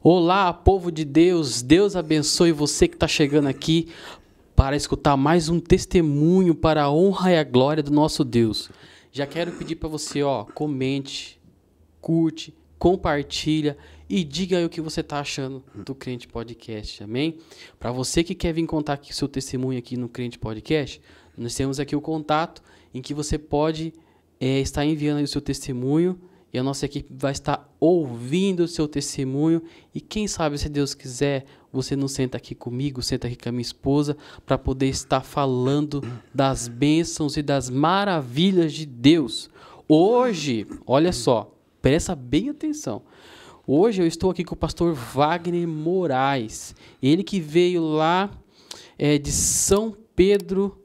Olá, povo de Deus, Deus abençoe você que está chegando aqui para escutar mais um testemunho para a honra e a glória do nosso Deus. Já quero pedir para você, ó, comente, curte, compartilha e diga aí o que você está achando do Crente Podcast, amém? Para você que quer vir contar aqui seu testemunho aqui no Crente Podcast, nós temos aqui o contato em que você pode é, estar enviando o seu testemunho a nossa equipe vai estar ouvindo o seu testemunho. E quem sabe, se Deus quiser, você não senta aqui comigo, senta aqui com a minha esposa, para poder estar falando das bênçãos e das maravilhas de Deus. Hoje, olha só, presta bem atenção. Hoje eu estou aqui com o pastor Wagner Moraes, ele que veio lá é, de São Pedro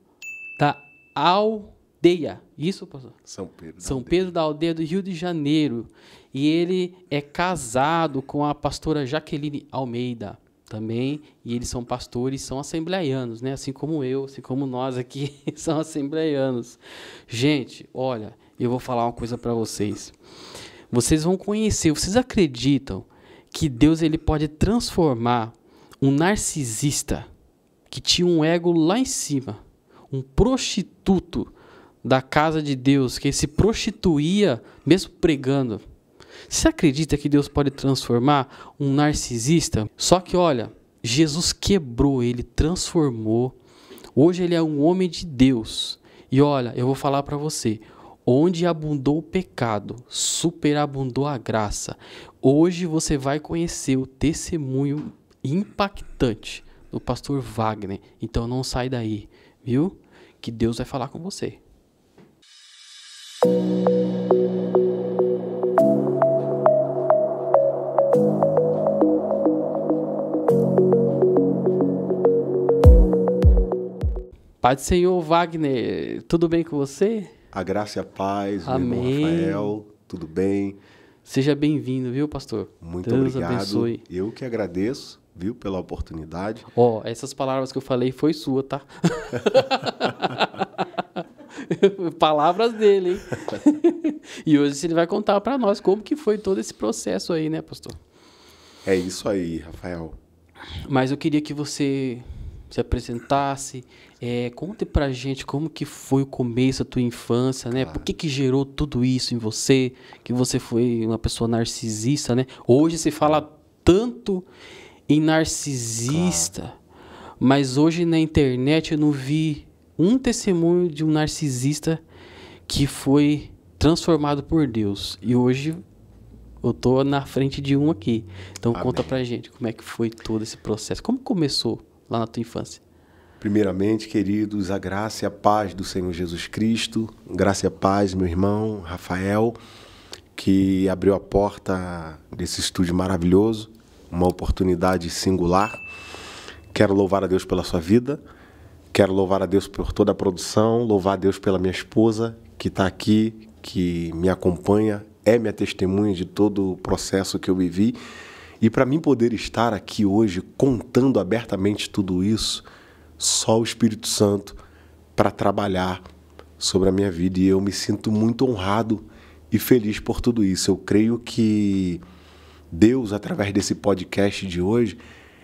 da Al aldeia. Isso, pastor? São Pedro. São da Pedro da aldeia do Rio de Janeiro. E ele é casado com a pastora Jaqueline Almeida também. E eles são pastores, são assembleianos, né? Assim como eu, assim como nós aqui, são assembleianos. Gente, olha, eu vou falar uma coisa para vocês. Vocês vão conhecer, vocês acreditam que Deus ele pode transformar um narcisista que tinha um ego lá em cima, um prostituto da casa de Deus, que se prostituía mesmo pregando. Você acredita que Deus pode transformar um narcisista? Só que olha, Jesus quebrou ele, transformou. Hoje ele é um homem de Deus. E olha, eu vou falar para você, onde abundou o pecado, superabundou a graça. Hoje você vai conhecer o testemunho impactante do pastor Wagner. Então não sai daí, viu? Que Deus vai falar com você. Pai do Senhor, Wagner, tudo bem com você? A graça e a paz, Amém. meu irmão Rafael, tudo bem? Seja bem-vindo, viu, pastor? Muito Deus obrigado. Abençoe. Eu que agradeço, viu, pela oportunidade. Ó, oh, essas palavras que eu falei foi sua, tá? Palavras dele, hein? e hoje ele vai contar para nós como que foi todo esse processo aí, né, pastor? É isso aí, Rafael. Mas eu queria que você se apresentasse, é, conte pra gente como que foi o começo da tua infância, né? Claro. Por que que gerou tudo isso em você? Que você foi uma pessoa narcisista, né? Hoje se fala tanto em narcisista, claro. mas hoje na internet eu não vi um testemunho de um narcisista que foi transformado por Deus. E hoje eu tô na frente de um aqui. Então Amém. conta pra gente como é que foi todo esse processo. Como começou lá na tua infância? Primeiramente, queridos, a graça e a paz do Senhor Jesus Cristo, graça e a paz, meu irmão Rafael, que abriu a porta desse estúdio maravilhoso, uma oportunidade singular. Quero louvar a Deus pela sua vida. Quero louvar a Deus por toda a produção, louvar a Deus pela minha esposa que está aqui, que me acompanha, é minha testemunha de todo o processo que eu vivi. E para mim poder estar aqui hoje contando abertamente tudo isso, só o Espírito Santo para trabalhar sobre a minha vida e eu me sinto muito honrado e feliz por tudo isso. Eu creio que Deus, através desse podcast de hoje,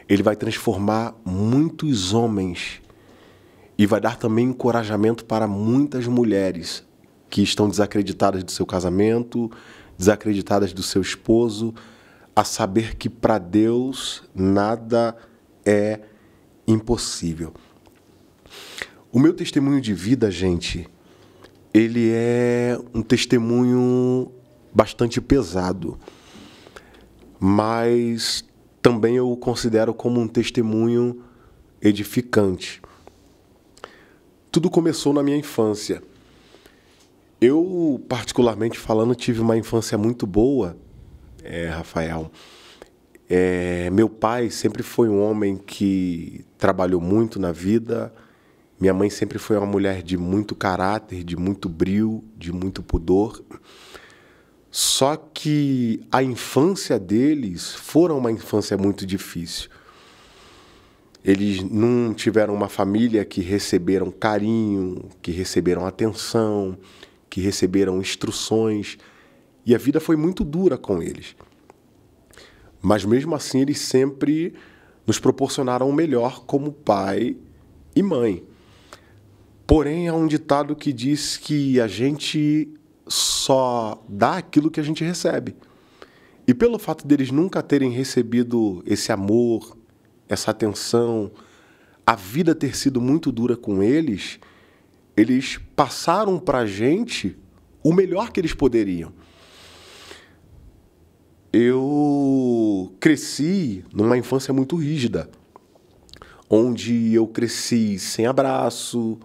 ele vai transformar muitos homens e vai dar também encorajamento para muitas mulheres que estão desacreditadas do seu casamento, desacreditadas do seu esposo, a saber que para Deus nada é impossível. O meu testemunho de vida, gente, ele é um testemunho bastante pesado, mas também eu o considero como um testemunho edificante tudo começou na minha infância. Eu, particularmente falando, tive uma infância muito boa, é, Rafael. É, meu pai sempre foi um homem que trabalhou muito na vida. Minha mãe sempre foi uma mulher de muito caráter, de muito brio, de muito pudor. Só que a infância deles foram uma infância muito difícil. Eles não tiveram uma família que receberam carinho, que receberam atenção, que receberam instruções. E a vida foi muito dura com eles. Mas mesmo assim, eles sempre nos proporcionaram o melhor como pai e mãe. Porém, há um ditado que diz que a gente só dá aquilo que a gente recebe. E pelo fato deles nunca terem recebido esse amor, essa atenção, a vida ter sido muito dura com eles, eles passaram para a gente o melhor que eles poderiam. Eu cresci numa infância muito rígida, onde eu cresci sem abraço.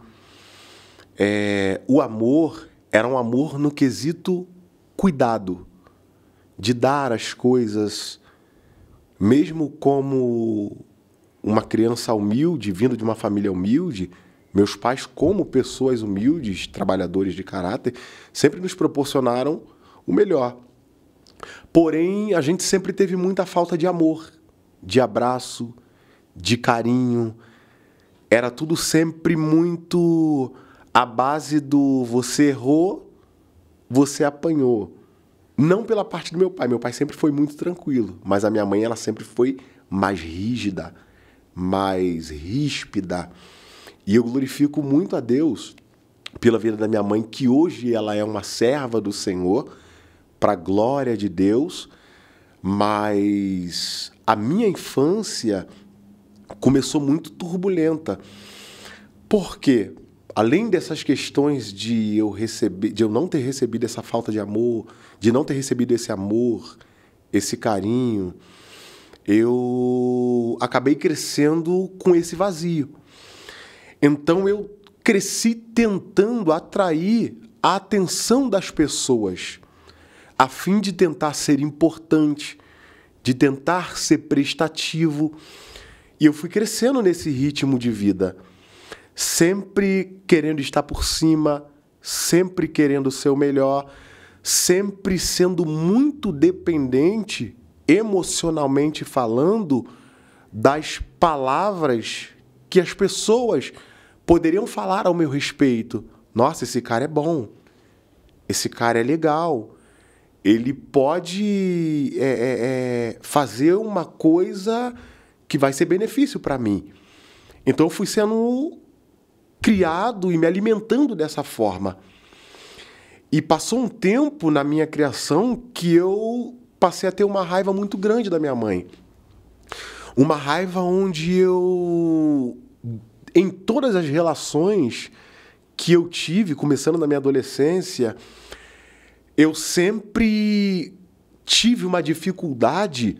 É, o amor era um amor no quesito cuidado, de dar as coisas, mesmo como uma criança humilde, vindo de uma família humilde, meus pais, como pessoas humildes, trabalhadores de caráter, sempre nos proporcionaram o melhor. Porém, a gente sempre teve muita falta de amor, de abraço, de carinho. Era tudo sempre muito à base do você errou, você apanhou. Não pela parte do meu pai, meu pai sempre foi muito tranquilo, mas a minha mãe ela sempre foi mais rígida, mais ríspida. E eu glorifico muito a Deus pela vida da minha mãe, que hoje ela é uma serva do Senhor, para a glória de Deus, mas a minha infância começou muito turbulenta. porque Além dessas questões de eu receber, de eu não ter recebido essa falta de amor, de não ter recebido esse amor, esse carinho, eu acabei crescendo com esse vazio. Então eu cresci tentando atrair a atenção das pessoas, a fim de tentar ser importante, de tentar ser prestativo. E eu fui crescendo nesse ritmo de vida, sempre querendo estar por cima, sempre querendo ser o melhor, sempre sendo muito dependente emocionalmente falando, das palavras que as pessoas poderiam falar ao meu respeito. Nossa, esse cara é bom. Esse cara é legal. Ele pode é, é, é fazer uma coisa que vai ser benefício para mim. Então eu fui sendo criado e me alimentando dessa forma. E passou um tempo na minha criação que eu passei a ter uma raiva muito grande da minha mãe. Uma raiva onde eu, em todas as relações que eu tive, começando na minha adolescência, eu sempre tive uma dificuldade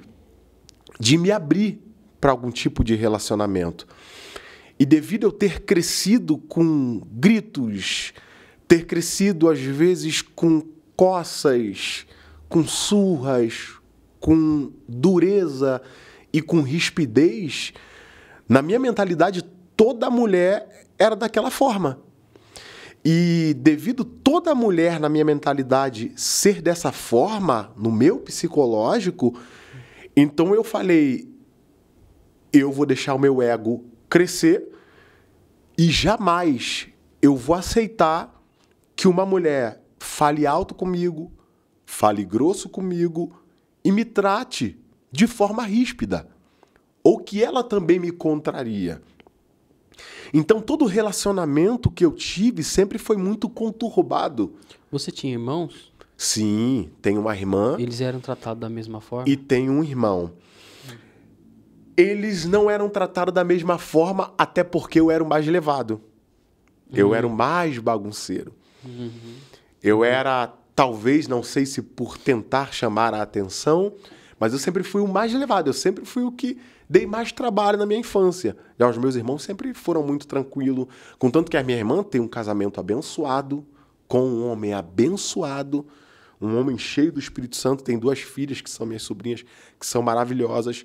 de me abrir para algum tipo de relacionamento. E devido eu ter crescido com gritos, ter crescido às vezes com coças, com surras, com dureza e com rispidez, na minha mentalidade, toda mulher era daquela forma. E devido toda mulher na minha mentalidade ser dessa forma, no meu psicológico, então eu falei: eu vou deixar o meu ego crescer e jamais eu vou aceitar que uma mulher fale alto comigo, fale grosso comigo e me trate de forma ríspida, ou que ela também me contraria. Então, todo relacionamento que eu tive sempre foi muito conturbado. Você tinha irmãos? Sim, tenho uma irmã. Eles eram tratados da mesma forma? E tenho um irmão. Eles não eram tratados da mesma forma, até porque eu era o mais levado. Eu uhum. era o mais bagunceiro. Uhum. Eu era talvez, não sei se por tentar chamar a atenção, mas eu sempre fui o mais levado, eu sempre fui o que dei mais trabalho na minha infância. Já os meus irmãos sempre foram muito tranquilos, contanto que a minha irmã tem um casamento abençoado, com um homem abençoado, um homem cheio do Espírito Santo, tem duas filhas que são minhas sobrinhas, que são maravilhosas.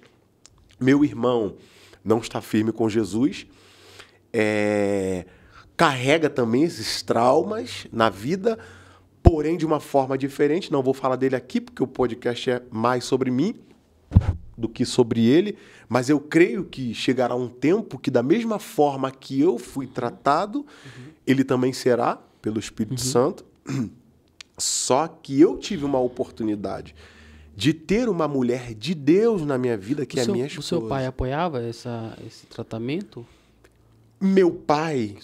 Meu irmão não está firme com Jesus, é... carrega também esses traumas na vida, porém de uma forma diferente. Não vou falar dele aqui, porque o podcast é mais sobre mim do que sobre ele, mas eu creio que chegará um tempo que, da mesma forma que eu fui tratado, uhum. ele também será pelo Espírito uhum. Santo. Só que eu tive uma oportunidade de ter uma mulher de Deus na minha vida, que o é a minha esposa. O seu pai apoiava essa, esse tratamento? Meu pai,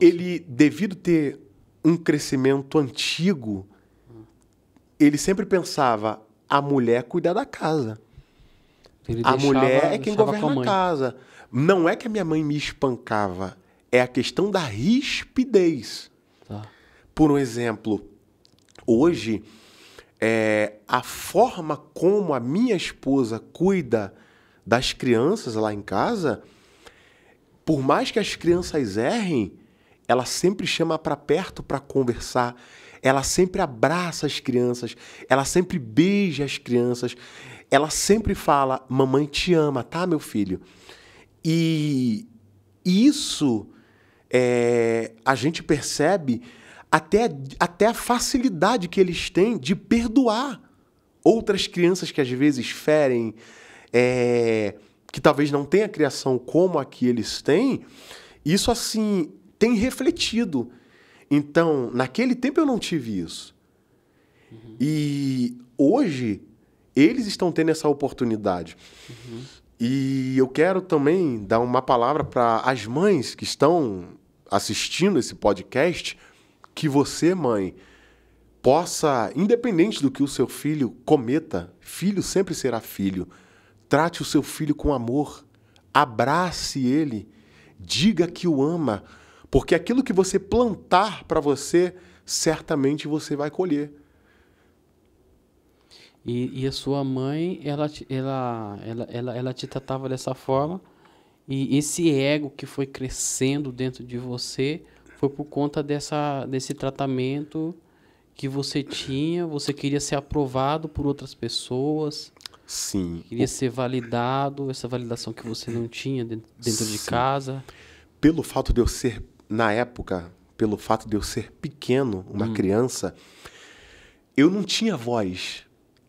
ele, devido ter um crescimento antigo, ele sempre pensava: a mulher cuida da casa. Ele a deixava, mulher é quem governa a, a casa. Não é que a minha mãe me espancava, é a questão da rispidez. Tá. Por um exemplo, hoje, é, a forma como a minha esposa cuida das crianças lá em casa, por mais que as crianças errem, ela sempre chama para perto para conversar, ela sempre abraça as crianças, ela sempre beija as crianças, ela sempre fala: Mamãe te ama, tá, meu filho? E isso é, a gente percebe até, até a facilidade que eles têm de perdoar outras crianças que às vezes ferem, é, que talvez não a criação como a que eles têm. Isso, assim, tem refletido. Então, naquele tempo eu não tive isso. Uhum. E hoje eles estão tendo essa oportunidade. Uhum. E eu quero também dar uma palavra para as mães que estão assistindo esse podcast, que você, mãe, possa, independente do que o seu filho cometa, filho sempre será filho. Trate o seu filho com amor, abrace ele, diga que o ama, porque aquilo que você plantar para você, certamente você vai colher. E, e, a sua mãe, ela, ela, ela, ela, ela te tratava dessa forma. E esse ego que foi crescendo dentro de você foi por conta dessa, desse tratamento que você tinha. Você queria ser aprovado por outras pessoas. Sim. Queria ser validado, essa validação que você não tinha dentro de casa. Pelo fato de eu ser na época, pelo fato de eu ser pequeno, uma hum. criança, eu não tinha voz.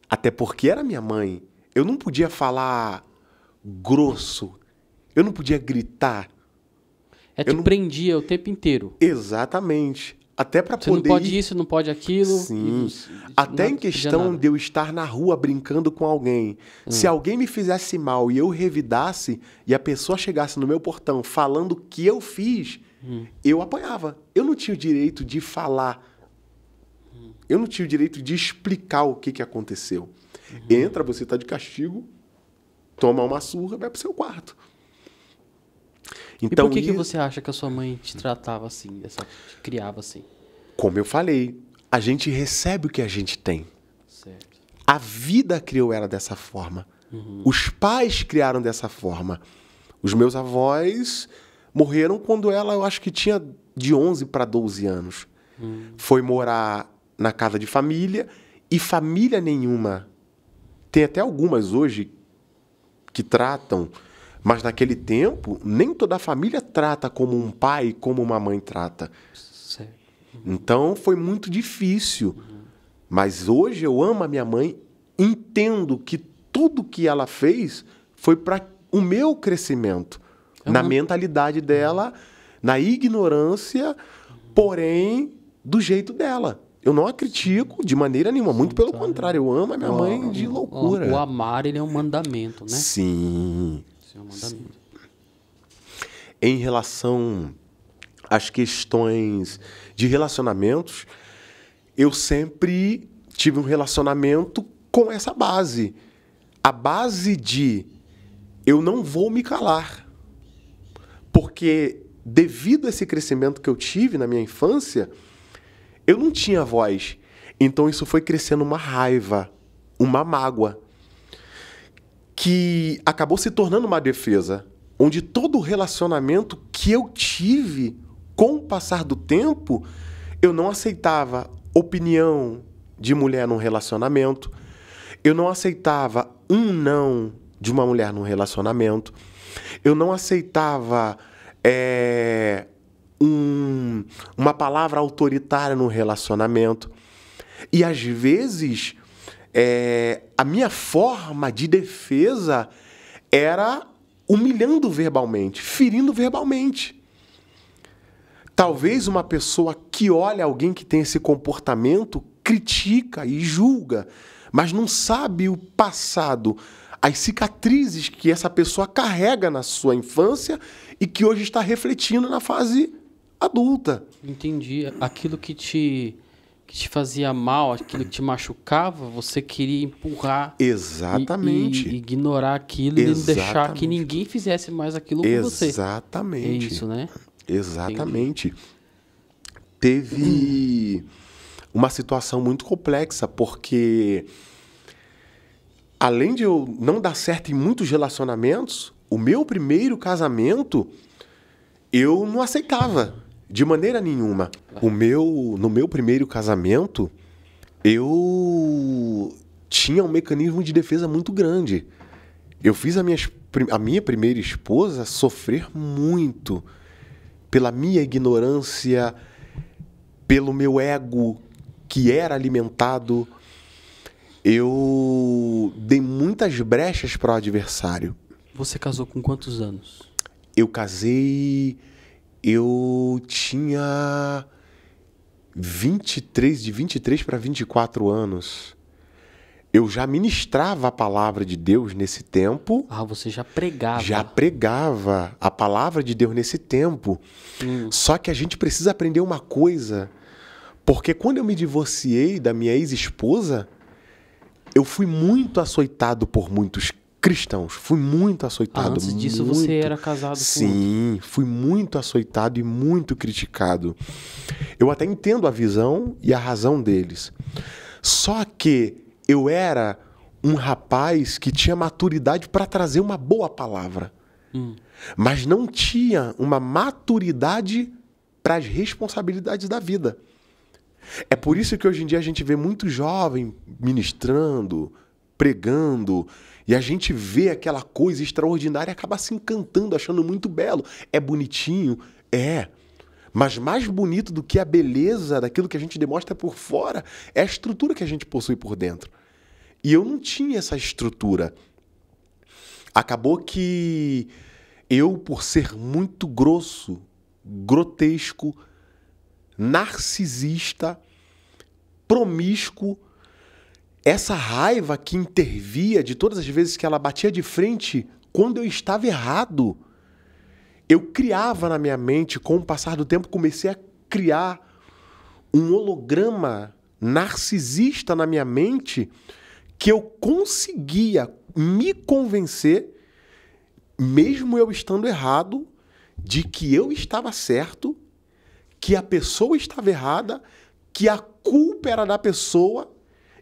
Até porque era minha mãe. Eu não podia falar grosso. Eu não podia gritar. É, que eu não... prendia o tempo inteiro. Exatamente. Até para poder. não pode ir... isso, não pode aquilo. Sim. Até em questão de eu estar na rua brincando com alguém. Hum. Se alguém me fizesse mal e eu revidasse, e a pessoa chegasse no meu portão falando que eu fiz, Hum. Eu apanhava. Eu não tinha o direito de falar. Hum. Eu não tinha o direito de explicar o que, que aconteceu. Entra, você está de castigo, toma uma surra, vai pro seu quarto. Então, e por então, que, e... que você acha que a sua mãe te tratava assim, Essa te criava assim? Como eu falei, a gente recebe o que a gente tem. Certo. A vida criou ela dessa forma. Uhum. Os pais criaram dessa forma. Os meus avós morreram quando ela, eu acho que tinha de 11 para 12 anos. Hum. Foi morar na casa de família e família nenhuma. Tem até algumas hoje que tratam, mas naquele tempo nem toda a família trata como um pai, como uma mãe trata. Certo. Então foi muito difícil. Mas hoje eu amo a minha mãe, entendo que tudo que ela fez foi para o meu crescimento na mentalidade dela, na ignorância, porém do jeito dela. Eu não a critico de maneira nenhuma, muito pelo contrário, eu amo a minha mãe de loucura. O amar, ele é um mandamento, né? Sim. Sim, é um mandamento. Sim. Em relação às questões de relacionamentos, eu sempre tive um relacionamento com essa base. A base de eu não vou me calar. Porque, devido a esse crescimento que eu tive na minha infância, eu não tinha voz. Então, isso foi crescendo uma raiva, uma mágoa, que acabou se tornando uma defesa, onde todo o relacionamento que eu tive com o passar do tempo, eu não aceitava opinião de mulher num relacionamento, eu não aceitava um não de uma mulher num relacionamento. Eu não aceitava é, um, uma palavra autoritária no relacionamento. E às vezes é, a minha forma de defesa era humilhando verbalmente, ferindo verbalmente. Talvez uma pessoa que olha alguém que tem esse comportamento critica e julga, mas não sabe o passado, as cicatrizes que essa pessoa carrega na sua infância e que hoje está refletindo na fase adulta. Entendi. Aquilo que te que te fazia mal, aquilo que te machucava, você queria empurrar. Exatamente. E, e ignorar aquilo e deixar que ninguém fizesse mais aquilo com Exatamente. você. Exatamente. É isso, né? Exatamente. Entendi. Teve uma situação muito complexa, porque além de eu não dar certo em muitos relacionamentos, o meu primeiro casamento eu não aceitava de maneira nenhuma. O meu, no meu primeiro casamento, eu tinha um mecanismo de defesa muito grande. Eu fiz a minha, a minha primeira esposa sofrer muito pela minha ignorância, pelo meu ego que era alimentado eu dei muitas brechas para o adversário. Você casou com quantos anos? Eu casei. Eu tinha 23, de 23 para 24 anos. Eu já ministrava a palavra de Deus nesse tempo. Ah, você já pregava. Já pregava a palavra de Deus nesse tempo. Hum. Só que a gente precisa aprender uma coisa. Porque quando eu me divorciei da minha ex-esposa, eu fui muito açoitado por muitos cristãos. Fui muito açoitado. Antes disso muito... você era casado Sim, com... fui muito açoitado e muito criticado. Eu até entendo a visão e a razão deles. Só que eu era um rapaz que tinha maturidade para trazer uma boa palavra. Hum. Mas não tinha uma maturidade para as responsabilidades da vida. É por isso que hoje em dia a gente vê muito jovem ministrando, pregando, e a gente vê aquela coisa extraordinária e acaba se encantando, achando muito belo. É bonitinho? É. Mas mais bonito do que a beleza daquilo que a gente demonstra por fora é a estrutura que a gente possui por dentro. E eu não tinha essa estrutura. Acabou que eu, por ser muito grosso, grotesco, narcisista, promíscuo. Essa raiva que intervia de todas as vezes que ela batia de frente quando eu estava errado. Eu criava na minha mente, com o passar do tempo, comecei a criar um holograma narcisista na minha mente que eu conseguia me convencer, mesmo eu estando errado, de que eu estava certo que a pessoa estava errada, que a culpa era da pessoa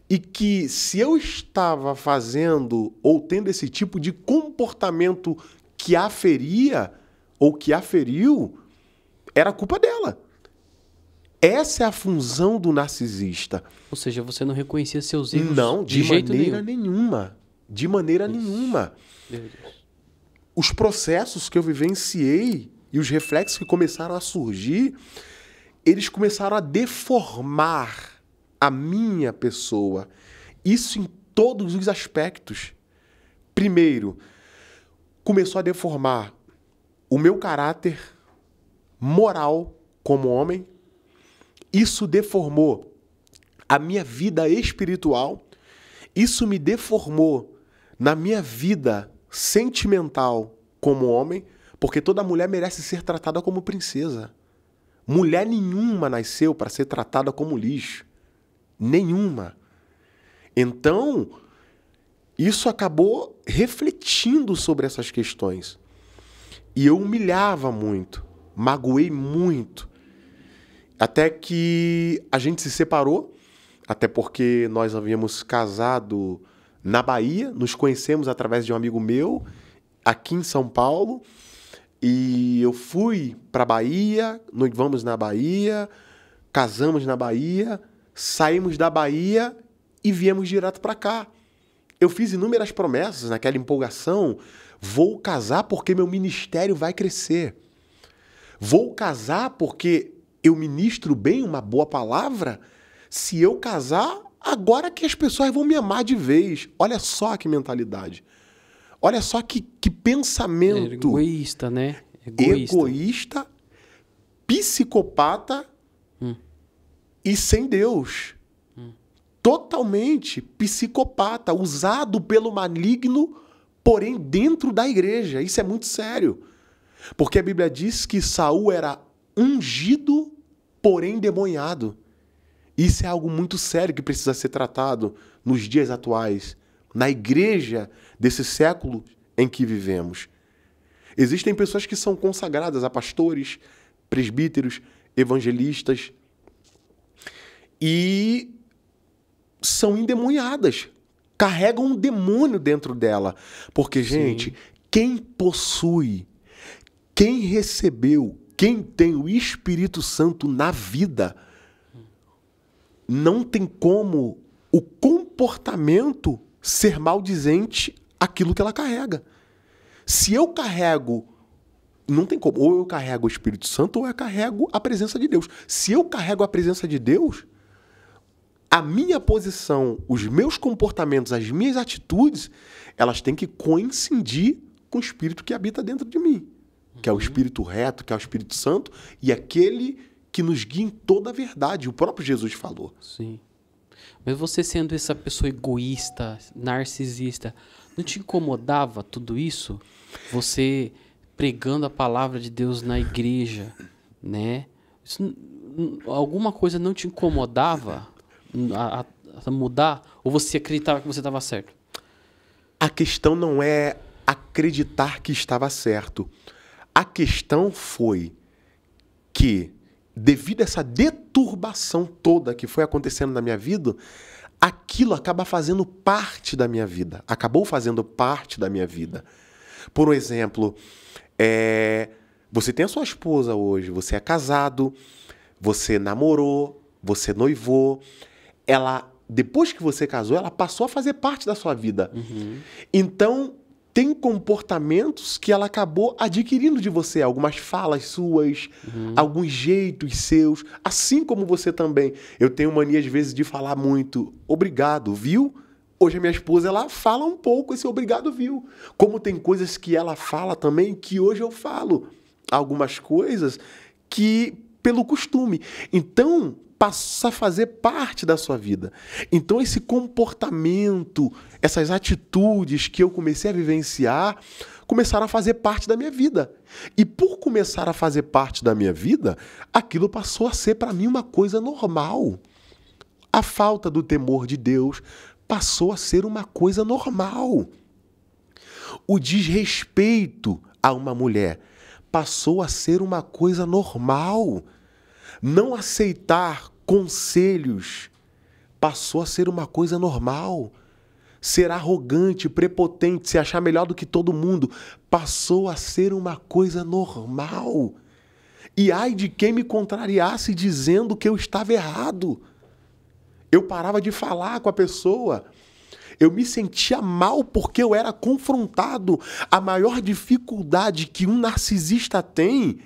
e que se eu estava fazendo ou tendo esse tipo de comportamento que a feria ou que a feriu, era culpa dela. Essa é a função do narcisista. Ou seja, você não reconhecia seus erros. Não, de, de maneira nenhum. nenhuma. De maneira Isso. nenhuma. Os processos que eu vivenciei e os reflexos que começaram a surgir eles começaram a deformar a minha pessoa. Isso em todos os aspectos. Primeiro, começou a deformar o meu caráter moral como homem. Isso deformou a minha vida espiritual. Isso me deformou na minha vida sentimental como homem, porque toda mulher merece ser tratada como princesa. Mulher nenhuma nasceu para ser tratada como lixo. Nenhuma. Então, isso acabou refletindo sobre essas questões. E eu humilhava muito, magoei muito. Até que a gente se separou, até porque nós havíamos casado na Bahia, nos conhecemos através de um amigo meu, aqui em São Paulo. E eu fui para Bahia, noivamos na Bahia, casamos na Bahia, saímos da Bahia e viemos direto para cá. Eu fiz inúmeras promessas naquela empolgação. Vou casar porque meu ministério vai crescer. Vou casar porque eu ministro bem uma boa palavra. Se eu casar, agora que as pessoas vão me amar de vez. Olha só que mentalidade. Olha só que, que pensamento. É egoísta, né? É egoísta, egoísta psicopata hum. e sem Deus. Hum. Totalmente psicopata, usado pelo maligno, porém dentro da igreja. Isso é muito sério. Porque a Bíblia diz que Saul era ungido, porém demoniado. Isso é algo muito sério que precisa ser tratado nos dias atuais na igreja desse século em que vivemos. Existem pessoas que são consagradas a pastores, presbíteros, evangelistas e são endemoniadas, carregam um demônio dentro dela. Porque, gente, Sim. quem possui, quem recebeu, quem tem o Espírito Santo na vida, não tem como o comportamento ser maldizente aquilo que ela carrega. Se eu carrego, não tem como, ou eu carrego o Espírito Santo ou eu carrego a presença de Deus. Se eu carrego a presença de Deus, a minha posição, os meus comportamentos, as minhas atitudes, elas têm que coincidir com o espírito que habita dentro de mim, que é o uhum. espírito reto, que é o Espírito Santo e aquele que nos guia em toda a verdade. O próprio Jesus falou. Sim. Mas você sendo essa pessoa egoísta, narcisista, não te incomodava tudo isso? Você pregando a palavra de Deus na igreja, né? Isso, alguma coisa não te incomodava a, a mudar? Ou você acreditava que você estava certo? A questão não é acreditar que estava certo. A questão foi que devido a essa deturbação toda que foi acontecendo na minha vida, aquilo acaba fazendo parte da minha vida. Acabou fazendo parte da minha vida. Por um exemplo, é, você tem a sua esposa hoje, você é casado, você namorou, você noivou. Ela, depois que você casou, ela passou a fazer parte da sua vida. Uhum. Então, tem comportamentos que ela acabou adquirindo de você, algumas falas suas, uhum. alguns jeitos seus, assim como você também. Eu tenho mania às vezes de falar muito obrigado, viu? Hoje a minha esposa ela fala um pouco esse obrigado, viu? Como tem coisas que ela fala também que hoje eu falo, algumas coisas que pelo costume. Então, passa a fazer parte da sua vida. Então, esse comportamento, essas atitudes que eu comecei a vivenciar, começaram a fazer parte da minha vida. E por começar a fazer parte da minha vida, aquilo passou a ser para mim uma coisa normal. A falta do temor de Deus passou a ser uma coisa normal. O desrespeito a uma mulher passou a ser uma coisa normal. Não aceitar conselhos, passou a ser uma coisa normal. Ser arrogante, prepotente, se achar melhor do que todo mundo, passou a ser uma coisa normal. E ai de quem me contrariasse dizendo que eu estava errado. Eu parava de falar com a pessoa. Eu me sentia mal porque eu era confrontado. A maior dificuldade que um narcisista tem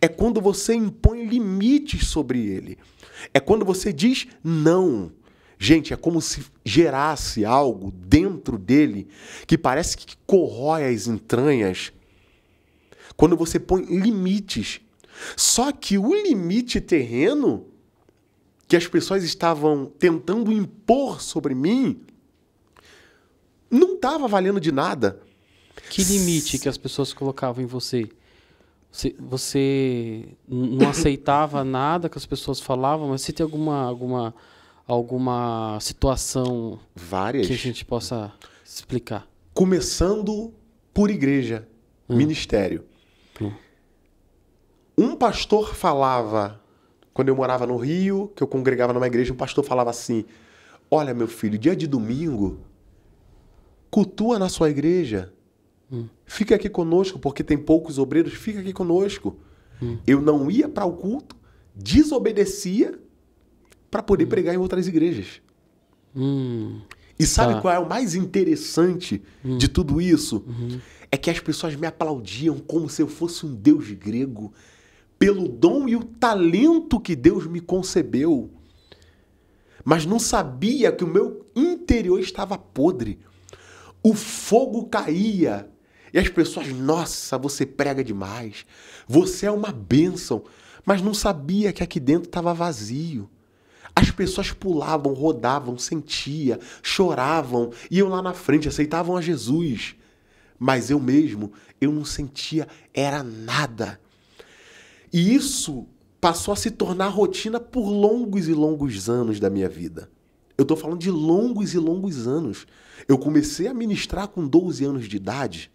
é quando você impõe limites sobre ele. É quando você diz não. Gente, é como se gerasse algo dentro dele que parece que corrói as entranhas. Quando você põe limites. Só que o limite terreno que as pessoas estavam tentando impor sobre mim não estava valendo de nada. Que limite que as pessoas colocavam em você? você não aceitava nada que as pessoas falavam, mas se tem alguma alguma alguma situação Várias. que a gente possa explicar. Começando por igreja, hum. ministério. Hum. Um pastor falava quando eu morava no Rio, que eu congregava numa igreja, um pastor falava assim: "Olha, meu filho, dia de domingo cultua na sua igreja, Fica aqui conosco, porque tem poucos obreiros, fica aqui conosco. Hum. Eu não ia para o culto, desobedecia para poder hum. pregar em outras igrejas. Hum. E sabe tá. qual é o mais interessante hum. de tudo isso? Uhum. É que as pessoas me aplaudiam como se eu fosse um deus grego, pelo dom e o talento que Deus me concebeu. Mas não sabia que o meu interior estava podre. O fogo caía e as pessoas, nossa, você prega demais, você é uma bênção, mas não sabia que aqui dentro estava vazio. As pessoas pulavam, rodavam, sentia, choravam, iam lá na frente, aceitavam a Jesus. Mas eu mesmo, eu não sentia, era nada. E isso passou a se tornar rotina por longos e longos anos da minha vida. Eu estou falando de longos e longos anos. Eu comecei a ministrar com 12 anos de idade.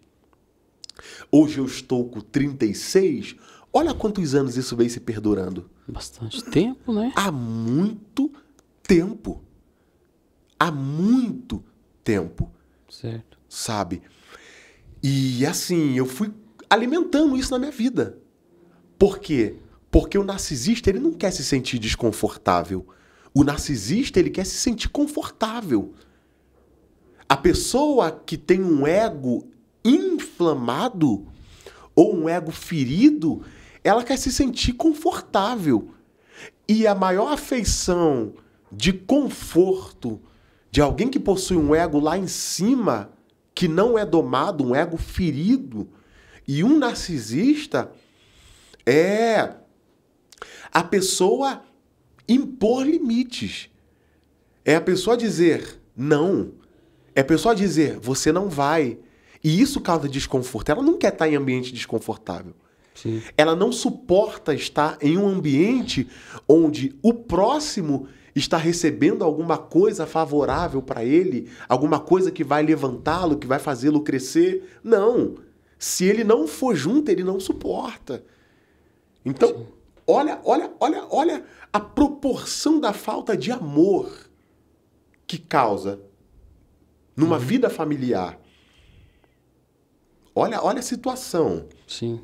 Hoje eu estou com 36. Olha quantos anos isso vem se perdurando. Bastante tempo, né? Há muito tempo. Há muito tempo. Certo. Sabe? E assim, eu fui alimentando isso na minha vida. Por quê? Porque o narcisista, ele não quer se sentir desconfortável. O narcisista, ele quer se sentir confortável. A pessoa que tem um ego inflamado ou um ego ferido, ela quer se sentir confortável. E a maior afeição de conforto de alguém que possui um ego lá em cima, que não é domado, um ego ferido, e um narcisista é a pessoa impor limites. É a pessoa dizer não. É a pessoa dizer você não vai. E isso causa desconforto. Ela não quer estar em ambiente desconfortável. Sim. Ela não suporta estar em um ambiente onde o próximo está recebendo alguma coisa favorável para ele, alguma coisa que vai levantá-lo, que vai fazê-lo crescer. Não. Se ele não for junto, ele não suporta. Então, Sim. olha, olha, olha, olha a proporção da falta de amor que causa numa uhum. vida familiar. Olha, olha a situação. Sim.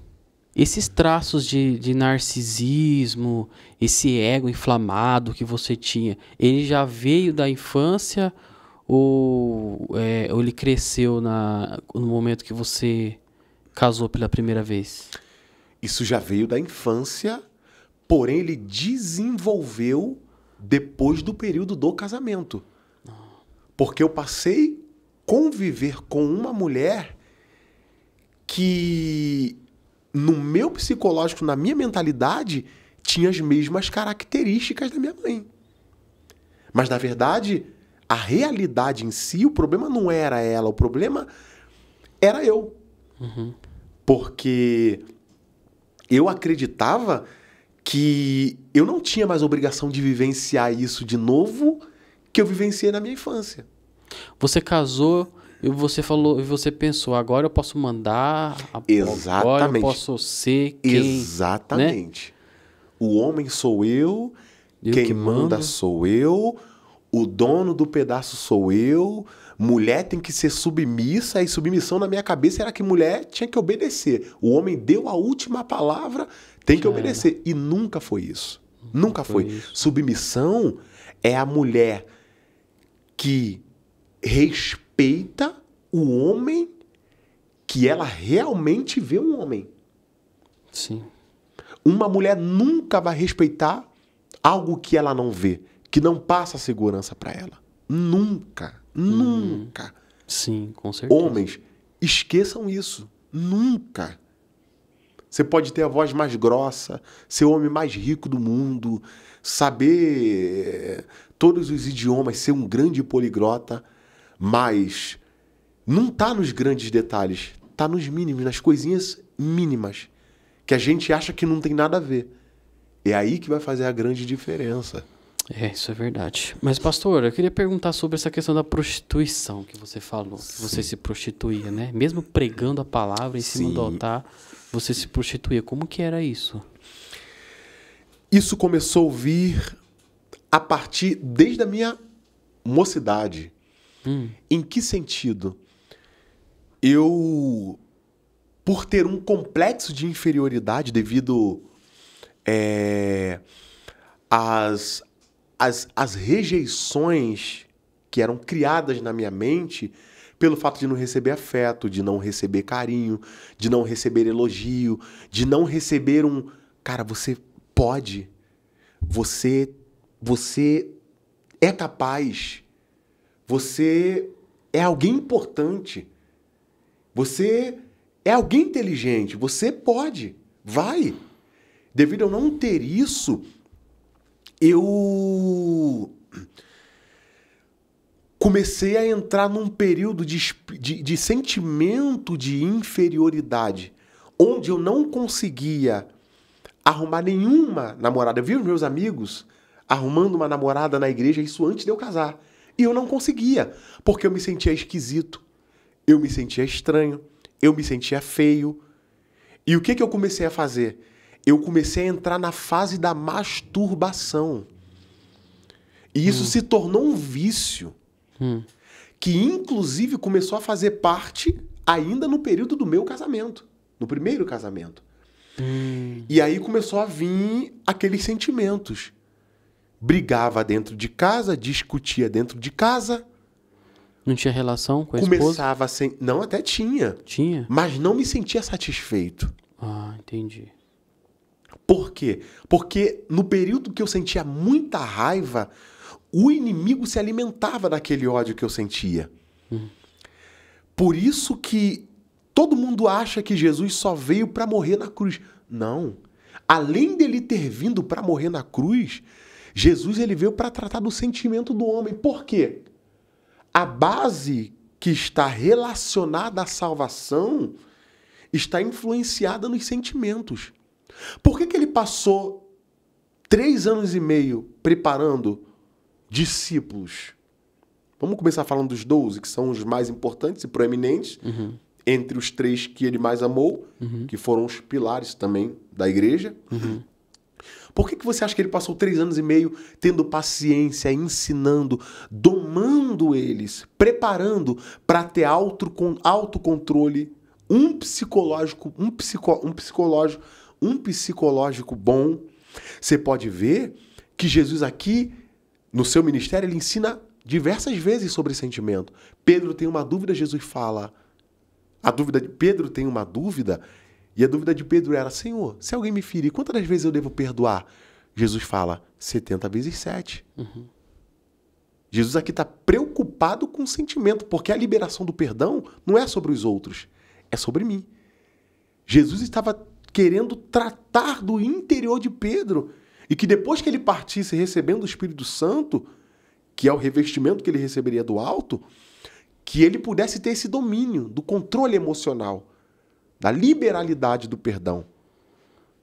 Esses traços de, de narcisismo, esse ego inflamado que você tinha, ele já veio da infância ou, é, ou ele cresceu na, no momento que você casou pela primeira vez? Isso já veio da infância, porém ele desenvolveu depois do período do casamento. Ah. Porque eu passei conviver com uma mulher que no meu psicológico, na minha mentalidade, tinha as mesmas características da minha mãe. Mas na verdade, a realidade em si, o problema não era ela, o problema era eu. Uhum. Porque eu acreditava que eu não tinha mais obrigação de vivenciar isso de novo que eu vivenciei na minha infância. Você casou e você falou, e você pensou, agora eu posso mandar, Exatamente. agora eu posso ser quem... Né? Exatamente. Né? O homem sou eu, eu quem que manda sou eu, o dono do pedaço sou eu, mulher tem que ser submissa, e submissão na minha cabeça era que mulher tinha que obedecer. O homem deu a última palavra, tem que obedecer. E nunca foi isso. nunca foi. foi. Submissão é a mulher que responde respeita o homem que ela realmente vê um homem. Sim. Uma mulher nunca vai respeitar algo que ela não vê, que não passa segurança para ela. Nunca, uhum. nunca. sim, com certeza. Homens, esqueçam isso. Nunca. Você pode ter a voz mais grossa, ser o homem mais rico do mundo, saber eh, todos os idiomas, ser um grande poligrota. Mas não está nos grandes detalhes, está nos mínimos, nas coisinhas mínimas que a gente acha que não tem nada a ver. É aí que vai fazer a grande diferença. É, isso é verdade. Mas, pastor, eu queria perguntar sobre essa questão da prostituição que você falou, Sim. que você se prostituía, né? Mesmo pregando a palavra em cima Sim. do altar, você se prostituía. Como que era isso? Isso começou a vir a partir desde a minha mocidade. Hum. Em que sentido? Eu, por ter um complexo de inferioridade devido é, às, às, às rejeições que eram criadas na minha mente pelo fato de não receber afeto, de não receber carinho, de não receber elogio, de não receber um cara, você pode, você você é capaz, você é alguém importante. Você é alguém inteligente. Você pode. Vai. Devido a eu não ter isso, eu comecei a entrar num período de, de, de sentimento de inferioridade, onde eu não conseguia arrumar nenhuma namorada. Eu vi meus amigos arrumando uma namorada na igreja, isso antes de eu casar. E eu não conseguia, porque eu me sentia esquisito, eu me sentia estranho, eu me sentia feio. E o que, que eu comecei a fazer? Eu comecei a entrar na fase da masturbação. E isso hum. se tornou um vício, hum. que inclusive começou a fazer parte ainda no período do meu casamento, no primeiro casamento. Hum. E aí começou a vir aqueles sentimentos brigava dentro de casa, discutia dentro de casa. Não tinha relação com a Começava esposa? sem. Não, até tinha. Tinha. Mas não me sentia satisfeito. Ah, entendi. Por quê? Porque no período que eu sentia muita raiva, o inimigo se alimentava daquele ódio que eu sentia. Hum. Por isso que todo mundo acha que Jesus só veio para morrer na cruz. Não. Além dele ter vindo para morrer na cruz, Jesus ele veio para tratar do sentimento do homem. Por quê? A base que está relacionada à salvação está influenciada nos sentimentos. Por que, que ele passou três anos e meio preparando discípulos? Vamos começar falando dos doze, que são os mais importantes e proeminentes, uhum. entre os três que ele mais amou, uhum. que foram os pilares também da igreja. Uhum. Por que, que você acha que ele passou três anos e meio tendo paciência, ensinando, domando eles, preparando para ter alto com, autocontrole, um psicológico, um, psico, um psicológico, um psicológico bom? Você pode ver que Jesus aqui, no seu ministério, ele ensina diversas vezes sobre sentimento. Pedro tem uma dúvida, Jesus fala. A dúvida de Pedro tem uma dúvida, e a dúvida de Pedro era: Senhor, se alguém me ferir, quantas vezes eu devo perdoar? Jesus fala: 70 vezes 7. Uhum. Jesus aqui está preocupado com o sentimento, porque a liberação do perdão não é sobre os outros, é sobre mim. Jesus estava querendo tratar do interior de Pedro. E que depois que ele partisse recebendo o Espírito Santo, que é o revestimento que ele receberia do alto, que ele pudesse ter esse domínio do controle emocional da liberalidade do perdão,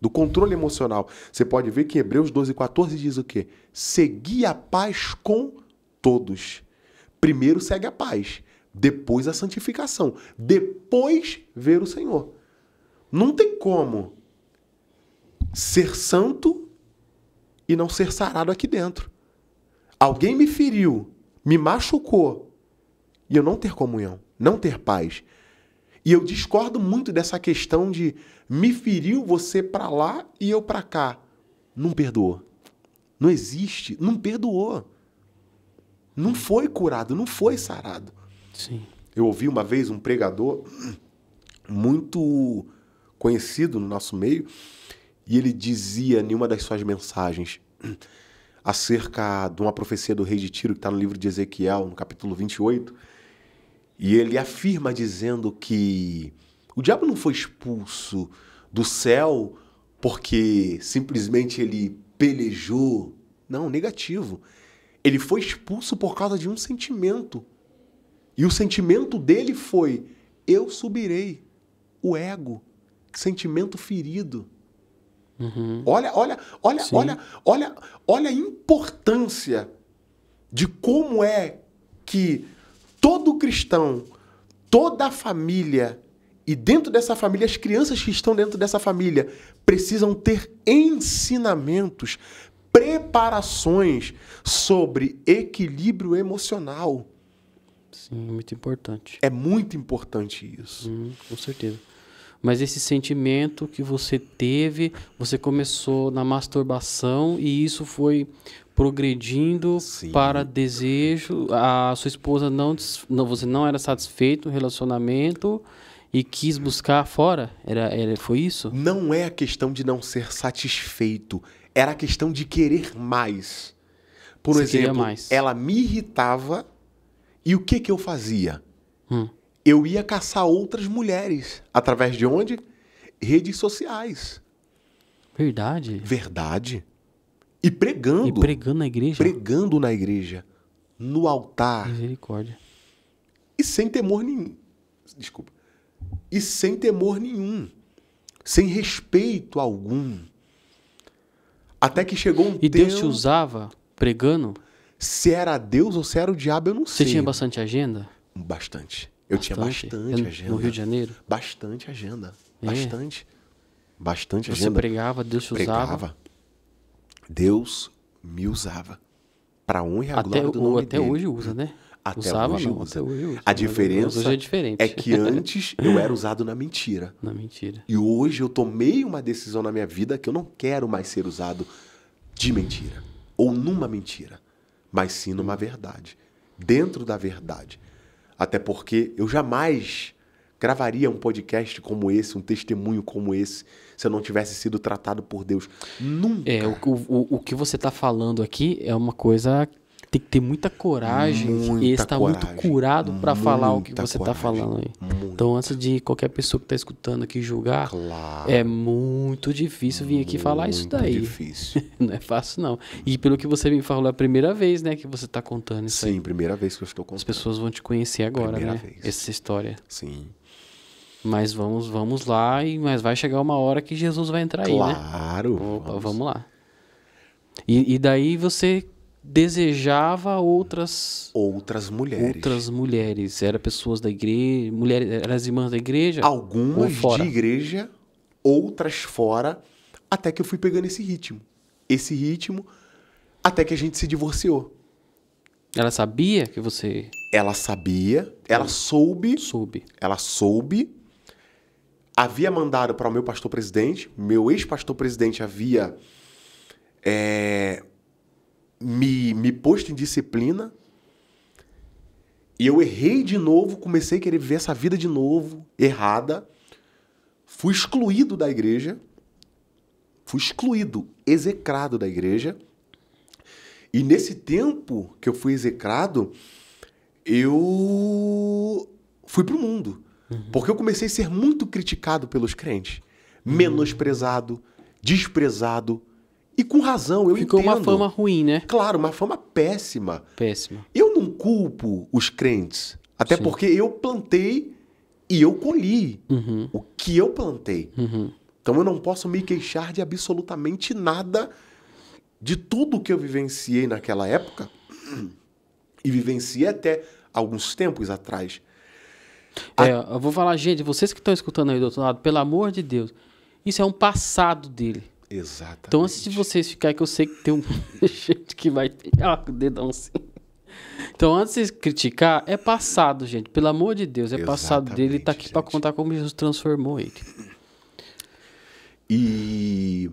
do controle emocional. Você pode ver que Hebreus 12, 14 diz o quê? Segui a paz com todos. Primeiro segue a paz, depois a santificação, depois ver o Senhor. Não tem como ser santo e não ser sarado aqui dentro. Alguém me feriu, me machucou e eu não ter comunhão, não ter paz. E eu discordo muito dessa questão de me feriu você para lá e eu para cá. Não perdoou. Não existe, não perdoou. Não foi curado, não foi sarado. Sim. Eu ouvi uma vez um pregador muito conhecido no nosso meio, e ele dizia em uma das suas mensagens acerca de uma profecia do rei de Tiro que está no livro de Ezequiel, no capítulo 28, e ele afirma dizendo que o diabo não foi expulso do céu porque simplesmente ele pelejou. Não, negativo. Ele foi expulso por causa de um sentimento. E o sentimento dele foi: eu subirei. O ego, sentimento ferido. Uhum. Olha, olha, olha, Sim. olha, olha, olha a importância de como é que todo cristão, toda a família, e dentro dessa família, as crianças que estão dentro dessa família precisam ter ensinamentos, preparações sobre equilíbrio emocional. Sim, muito importante. É muito importante isso. Hum, com certeza. Mas esse sentimento que você teve, você começou na masturbação e isso foi progredindo Sim. para desejo, a sua esposa não, não você não era satisfeito no relacionamento e quis buscar fora? Era, era foi isso? Não é a questão de não ser satisfeito, era a questão de querer mais. Por você exemplo, mais. ela me irritava e o que que eu fazia? Hum. Eu ia caçar outras mulheres através de onde? Redes sociais. Verdade. Verdade. E pregando. E pregando na igreja. Pregando na igreja. No altar. Misericórdia. E sem temor nenhum. Desculpa. E sem temor nenhum. Sem respeito algum. Até que chegou um e tempo. E Deus te usava pregando? Se era Deus ou se era o diabo, eu não Você sei. Você tinha bastante agenda? Bastante. Eu tinha bastante eu, agenda. No Rio de Janeiro? Bastante agenda. É. Bastante. Bastante Você agenda. Você pregava, Deus te usava. Pregava. Deus me usava para um e a até, glória do nome até dele. Hoje usa, né? Até, Usava, hoje não, usa. até hoje usa. A diferença hoje é, diferente. é que antes eu era usado na mentira. Na mentira. E hoje eu tomei uma decisão na minha vida que eu não quero mais ser usado de mentira ou numa mentira, mas sim numa verdade, dentro da verdade. Até porque eu jamais gravaria um podcast como esse, um testemunho como esse, se eu não tivesse sido tratado por Deus. Nunca. É, o, o, o que você está falando aqui é uma coisa tem que ter muita coragem muita e estar coragem, muito curado para falar o que você está falando aí. Muita. Então, antes de qualquer pessoa que está escutando aqui julgar, claro, é muito difícil vir aqui falar isso daí. Muito difícil. não é fácil, não. E pelo que você me falou, é a primeira vez né, que você está contando isso Sim, aí. Sim, primeira vez que eu estou contando. As pessoas vão te conhecer agora, primeira né? Vez. Essa história. Sim. Mas vamos, vamos lá, e mas vai chegar uma hora que Jesus vai entrar claro, aí, né? Claro. Vamos. vamos. lá. E, e, daí você desejava outras outras mulheres. Outras mulheres, era pessoas da igreja, mulheres, eram as irmãs da igreja? Algumas de igreja, outras fora, até que eu fui pegando esse ritmo. Esse ritmo até que a gente se divorciou. Ela sabia que você Ela sabia, ela hum. soube. Soube. Ela soube havia mandado para o meu pastor presidente, meu ex-pastor presidente havia é, me, me posto em disciplina. E eu errei de novo, comecei a querer viver essa vida de novo, errada. Fui excluído da igreja. Fui excluído, execrado da igreja. E nesse tempo que eu fui execrado, eu fui pro mundo. Uhum. Porque eu comecei a ser muito criticado pelos crentes, uhum. menosprezado, desprezado. E com razão, eu Ficou entendo. Ficou uma fama ruim, né? Claro, uma fama péssima. Péssima. Eu não culpo os crentes, até Sim. porque eu plantei e eu colhi uhum. o que eu plantei. Uhum. Então eu não posso me queixar de absolutamente nada de tudo que eu vivenciei naquela época e vivenciei até alguns tempos atrás. É, eu vou falar, gente, vocês que estão escutando aí do outro lado, pelo amor de Deus, isso é um passado dele. Exatamente. Então, antes de vocês ficarem, que eu sei que tem um gente que vai pegar o dedão assim. Então, antes de criticar, é passado, gente. Pelo amor de Deus, é Exatamente, passado dele. Ele está aqui para contar como Jesus transformou ele. E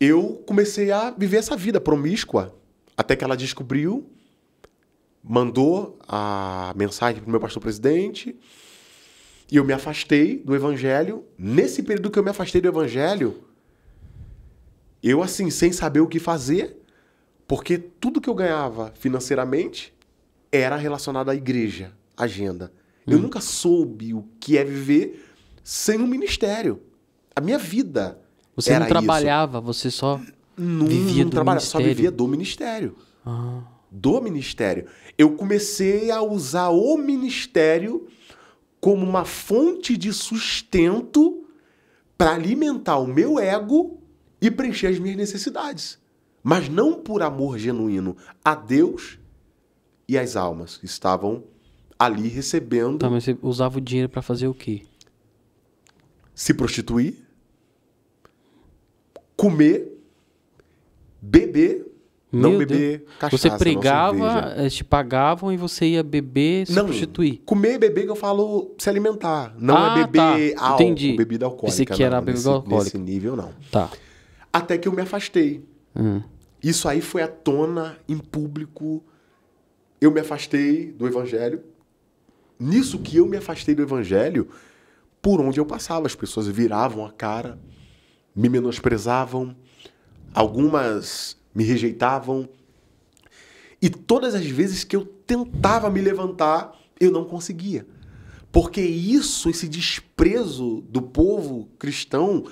eu comecei a viver essa vida promíscua. Até que ela descobriu mandou a mensagem para o meu pastor presidente e eu me afastei do evangelho. Nesse período que eu me afastei do evangelho, eu assim, sem saber o que fazer, porque tudo que eu ganhava financeiramente era relacionado à igreja, agenda. Hum. Eu nunca soube o que é viver sem um ministério. A minha vida Você não trabalhava, isso. você só não, vivia não do trabalhava, ministério. só vivia do ministério. Ah do ministério. Eu comecei a usar o ministério como uma fonte de sustento para alimentar o meu ego e preencher as minhas necessidades. Mas não por amor genuíno a Deus e às almas que estavam ali recebendo. Tá, mas você usava o dinheiro para fazer o quê? Se prostituir, comer, beber não Meu beber Deus. cachaça. Você pregava, eh, te pagavam e você ia beber, se não, Comer e beber que eu falo se alimentar. Não é ah, é beber tá. álcool, Entendi. bebida alcoólica. Você que era bebida nesse, alcoólica. Nesse nível, não. Tá. Até que eu me afastei. Hum. Isso aí foi à tona em público. Eu me afastei do evangelho. Nisso que eu me afastei do evangelho, por onde eu passava, as pessoas viravam a cara, me menosprezavam. Algumas me rejeitavam. E todas as vezes que eu tentava me levantar, eu não conseguia. Porque isso, esse desprezo do povo cristão,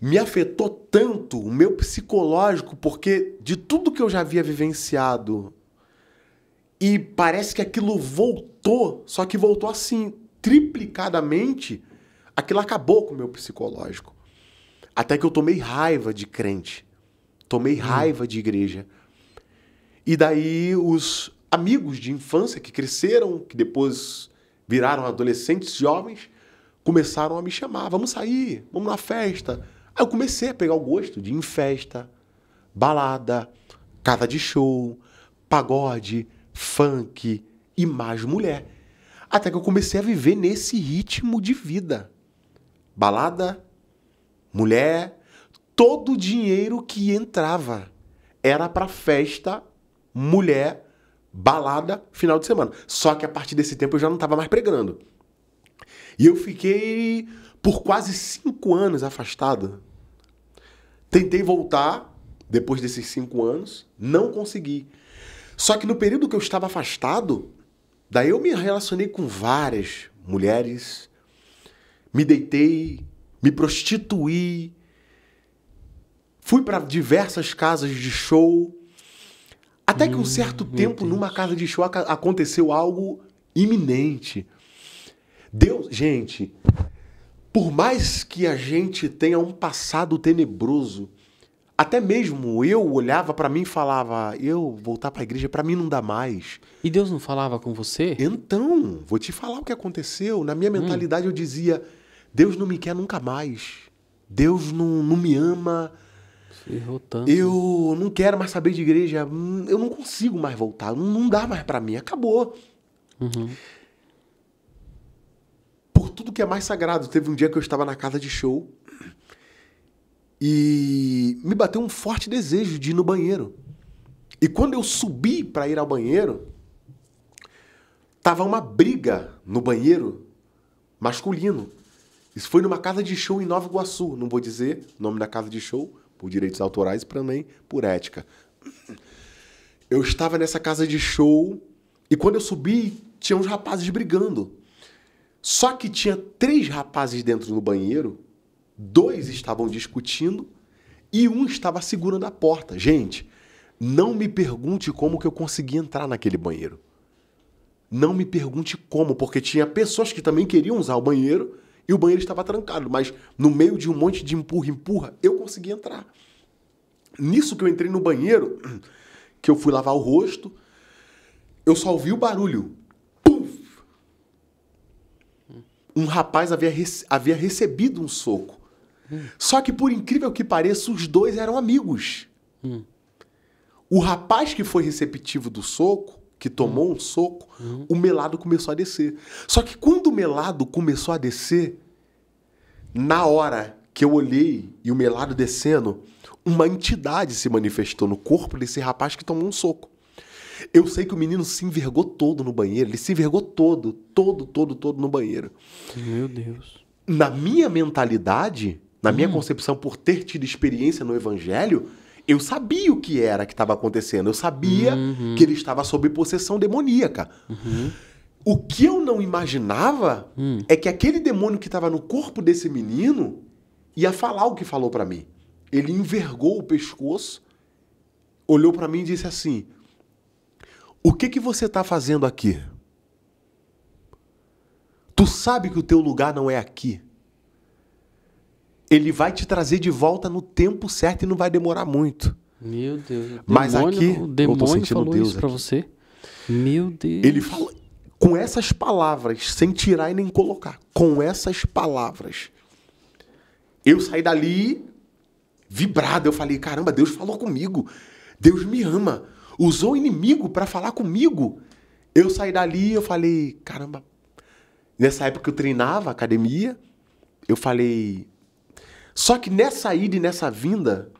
me afetou tanto o meu psicológico, porque de tudo que eu já havia vivenciado, e parece que aquilo voltou, só que voltou assim, triplicadamente, aquilo acabou com o meu psicológico. Até que eu tomei raiva de crente. Tomei hum. raiva de igreja. E daí os amigos de infância que cresceram, que depois viraram adolescentes, jovens, começaram a me chamar: vamos sair, vamos na festa. Aí eu comecei a pegar o gosto de ir em festa, balada, casa de show, pagode, funk e mais mulher. Até que eu comecei a viver nesse ritmo de vida. Balada, mulher, todo o dinheiro que entrava era para festa, mulher, balada, final de semana. Só que a partir desse tempo eu já não estava mais pregando. E eu fiquei por quase cinco anos afastado. Tentei voltar depois desses cinco anos, não consegui. Só que no período que eu estava afastado, daí eu me relacionei com várias mulheres, me deitei, me prostituí, Fui para diversas casas de show. Até que um hum, certo tempo, numa casa de show, aconteceu algo iminente. Deus, gente, por mais que a gente tenha um passado tenebroso, até mesmo eu olhava para mim e falava: eu voltar para a igreja, para mim não dá mais. E Deus não falava com você? Então, vou te falar o que aconteceu. Na minha hum. mentalidade, hum. eu dizia: Deus não me quer nunca mais. Deus não, não me ama eu não quero mais saber de igreja. Hum, eu não consigo mais voltar. Não dá mais para mim. Acabou. Uhum. Por tudo que é mais sagrado. Teve um dia que eu estava na casa de show e me bateu um forte desejo de ir no banheiro. E quando eu subi para ir ao banheiro, tava uma briga no banheiro masculino. Isso foi numa casa de show em Nova Iguaçu, não vou dizer o nome da casa de show, por direitos autorais e também por ética. Eu estava nessa casa de show e quando eu subi, tinha uns rapazes brigando. Só que tinha três rapazes dentro do banheiro, dois estavam discutindo e um estava segurando a porta. Gente, não me pergunte como que eu consegui entrar naquele banheiro. Não me pergunte como, porque tinha pessoas que também queriam usar o banheiro e o banheiro estava trancado, mas no meio de um monte de empurra, empurra, eu consegui entrar. Nisso que eu entrei no banheiro, que eu fui lavar o rosto, eu só ouvi o barulho. Puf! Um rapaz havia, rece havia recebido um soco. Só que, por incrível que pareça, os dois eram amigos. Hum. O rapaz que foi receptivo do soco que tomou uhum. um soco, uhum. o melado começou a descer. Só que quando o melado começou a descer, na hora que eu olhei e o melado descendo, uma entidade se manifestou no corpo desse rapaz que tomou um soco. Eu sei que o menino se envergou todo no banheiro, ele se envergou todo, todo, todo, todo no banheiro. Meu Deus. Na minha mentalidade, na minha hum. concepção, por ter tido experiência no evangelho, eu sabia o que era que estava acontecendo. Eu sabia uhum. que ele estava sob possessão demoníaca. Uhum. O que eu não imaginava uhum. é que aquele demônio que estava no corpo desse menino ia falar o que falou para mim. Ele envergou o pescoço, olhou para mim e disse assim: "O que que você está fazendo aqui? Tu sabe que o teu lugar não é aqui." ele vai te trazer de volta no tempo certo e não vai demorar muito. Meu Deus. Demônio, Mas aqui, o demônio eu falou Deus isso para você. Meu Deus. Ele falou com essas palavras, sem tirar e nem colocar. Com essas palavras. Eu saí dali vibrado. Eu falei: "Caramba, Deus falou comigo. Deus me ama. Usou o inimigo para falar comigo." Eu saí dali, eu falei: "Caramba, Nessa época eu treinava academia, eu falei, só que nessa ida e nessa vinda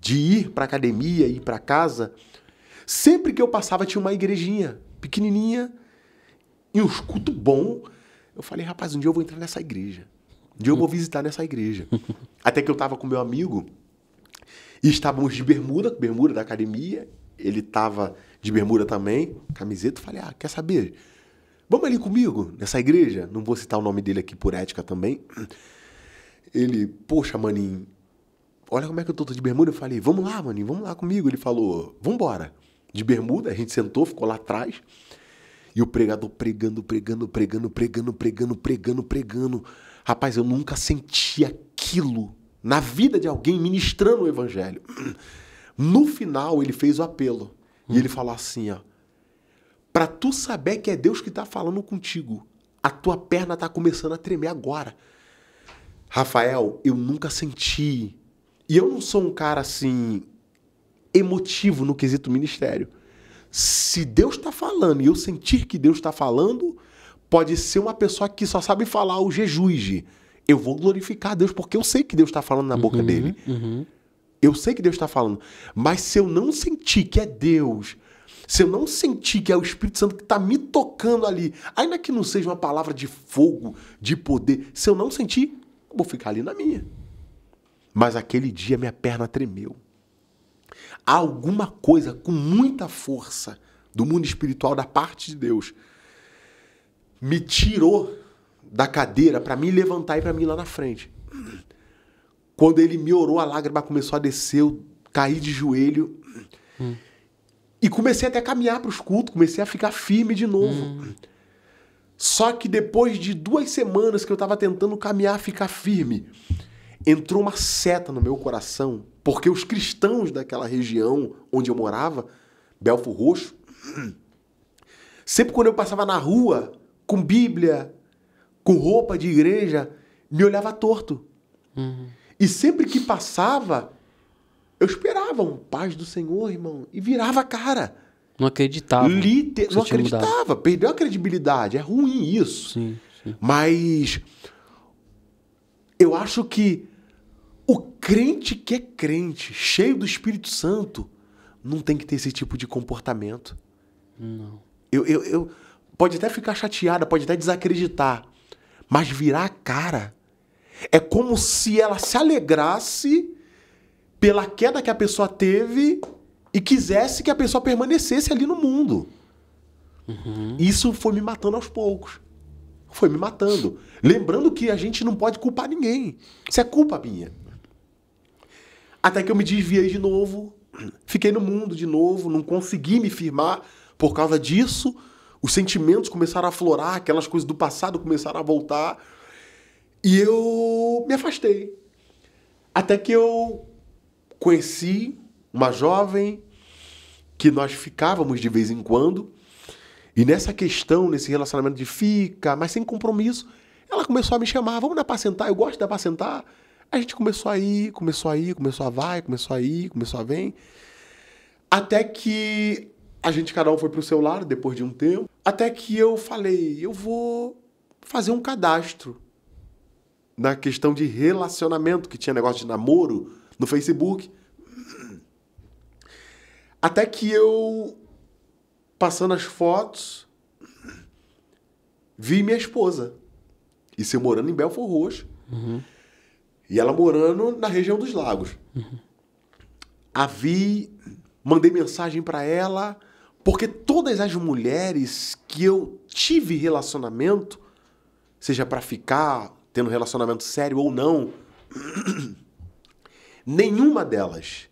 de ir para academia ir para casa, sempre que eu passava tinha uma igrejinha pequenininha e um culto bom. Eu falei, rapaz, um dia eu vou entrar nessa igreja. Um dia eu vou visitar nessa igreja. Até que eu estava com meu amigo e estávamos de bermuda, bermuda da academia. Ele estava de bermuda também, camiseta. Eu falei, ah, quer saber? Vamos ali comigo, nessa igreja. Não vou citar o nome dele aqui por ética também. Ele, poxa, maninho, olha como é que eu tô, de bermuda. Eu falei, vamos lá, maninho, vamos lá comigo. Ele falou, vambora. De bermuda, a gente sentou, ficou lá atrás. E o pregador pregando, pregando, pregando, pregando, pregando, pregando, pregando. Rapaz, eu nunca senti aquilo na vida de alguém ministrando o evangelho. No final, ele fez o apelo. Hum. E ele falou assim, ó. Pra tu saber que é Deus que tá falando contigo, a tua perna tá começando a tremer agora. Rafael, eu nunca senti. E eu não sou um cara assim emotivo no quesito ministério. Se Deus está falando e eu sentir que Deus está falando, pode ser uma pessoa que só sabe falar o jejuge. Eu vou glorificar a Deus porque eu sei que Deus está falando na uhum, boca dele. Uhum. Eu sei que Deus está falando. Mas se eu não sentir que é Deus, se eu não sentir que é o Espírito Santo que está me tocando ali, ainda que não seja uma palavra de fogo, de poder, se eu não sentir, vou ficar ali na minha. Mas aquele dia minha perna tremeu. alguma coisa com muita força do mundo espiritual, da parte de Deus, me tirou da cadeira para me levantar e para mim ir lá na frente. Quando ele me orou, a lágrima começou a descer, eu caí de joelho. Hum. E comecei até a caminhar para os cultos, comecei a ficar firme de novo. Hum. Só que depois de duas semanas que eu estava tentando caminhar, ficar firme, entrou uma seta no meu coração, porque os cristãos daquela região onde eu morava, Belfo Roxo, sempre quando eu passava na rua com Bíblia, com roupa de igreja, me olhava torto. Uhum. E sempre que passava, eu esperava um paz do Senhor, irmão, e virava a cara. Não acreditava. Liter... Não acreditava. Perdeu a credibilidade. É ruim isso. Sim, sim. Mas eu acho que o crente que é crente, cheio do Espírito Santo, não tem que ter esse tipo de comportamento. Não. Eu, eu, eu pode até ficar chateada, pode até desacreditar, mas virar a cara é como se ela se alegrasse pela queda que a pessoa teve e quisesse que a pessoa permanecesse ali no mundo. Uhum. Isso foi me matando aos poucos. Foi me matando. Lembrando que a gente não pode culpar ninguém. Isso é culpa minha. Até que eu me desviei de novo, fiquei no mundo de novo, não consegui me firmar por causa disso. Os sentimentos começaram a florar, aquelas coisas do passado começaram a voltar. E eu me afastei. Até que eu conheci uma jovem que nós ficávamos de vez em quando. E nessa questão, nesse relacionamento de fica, mas sem compromisso, ela começou a me chamar, vamos dar pra sentar, eu gosto de dar pra sentar. A gente começou a ir, começou a ir, começou a vai, começou a ir, começou a vem. Até que a gente, cada um foi pro seu lado depois de um tempo. Até que eu falei, eu vou fazer um cadastro na questão de relacionamento, que tinha negócio de namoro no Facebook. Até que eu, passando as fotos, vi minha esposa. Isso eu morando em Belfort Roxo. Uhum. E ela morando na região dos lagos. Uhum. A vi, mandei mensagem para ela, porque todas as mulheres que eu tive relacionamento, seja para ficar tendo relacionamento sério ou não, nenhuma delas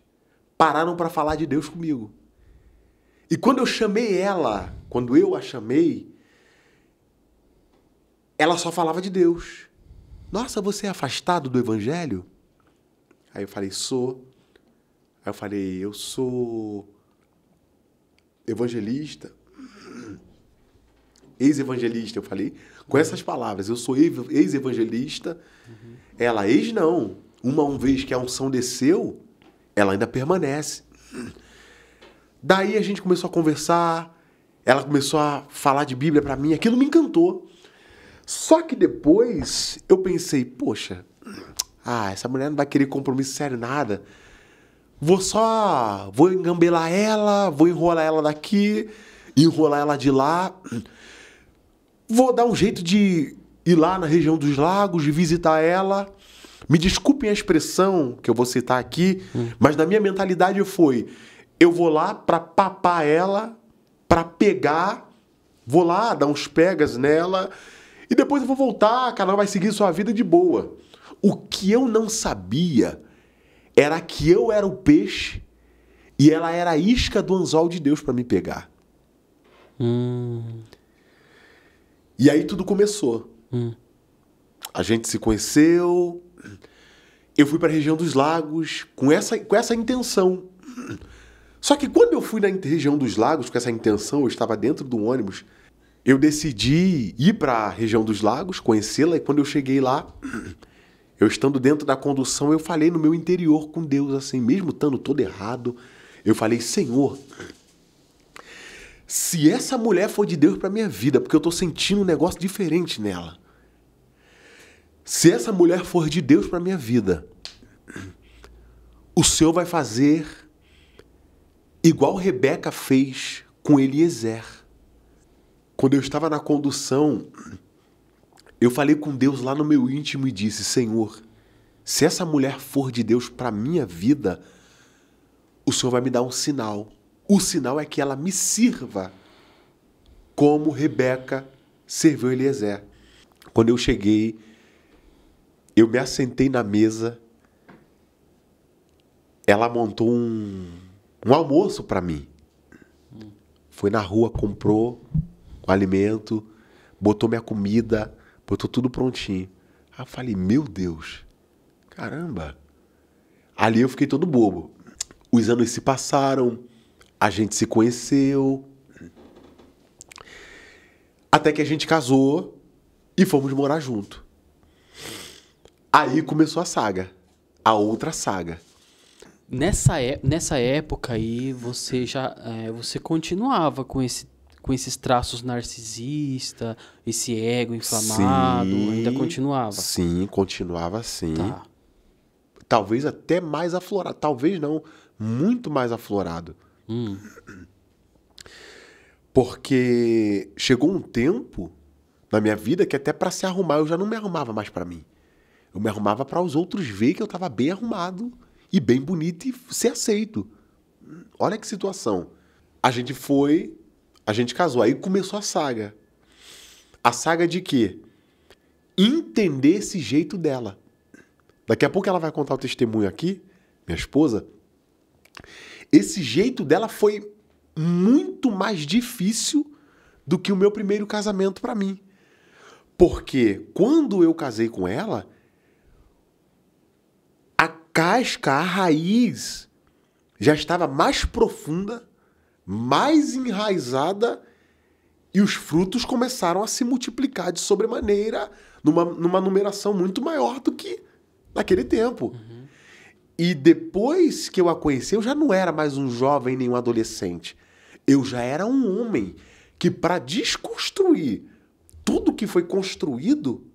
pararam para falar de Deus comigo. E quando eu chamei ela, quando eu a chamei, ela só falava de Deus. Nossa, você é afastado do evangelho? Aí eu falei, sou. Aí eu falei, eu sou evangelista. Ex-evangelista, eu falei com essas palavras. Eu sou ex-evangelista. Uhum. Ela, ex não. Uma, uma vez que a unção desceu, ela ainda permanece. Daí a gente começou a conversar, ela começou a falar de Bíblia para mim, aquilo me encantou. Só que depois eu pensei, poxa, ah, essa mulher não vai querer compromisso sério nada. Vou só, vou engambelar ela, vou enrolar ela daqui, enrolar ela de lá. Vou dar um jeito de ir lá na região dos lagos, de visitar ela. Me desculpem a expressão que eu vou citar aqui, hum. mas na minha mentalidade foi: eu vou lá para papar ela, para pegar, vou lá dar uns pegas nela e depois eu vou voltar, cara, ela vai seguir sua vida de boa. O que eu não sabia era que eu era o peixe e ela era a isca do anzol de Deus para me pegar. Hum. E aí tudo começou. Hum. A gente se conheceu, eu fui para a região dos lagos com essa, com essa intenção. Só que quando eu fui na região dos lagos com essa intenção, eu estava dentro do ônibus, eu decidi ir para a região dos lagos, conhecê-la, e quando eu cheguei lá, eu estando dentro da condução, eu falei no meu interior com Deus, assim, mesmo estando todo errado, eu falei: Senhor, se essa mulher for de Deus para minha vida, porque eu estou sentindo um negócio diferente nela se essa mulher for de Deus para minha vida, o Senhor vai fazer igual Rebeca fez com Eliezer. Quando eu estava na condução, eu falei com Deus lá no meu íntimo e disse: Senhor, se essa mulher for de Deus para minha vida, o Senhor vai me dar um sinal. O sinal é que ela me sirva como Rebeca serviu Eliezer. Quando eu cheguei eu me assentei na mesa. Ela montou um, um almoço para mim. Foi na rua, comprou o alimento, botou minha comida, botou tudo prontinho. Aí eu falei, meu Deus, caramba. Ali eu fiquei todo bobo. Os anos se passaram, a gente se conheceu. Até que a gente casou e fomos morar junto. Aí começou a saga. A outra saga. Nessa, é, nessa época aí, você já é, você continuava com, esse, com esses traços narcisista, esse ego inflamado, sim, ainda continuava? Sim, continuava sim. Tá. Talvez até mais aflorado. Talvez não, muito mais aflorado. Hum. Porque chegou um tempo na minha vida que até para se arrumar eu já não me arrumava mais para mim. Eu me arrumava para os outros ver que eu estava bem arrumado e bem bonito e ser aceito. Olha que situação. A gente foi, a gente casou, aí começou a saga. A saga de quê? Entender esse jeito dela. Daqui a pouco ela vai contar o testemunho aqui, minha esposa. Esse jeito dela foi muito mais difícil do que o meu primeiro casamento para mim. Porque quando eu casei com ela, casca, a raiz já estava mais profunda, mais enraizada e os frutos começaram a se multiplicar de sobremaneira numa, numa numeração muito maior do que naquele tempo. Uhum. E depois que eu a conheci, eu já não era mais um jovem nem um adolescente. Eu já era um homem que, para desconstruir tudo que foi construído,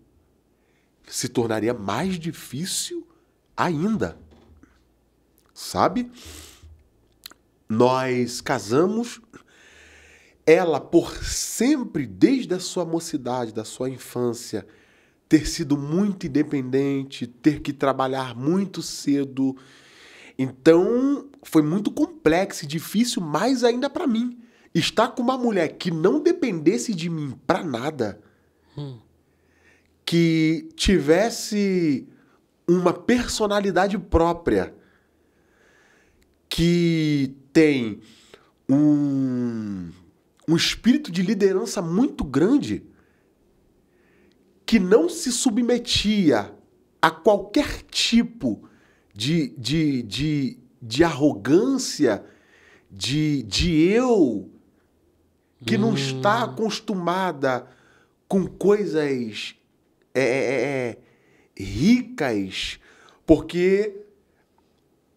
se tornaria mais difícil ainda. Sabe? Nós casamos, ela por sempre, desde a sua mocidade, da sua infância, ter sido muito independente, ter que trabalhar muito cedo. Então, foi muito complexo e difícil, mais ainda para mim. Estar com uma mulher que não dependesse de mim para nada, hum. que tivesse uma personalidade própria que tem um, um espírito de liderança muito grande que não se submetia a qualquer tipo de, de, de, de arrogância, de, de eu, que hum. não está hum. acostumada com coisas é, é, é, é ricas, porque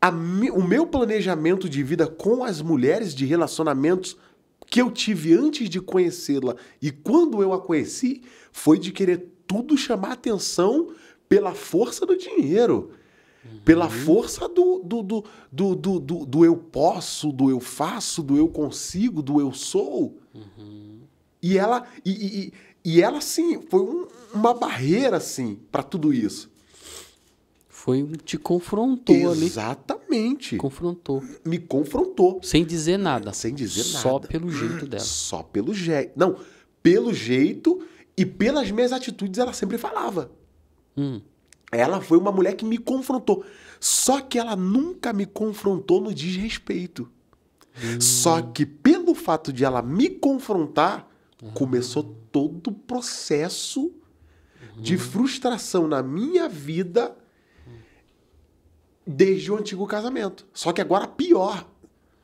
a, o meu planejamento de vida com as mulheres de relacionamentos que eu tive antes de conhecê-la e quando eu a conheci foi de querer tudo chamar atenção pela força do dinheiro, pela uhum. força do do, do, do, do, do, do, eu posso, do eu faço, do eu consigo, do eu sou. Uhum. E ela. E, e, e ela, sim, foi um, uma barreira, assim, para tudo isso. Foi te confrontou Exatamente. ali. Exatamente. Confrontou. Me confrontou. Sem dizer nada. Sem dizer Só nada. Só pelo jeito dela. Só pelo jeito. Não, pelo jeito e pelas minhas atitudes ela sempre falava. Hum. Ela foi uma mulher que me confrontou. Só que ela nunca me confrontou no desrespeito. Hum. Só que pelo fato de ela me confrontar, uhum. começou todo o processo uhum. de frustração na minha vida desde o antigo casamento. Só que agora pior.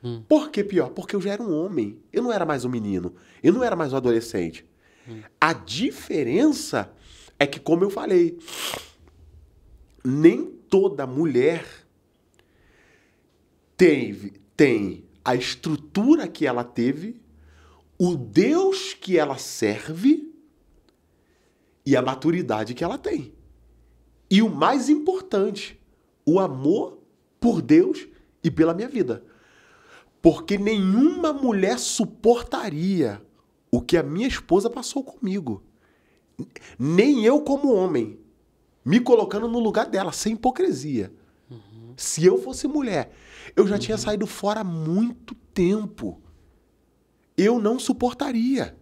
Hum. Por que pior? Porque eu já era um homem. Eu não era mais um menino. Eu não era mais um adolescente. Hum. A diferença é que, como eu falei, nem toda mulher teve, tem a estrutura que ela teve o Deus que ela serve e a maturidade que ela tem. E o mais importante, o amor por Deus e pela minha vida. Porque nenhuma mulher suportaria o que a minha esposa passou comigo. Nem eu, como homem, me colocando no lugar dela, sem hipocrisia. Uhum. Se eu fosse mulher, eu já uhum. tinha saído fora há muito tempo eu não suportaria.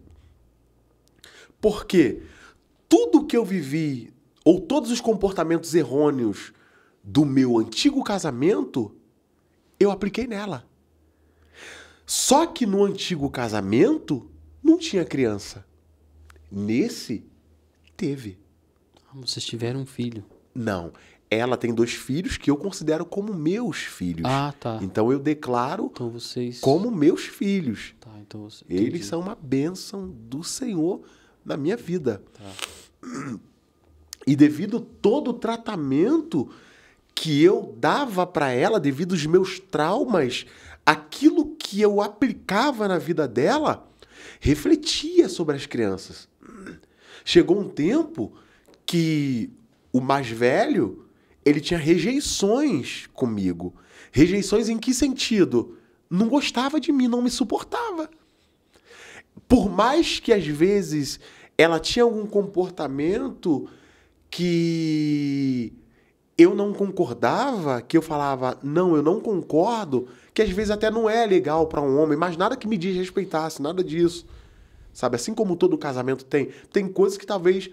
Porque tudo que eu vivi, ou todos os comportamentos errôneos do meu antigo casamento, eu apliquei nela. Só que no antigo casamento não tinha criança. Nesse, teve. Vocês tiveram um filho? Não ela tem dois filhos que eu considero como meus filhos. Ah, tá. Então eu declaro então vocês... como meus filhos. Tá, então você... Eles são uma bênção do Senhor na minha vida. Tá. E devido todo o tratamento que eu dava para ela, devido os meus traumas, aquilo que eu aplicava na vida dela refletia sobre as crianças. Chegou um tempo que o mais velho ele tinha rejeições comigo. Rejeições em que sentido? Não gostava de mim, não me suportava. Por mais que às vezes ela tinha algum comportamento que eu não concordava, que eu falava, não, eu não concordo, que às vezes até não é legal para um homem, mas nada que me desrespeitasse, nada disso. Sabe, assim como todo casamento tem, tem coisas que talvez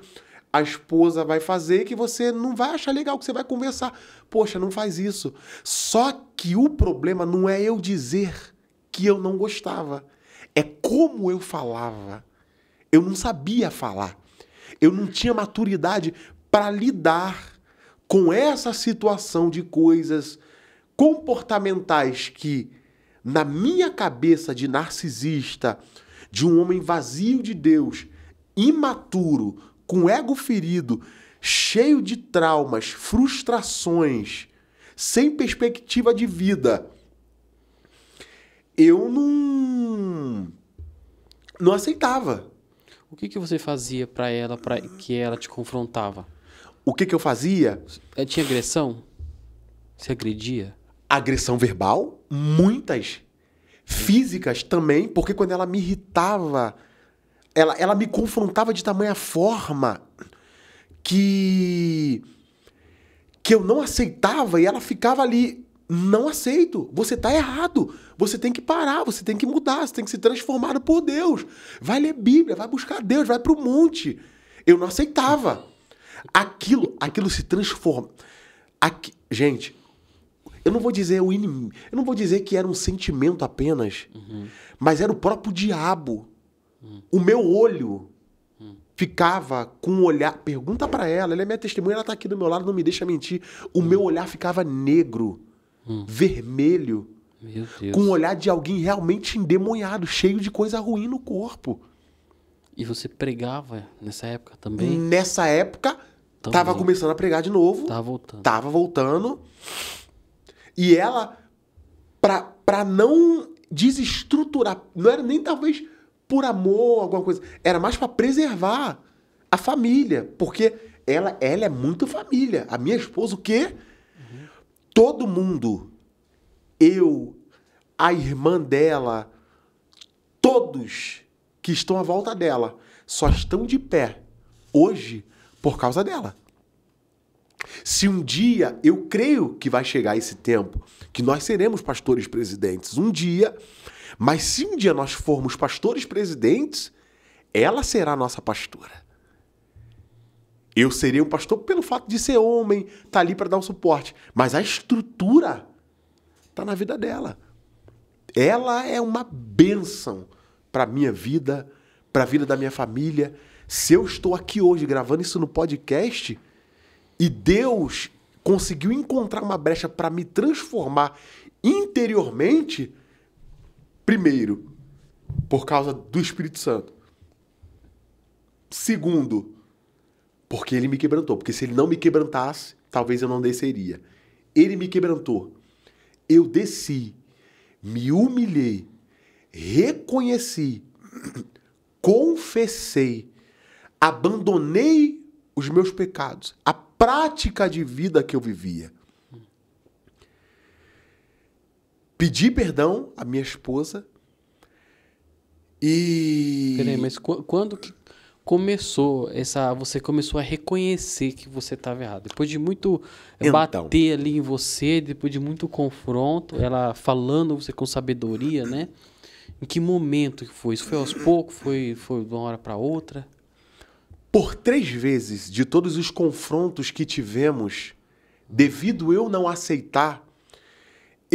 a esposa vai fazer que você não vai achar legal, que você vai conversar. Poxa, não faz isso. Só que o problema não é eu dizer que eu não gostava, é como eu falava. Eu não sabia falar. Eu não tinha maturidade para lidar com essa situação de coisas comportamentais que, na minha cabeça de narcisista, de um homem vazio de Deus, imaturo, com ego ferido, cheio de traumas, frustrações, sem perspectiva de vida, eu não não aceitava. O que, que você fazia para ela, para que ela te confrontava? O que, que eu fazia? É, tinha agressão? Você agredia? Agressão verbal, muitas. Físicas também, porque quando ela me irritava, ela, ela me confrontava de tamanha forma que que eu não aceitava e ela ficava ali não aceito. Você está errado. Você tem que parar, você tem que mudar, você tem que se transformar por Deus. Vai ler Bíblia, vai buscar Deus, vai para o monte. Eu não aceitava. Aquilo, aquilo se transforma. Aqui, gente, eu não vou dizer o inimigo, eu não vou dizer que era um sentimento apenas, uhum. mas era o próprio diabo Hum. O meu olho ficava com o um olhar. Pergunta para ela, ela é minha testemunha, ela tá aqui do meu lado, não me deixa mentir. O hum. meu olhar ficava negro, vermelho, com o um olhar de alguém realmente endemoniado, cheio de coisa ruim no corpo. E você pregava nessa época também? Nessa época, também. tava começando a pregar de novo. Tava voltando. Tava voltando. E ela, pra, pra não desestruturar, não era nem talvez por amor, alguma coisa. Era mais para preservar a família, porque ela, ela é muito família. A minha esposa, o quê? Uhum. Todo mundo, eu, a irmã dela, todos que estão à volta dela, só estão de pé hoje por causa dela. Se um dia, eu creio que vai chegar esse tempo, que nós seremos pastores presidentes, um dia mas se um dia nós formos pastores presidentes, ela será nossa pastora. Eu serei um pastor pelo fato de ser homem, tá ali para dar um suporte, mas a estrutura tá na vida dela. Ela é uma bênção para minha vida, para a vida da minha família. Se eu estou aqui hoje gravando isso no podcast e Deus conseguiu encontrar uma brecha para me transformar interiormente, Primeiro, por causa do Espírito Santo. Segundo, porque ele me quebrantou. Porque se ele não me quebrantasse, talvez eu não desceria. Ele me quebrantou. Eu desci, me humilhei, reconheci, confessei, abandonei os meus pecados, a prática de vida que eu vivia. pedi perdão à minha esposa. E. Peraí, mas quando que começou essa. Você começou a reconhecer que você estava errado? Depois de muito eh, então, bater ali em você, depois de muito confronto, ela falando você com sabedoria, né? Em que momento que foi? Isso foi aos poucos? Foi, foi de uma hora para outra? Por três vezes, de todos os confrontos que tivemos, devido eu não aceitar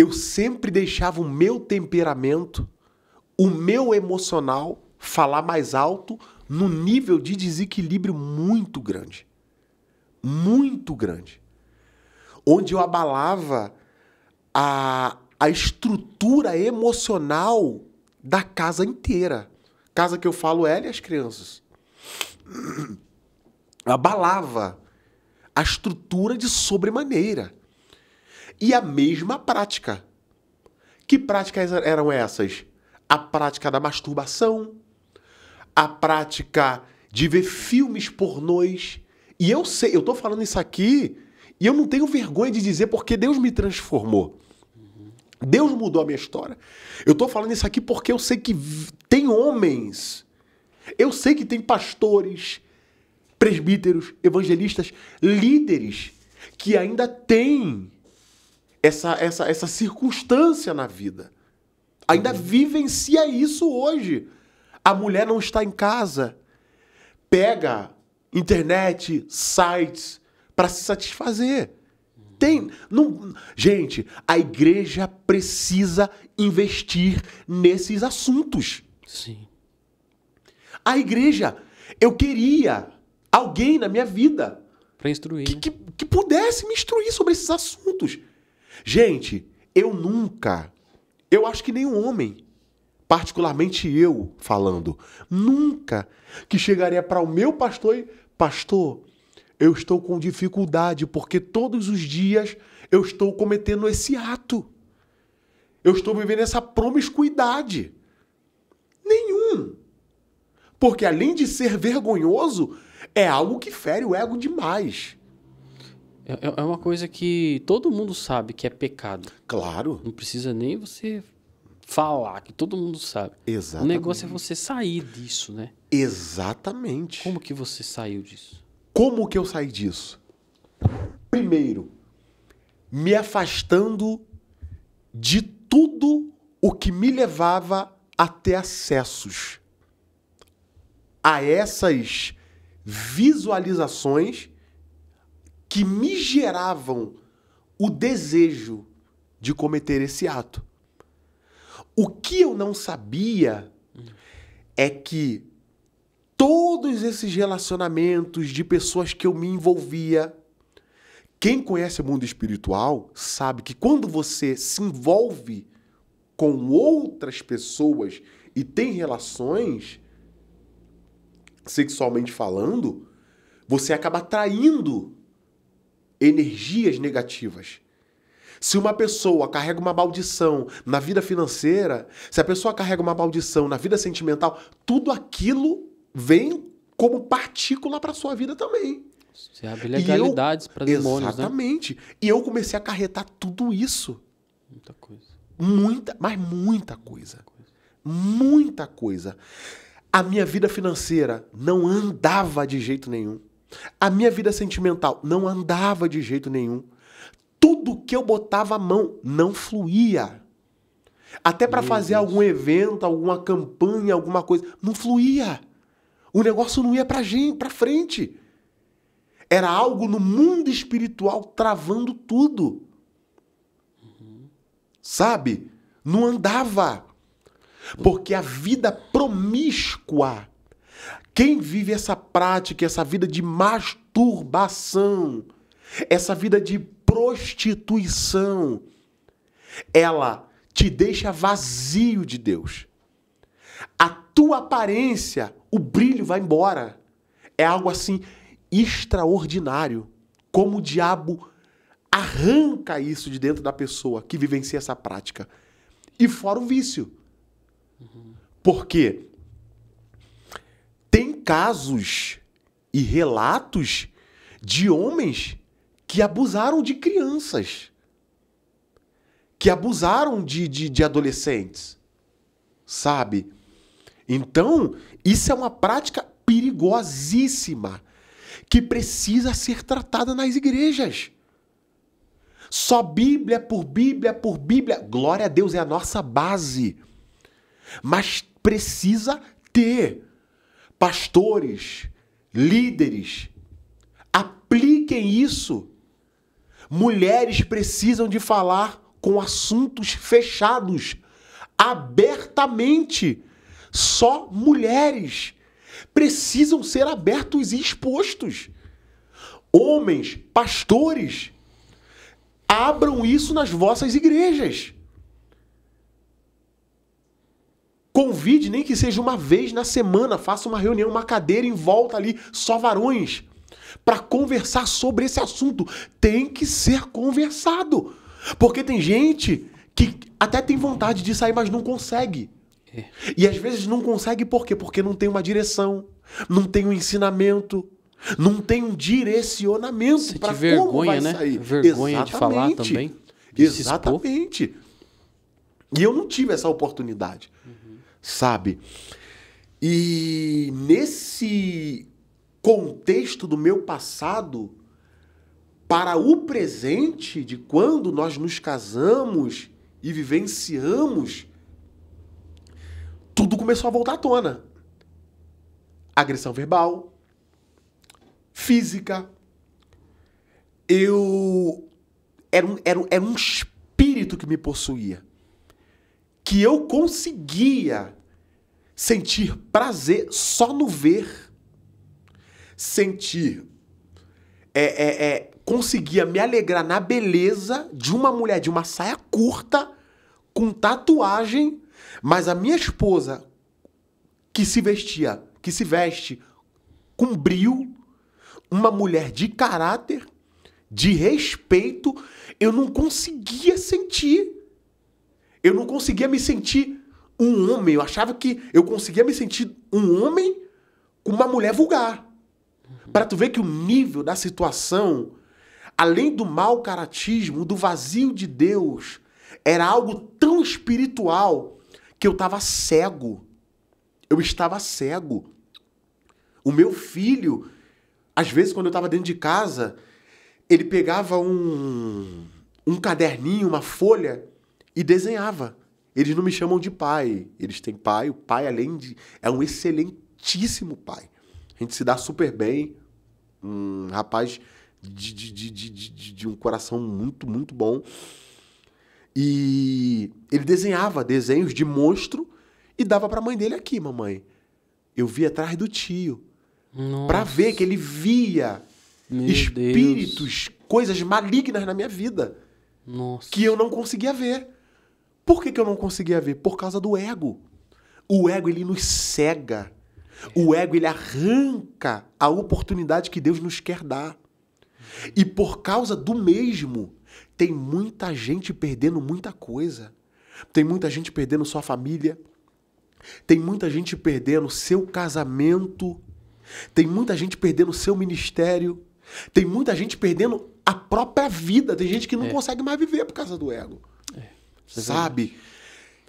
eu sempre deixava o meu temperamento, o meu emocional falar mais alto no nível de desequilíbrio muito grande. Muito grande. Onde eu abalava a, a estrutura emocional da casa inteira. Casa que eu falo ela e as crianças. Abalava a estrutura de sobremaneira e a mesma prática. Que práticas eram essas? A prática da masturbação, a prática de ver filmes pornôs. E eu sei, eu tô falando isso aqui e eu não tenho vergonha de dizer porque Deus me transformou. Deus mudou a minha história. Eu tô falando isso aqui porque eu sei que tem homens, eu sei que tem pastores, presbíteros, evangelistas, líderes que ainda têm essa, essa, essa circunstância na vida. Ainda uhum. vivencia isso hoje. A mulher não está em casa. Pega internet, sites para se satisfazer. Tem, não, gente, a igreja precisa investir nesses assuntos. Sim. A igreja, eu queria alguém na minha vida para instruir que, né? que, que pudesse me instruir sobre esses assuntos. Gente, eu nunca, eu acho que nenhum homem, particularmente eu falando, nunca que chegaria para o meu pastor e, pastor, eu estou com dificuldade porque todos os dias eu estou cometendo esse ato. Eu estou vivendo essa promiscuidade. Nenhum. Porque além de ser vergonhoso, é algo que fere o ego demais. É, é, é uma coisa que todo mundo sabe que é pecado. Claro. Não precisa nem você falar, que todo mundo sabe. Exatamente. O negócio é você sair disso, né? Exatamente. Como que você saiu disso? Como que eu saí disso? Primeiro, me afastando de tudo o que me levava a ter acessos a essas visualizações que me geravam o desejo de cometer esse ato. O que eu não sabia é que todos esses relacionamentos de pessoas que eu me envolvia. Quem conhece o mundo espiritual sabe que quando você se envolve com outras pessoas e tem relações, sexualmente falando, você acaba traindo energias negativas. Se uma pessoa carrega uma maldição na vida financeira, se a pessoa carrega uma maldição na vida sentimental, tudo aquilo vem como partícula para sua vida também. Você abre legalidades para demônios, né? Exatamente. Né? E eu comecei a carretar tudo isso. Muita coisa. Muita, mas muita coisa. Muita coisa. A minha vida financeira não andava de jeito nenhum. A minha vida sentimental não andava de jeito nenhum. Tudo que eu botava a mão não fluía. Até para fazer Deus. algum evento, alguma campanha, alguma coisa, não fluía. O negócio não ia para gente, para frente. Era algo no mundo espiritual travando tudo. Sabe? Não andava. Porque a vida promíscua quem vive essa prática, essa vida de masturbação, essa vida de prostituição, ela te deixa vazio de Deus. A tua aparência, o brilho vai embora. É algo assim extraordinário. Como o diabo arranca isso de dentro da pessoa que vivencia essa prática. E fora o vício. Uhum. Porque casos e relatos de homens que abusaram de crianças, que abusaram de, de, de adolescentes, sabe? Então, isso é uma prática perigosíssima que precisa ser tratada nas igrejas. Só Bíblia por Bíblia por Bíblia. Glória a Deus é a nossa base. Mas precisa ter pastores, líderes, apliquem isso. Mulheres precisam de falar com assuntos fechados, abertamente. Só mulheres precisam ser abertos e expostos. Homens, pastores, abram isso nas vossas igrejas. Convide, nem que seja uma vez na semana, faça uma reunião, uma cadeira em volta ali, só varões, para conversar sobre esse assunto. Tem que ser conversado. Porque tem gente que até tem vontade de sair, mas não consegue. É. E às vezes não consegue por quê? Porque não tem uma direção, não tem um ensinamento, não tem um direcionamento para como vai né? sair. Vergonha Exatamente. de falar também. De Exatamente. E eu não tive essa oportunidade. Uhum sabe? E nesse contexto do meu passado para o presente, de quando nós nos casamos e vivenciamos, tudo começou a voltar à tona. Agressão verbal, física. Eu. Era um, era, um, era um espírito que me possuía que eu conseguia sentir prazer só no ver. Sentir. É, é, é, conseguia me alegrar na beleza de uma mulher de uma saia curta, com tatuagem, mas a minha esposa, que se vestia, que se veste com brio, uma mulher de caráter, de respeito, eu não conseguia sentir eu não conseguia me sentir um homem. Eu achava que eu conseguia me sentir um homem com uma mulher vulgar. Para tu ver que o nível da situação, além do mau caratismo, do vazio de Deus, era algo tão espiritual que eu estava cego. Eu estava cego. O meu filho, às vezes, quando eu estava dentro de casa, ele pegava um, um caderninho, uma folha, e desenhava. Eles não me chamam de pai. Eles têm pai. O pai, além de. É um excelentíssimo pai. A gente se dá super bem. Um rapaz de, de, de, de, de um coração muito, muito bom. E ele desenhava desenhos de monstro e dava para a mãe dele aqui, mamãe. Eu vi atrás do tio. Para ver que ele via Meu espíritos, Deus. coisas malignas na minha vida. Nossa. Que eu não conseguia ver. Por que, que eu não conseguia ver? Por causa do ego. O ego, ele nos cega. O ego, ele arranca a oportunidade que Deus nos quer dar. E por causa do mesmo, tem muita gente perdendo muita coisa. Tem muita gente perdendo sua família. Tem muita gente perdendo seu casamento. Tem muita gente perdendo seu ministério. Tem muita gente perdendo a própria vida. Tem gente que não é. consegue mais viver por causa do ego. Né? sabe?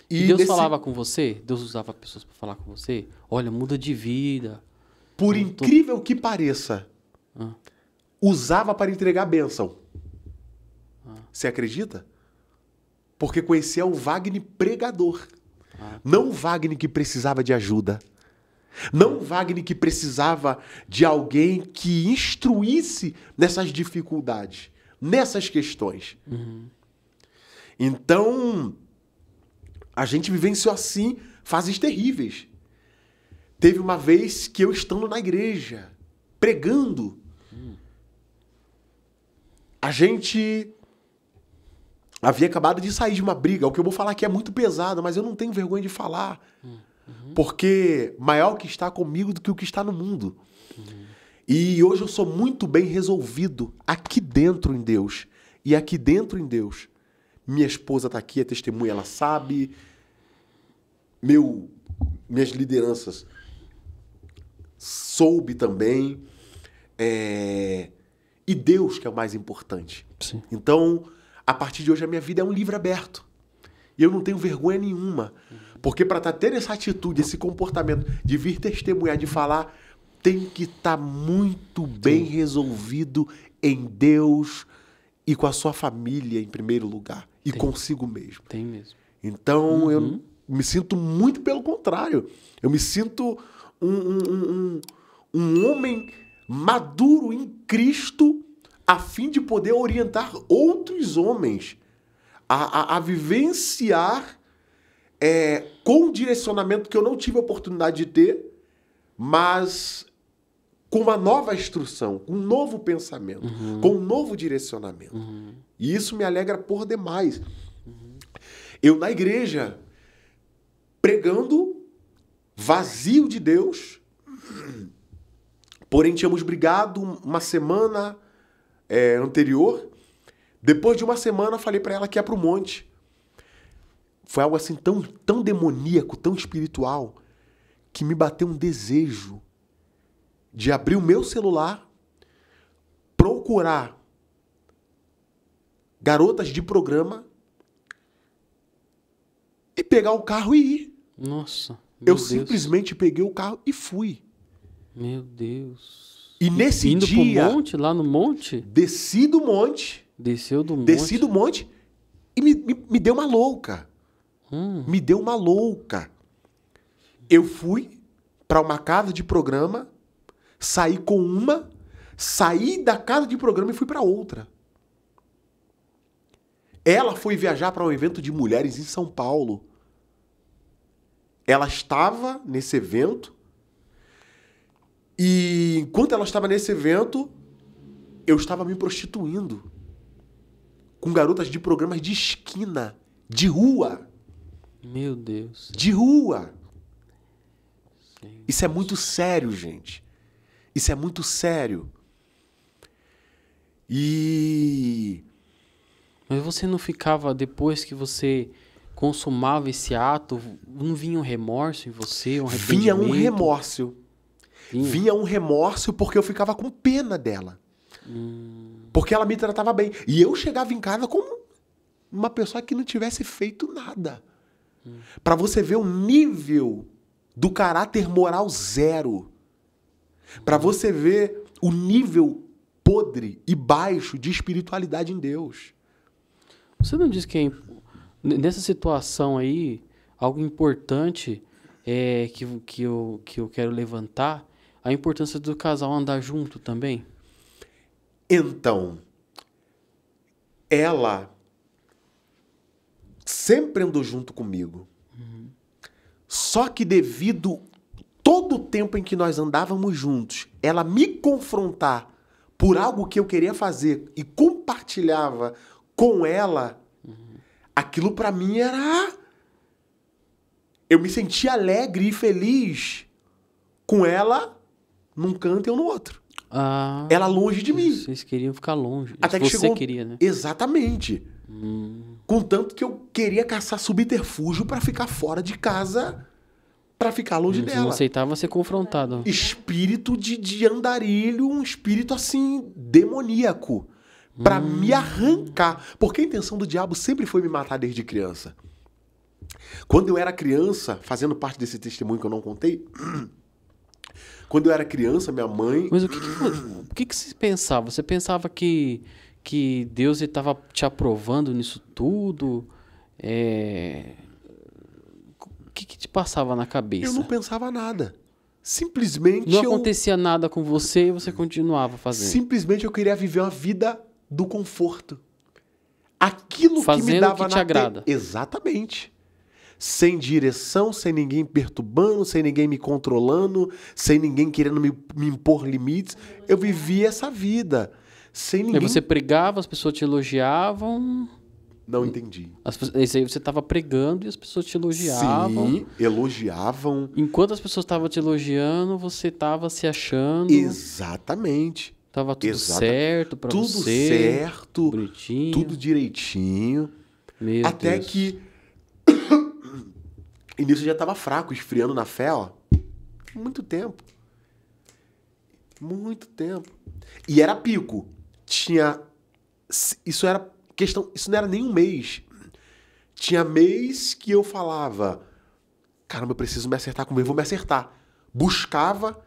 E, e Deus falava com você? Deus usava pessoas para falar com você? Olha, muda de vida. Por incrível que pareça, ah. usava para entregar bênção. Ah. Você acredita? Porque conhecia o Wagner pregador. Ah. Tá. Não o Wagner que precisava de ajuda. Não o Wagner que precisava de alguém que instruísse nessas dificuldades, nessas questões. Uhum. Então, a gente vivenciou assim fases terríveis. Teve uma vez que eu estando na igreja, pregando, a gente havia acabado de sair de uma briga. O que eu vou falar aqui é muito pesado, mas eu não tenho vergonha de falar. Porque maior que está comigo do que o que está no mundo. E hoje eu sou muito bem resolvido aqui dentro em Deus. E aqui dentro em Deus minha esposa está aqui, é testemunha, ela sabe. Meu, minhas lideranças soube também. É... E Deus que é o mais importante. Sim. Então, a partir de hoje, a minha vida é um livro aberto. E eu não tenho vergonha nenhuma. Porque para tá ter essa atitude, esse comportamento de vir testemunhar, de falar, tem que estar tá muito bem Sim. resolvido em Deus e com a sua família em primeiro lugar e consigo mesmo. Tem mesmo. Então uhum. eu me sinto muito pelo contrário. Eu me sinto um, um, um, um homem maduro em Cristo a fim de poder orientar outros homens a, a, a vivenciar é, com direcionamento que eu não tive a oportunidade de ter, mas com uma nova instrução, com um novo pensamento, uhum. com um novo direcionamento. Uhum. E isso me alegra por demais. Uhum. Eu na igreja, pregando, vazio de Deus, porém tínhamos brigado uma semana é, anterior. Depois de uma semana, falei para ela que ia para o monte. Foi algo assim tão, tão demoníaco, tão espiritual, que me bateu um desejo de abrir o meu celular, procurar garotas de programa e pegar o carro e ir. Nossa. Eu Deus. simplesmente peguei o carro e fui. Meu Deus. E nesse Indo dia. Pro monte, lá no monte? Desci do monte. Desceu do monte. Desci do monte e me, me, me deu uma louca. Hum. Me deu uma louca. Eu fui para uma casa de programa, saí com uma, saí da casa de programa e fui para outra. Ela foi viajar para um evento de mulheres em São Paulo. Ela estava nesse evento. E enquanto ela estava nesse evento, eu estava me prostituindo com garotas de programas de esquina, de rua. Meu Deus. De rua. Sim. Isso é muito sério, gente. Isso é muito sério. E mas você não ficava, depois que você consumava esse ato, não vinha um remorso em você? Um vinha um remorso. Vinha. vinha. um remorso porque eu ficava com pena dela. Hum. Porque ela me tratava bem. E eu chegava em casa como uma pessoa que não tivesse feito nada. Hum. Para você ver o nível do caráter moral zero. Para hum. você ver o nível podre e baixo de espiritualidade em Deus. Você não disse que é, nessa situação aí, algo importante é, que, que, eu, que eu quero levantar, a importância do casal andar junto também? Então, ela sempre andou junto comigo. Uhum. Só que devido todo o tempo em que nós andávamos juntos, ela me confrontar por algo que eu queria fazer e compartilhava com ela, uhum. aquilo para mim era. Eu me sentia alegre e feliz com ela num canto e eu no outro. Ah, ela longe de mim. Vocês queriam ficar longe. Até que você chegou... queria, né? Exatamente. Hum. Contanto que eu queria caçar subterfúgio para ficar fora de casa, para ficar longe hum, dela. Não aceitava ser confrontado. Espírito de, de andarilho, um espírito assim, demoníaco para hum. me arrancar. Porque a intenção do diabo sempre foi me matar desde criança. Quando eu era criança, fazendo parte desse testemunho que eu não contei, quando eu era criança, minha mãe. Mas o que, que, o que, que você pensava? Você pensava que, que Deus estava te aprovando nisso tudo? É... O que, que te passava na cabeça? Eu não pensava nada. Simplesmente. Não acontecia nada com você e você continuava fazendo. Simplesmente eu queria viver uma vida do conforto. Aquilo Fazendo que me dava que te na agrada. Te... Exatamente. Sem direção, sem ninguém perturbando, sem ninguém me controlando, sem ninguém querendo me, me impor limites. Eu vivia essa vida. Sem ninguém. Aí você pregava, as pessoas te elogiavam. Não entendi. As, isso aí você estava pregando e as pessoas te elogiavam. Sim, elogiavam. Enquanto as pessoas estavam te elogiando, você estava se achando. Exatamente. Tava tudo Exato. certo para tudo você. Tudo certo. Bonitinho. Tudo direitinho. Meu até Deus. que. e nisso já tava fraco, esfriando na fé, ó. Muito tempo. Muito tempo. E era pico. Tinha. Isso era questão. Isso não era nem um mês. Tinha mês que eu falava: Caramba, eu preciso me acertar comigo, vou me acertar. Buscava,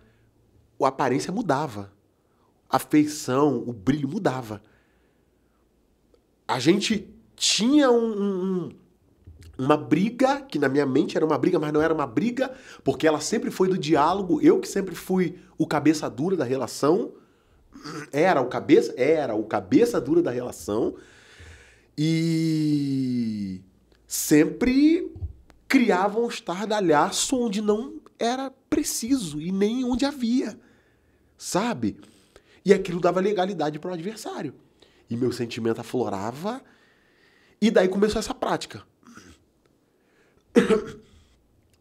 a aparência mudava a feição, o brilho mudava. A gente tinha um, um, uma briga, que na minha mente era uma briga, mas não era uma briga, porque ela sempre foi do diálogo, eu que sempre fui o cabeça dura da relação, era o cabeça, era o cabeça dura da relação, e sempre criava um estardalhaço onde não era preciso e nem onde havia, sabe? E aquilo dava legalidade para o adversário. E meu sentimento aflorava. E daí começou essa prática.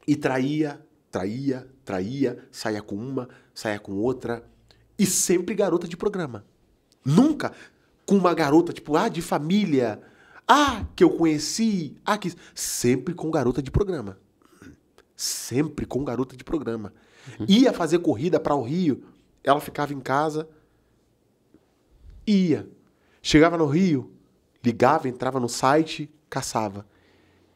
E traía, traía, traía, saía com uma, saía com outra. E sempre garota de programa. Nunca com uma garota, tipo, ah, de família. Ah, que eu conheci. Ah, que. Sempre com garota de programa. Sempre com garota de programa. Uhum. Ia fazer corrida para o Rio, ela ficava em casa ia. Chegava no Rio, ligava, entrava no site, caçava.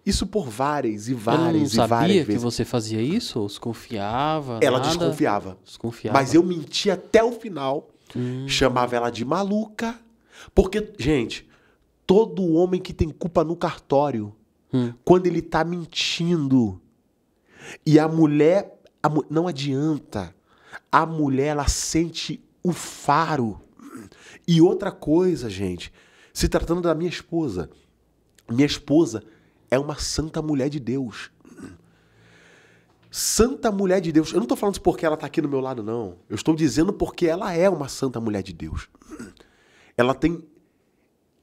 Isso por várias e várias não e várias que vezes. você fazia isso? Ou desconfiava? Ela nada? desconfiava. Desconfiava. Mas eu menti até o final. Hum. Chamava ela de maluca. Porque, gente, todo homem que tem culpa no cartório, hum. quando ele tá mentindo, e a mulher. A, não adianta. A mulher, ela sente o faro. E outra coisa, gente, se tratando da minha esposa, minha esposa é uma santa mulher de Deus. Santa mulher de Deus. Eu não estou falando isso porque ela está aqui do meu lado, não. Eu estou dizendo porque ela é uma santa mulher de Deus. Ela tem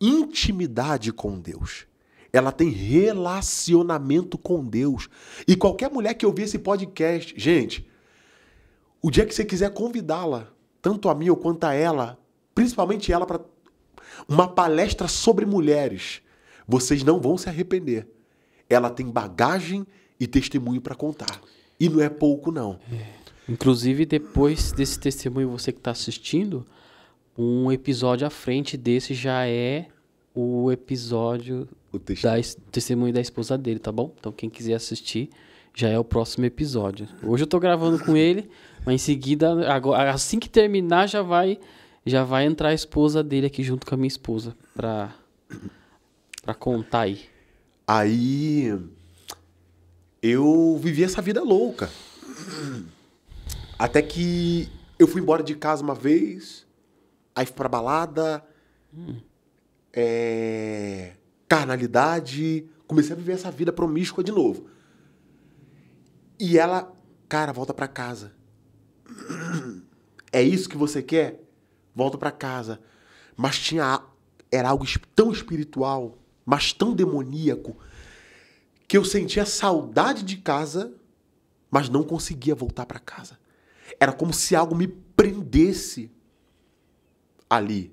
intimidade com Deus. Ela tem relacionamento com Deus. E qualquer mulher que ouvir esse podcast, gente, o dia que você quiser convidá-la, tanto a mim ou quanto a ela, principalmente ela, para uma palestra sobre mulheres. Vocês não vão se arrepender. Ela tem bagagem e testemunho para contar. E não é pouco, não. É. Inclusive, depois desse testemunho, você que está assistindo, um episódio à frente desse já é o episódio o da, testemunho da esposa dele, tá bom? Então, quem quiser assistir, já é o próximo episódio. Hoje eu tô gravando com ele, mas em seguida, agora, assim que terminar, já vai já vai entrar a esposa dele aqui junto com a minha esposa pra, pra contar aí. Aí eu vivi essa vida louca. Até que eu fui embora de casa uma vez, aí fui pra balada, hum. é, carnalidade, comecei a viver essa vida promíscua de novo. E ela, cara, volta pra casa. É isso que você quer? volto para casa. Mas tinha era algo tão espiritual, mas tão demoníaco, que eu sentia saudade de casa, mas não conseguia voltar para casa. Era como se algo me prendesse ali.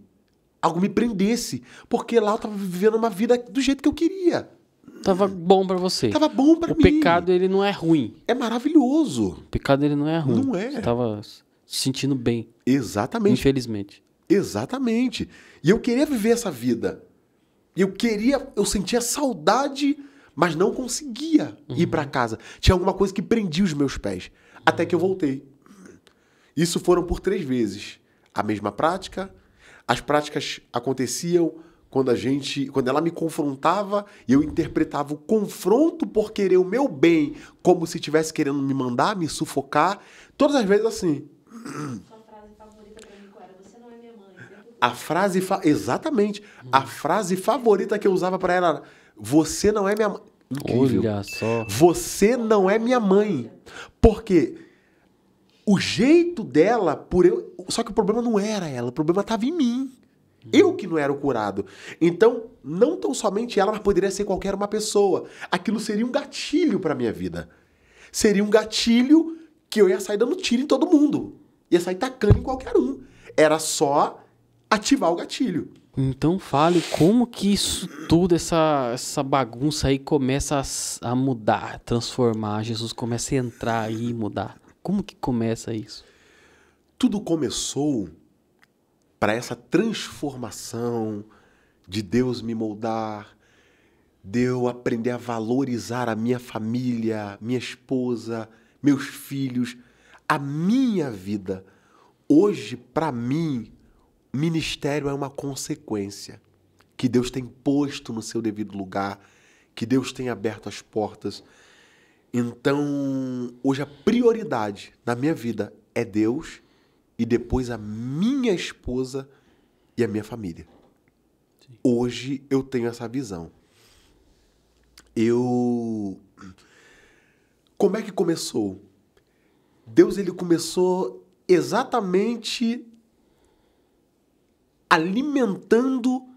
Algo me prendesse, porque lá eu tava vivendo uma vida do jeito que eu queria. Tava bom para você. Tava bom para mim. O pecado ele não é ruim. É maravilhoso. O pecado ele não é ruim. Não é. Você tava se sentindo bem. Exatamente. Infelizmente. Exatamente. E eu queria viver essa vida. Eu queria, eu sentia saudade, mas não conseguia uhum. ir para casa. Tinha alguma coisa que prendia os meus pés. Uhum. Até que eu voltei. Isso foram por três vezes. A mesma prática. As práticas aconteciam quando a gente, quando ela me confrontava e eu interpretava o confronto por querer o meu bem como se estivesse querendo me mandar, me sufocar, todas as vezes assim. Sua frase favorita mim era? Você não é minha mãe. A frase. Fa... Exatamente. Hum. A frase favorita que eu usava para ela era: Você não é minha mãe. Incrível. Olha só. Você não é minha mãe. Porque o jeito dela, por eu. Só que o problema não era ela, o problema estava em mim. Eu que não era o curado. Então, não tão somente ela, mas poderia ser qualquer uma pessoa. Aquilo seria um gatilho para minha vida. Seria um gatilho que eu ia sair dando tiro em todo mundo. Ia sair tacando em qualquer um. Era só ativar o gatilho. Então fale como que isso tudo, essa, essa bagunça aí começa a, a mudar, transformar, Jesus começa a entrar aí e mudar. Como que começa isso? Tudo começou para essa transformação de Deus me moldar, de eu aprender a valorizar a minha família, minha esposa, meus filhos, a minha vida. Hoje, para mim, ministério é uma consequência que Deus tem posto no seu devido lugar, que Deus tem aberto as portas. Então, hoje a prioridade na minha vida é Deus e depois a minha esposa e a minha família. Sim. Hoje eu tenho essa visão. Eu. Como é que começou? Deus ele começou exatamente alimentando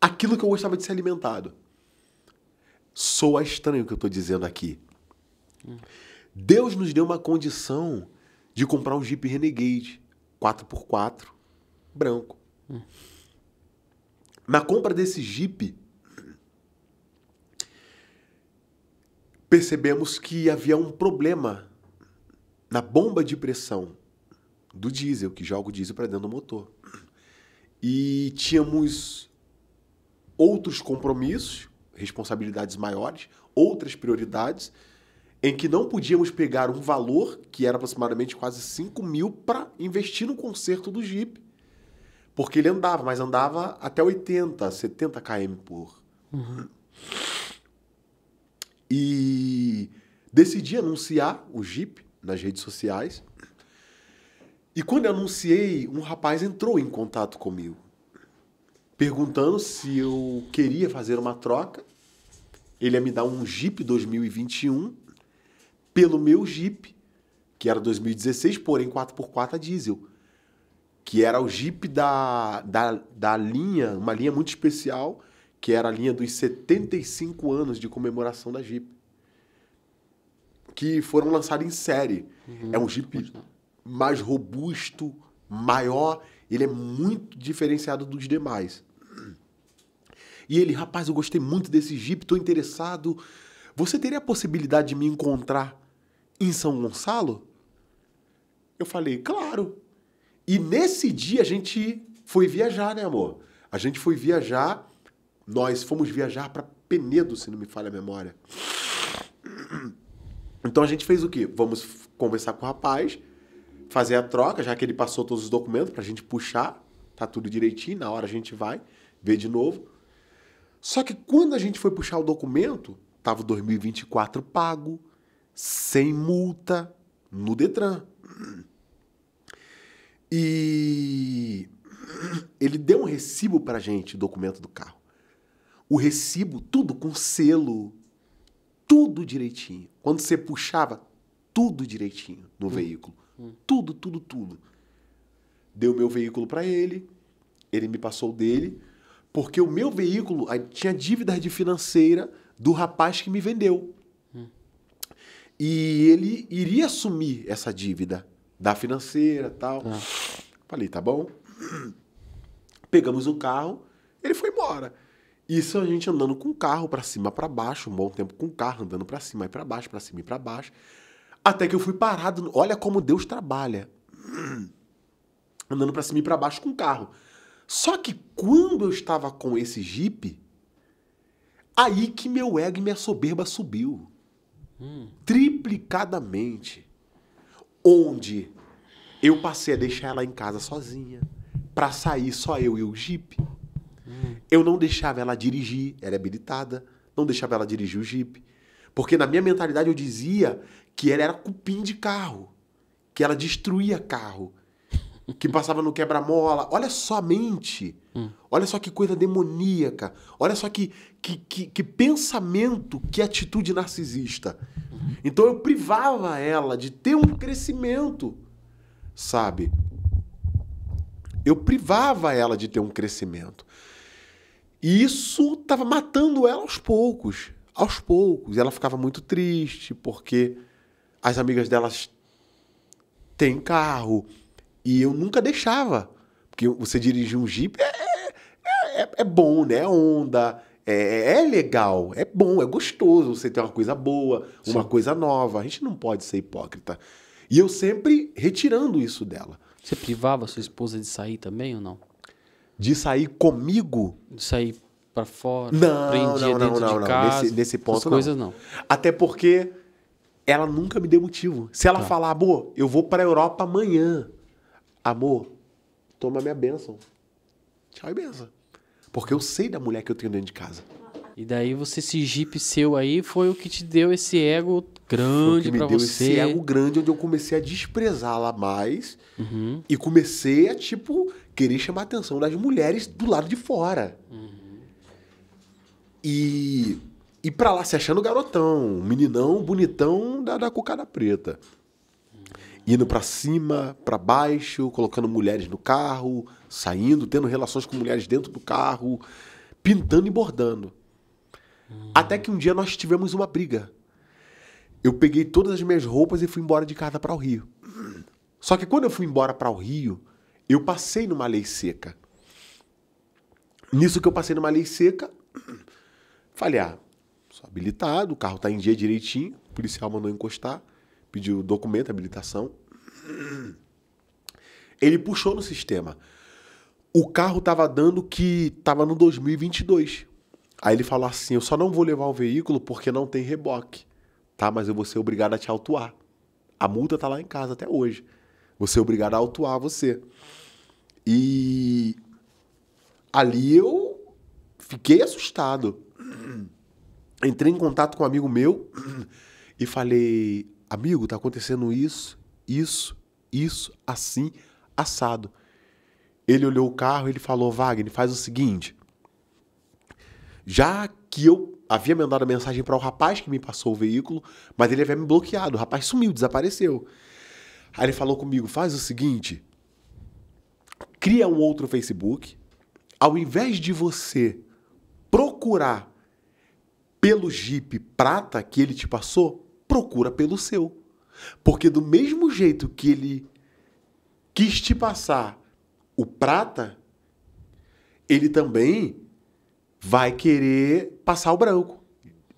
aquilo que eu gostava de ser alimentado. Soa estranho o que eu estou dizendo aqui. Deus nos deu uma condição de comprar um Jeep Renegade 4x4 branco. Na compra desse Jeep, percebemos que havia um problema na bomba de pressão do diesel, que joga o diesel para dentro do motor. E tínhamos outros compromissos, responsabilidades maiores, outras prioridades, em que não podíamos pegar um valor, que era aproximadamente quase 5 mil, para investir no conserto do Jeep. Porque ele andava, mas andava até 80, 70 km por. Uhum. E decidi anunciar o Jeep nas redes sociais. E quando eu anunciei, um rapaz entrou em contato comigo, perguntando se eu queria fazer uma troca. Ele ia me dar um Jeep 2021 pelo meu Jeep, que era 2016, porém 4x4 a diesel, que era o Jeep da, da, da linha, uma linha muito especial, que era a linha dos 75 anos de comemoração da Jeep que foram lançados em série. Uhum, é um Jeep mais robusto, maior, ele é muito diferenciado dos demais. E ele, rapaz, eu gostei muito desse Jeep, tô interessado. Você teria a possibilidade de me encontrar em São Gonçalo? Eu falei, claro. E nesse dia a gente foi viajar, né, amor? A gente foi viajar, nós fomos viajar para Penedo, se não me falha a memória. Então a gente fez o quê? Vamos conversar com o rapaz, fazer a troca, já que ele passou todos os documentos para a gente puxar, tá tudo direitinho, na hora a gente vai ver de novo. Só que quando a gente foi puxar o documento, tava 2024 pago, sem multa no Detran. E ele deu um recibo pra gente, documento do carro. O recibo, tudo com selo, tudo direitinho. Quando você puxava tudo direitinho no hum. veículo, hum. tudo, tudo, tudo. Deu meu veículo para ele, ele me passou dele, porque o meu veículo tinha dívida de financeira do rapaz que me vendeu. Hum. E ele iria assumir essa dívida da financeira, tal. Ah. Falei, tá bom. Pegamos um carro, ele foi embora. Isso a gente andando com o carro para cima, para baixo, um bom tempo com o carro andando para cima e para baixo, para cima e para baixo, até que eu fui parado. Olha como Deus trabalha. Andando para cima e para baixo com o carro. Só que quando eu estava com esse Jeep, aí que meu ego e minha soberba subiu. Hum. Triplicadamente. Onde eu passei a deixar ela em casa sozinha. Pra sair só eu e o Jeep. Eu não deixava ela dirigir, ela é habilitada, não deixava ela dirigir o Jeep. Porque na minha mentalidade eu dizia que ela era cupim de carro, que ela destruía carro, que passava no quebra-mola. Olha só a mente, olha só que coisa demoníaca, olha só que, que, que, que pensamento, que atitude narcisista. Então eu privava ela de ter um crescimento, sabe? Eu privava ela de ter um crescimento. E isso estava matando ela aos poucos, aos poucos. E ela ficava muito triste porque as amigas delas têm carro e eu nunca deixava. Porque você dirigir um Jeep é, é, é, é bom, né? É onda, é, é, legal, é bom, é gostoso você ter uma coisa boa, Sim. uma coisa nova. A gente não pode ser hipócrita. E eu sempre retirando isso dela. Você privava sua esposa de sair também ou não? de sair comigo. De sair para fora, não, não, não, não, não. Casa, nesse, nesse ponto, não. coisas não. Até porque ela nunca me deu motivo. Se ela tá. falar, amor, eu vou para a Europa amanhã. Amor, toma minha bênção. Tchau e bênção. Porque eu sei da mulher que eu tenho dentro de casa. E daí você, esse jipe seu aí, foi o que te deu esse ego grande para você. Esse ego grande, onde eu comecei a desprezá-la mais. Uhum. E comecei a, tipo, querer chamar a atenção das mulheres do lado de fora. Uhum. E e pra lá se achando garotão, meninão, bonitão da, da cocada preta. Uhum. Indo pra cima, pra baixo, colocando mulheres no carro, saindo, tendo relações com mulheres dentro do carro, pintando e bordando. Uhum. Até que um dia nós tivemos uma briga. Eu peguei todas as minhas roupas e fui embora de casa para o Rio. Só que quando eu fui embora para o Rio, eu passei numa lei seca. Nisso que eu passei numa lei seca, falei, ah, sou habilitado, o carro está em dia direitinho, o policial mandou encostar, pediu documento, habilitação. Ele puxou no sistema. O carro estava dando que estava no 2022. Aí ele falou assim: "Eu só não vou levar o veículo porque não tem reboque, tá? Mas eu vou ser obrigado a te autuar. A multa tá lá em casa até hoje." Você é obrigado a autuar você. E ali eu fiquei assustado. Entrei em contato com um amigo meu e falei: Amigo, tá acontecendo isso, isso, isso, assim, assado. Ele olhou o carro e ele falou: Wagner, faz o seguinte. Já que eu havia mandado a mensagem para o rapaz que me passou o veículo, mas ele havia me bloqueado. O rapaz sumiu, desapareceu. Aí ele falou comigo: faz o seguinte, cria um outro Facebook, ao invés de você procurar pelo Jeep prata que ele te passou, procura pelo seu. Porque do mesmo jeito que ele quis te passar o prata, ele também vai querer passar o branco.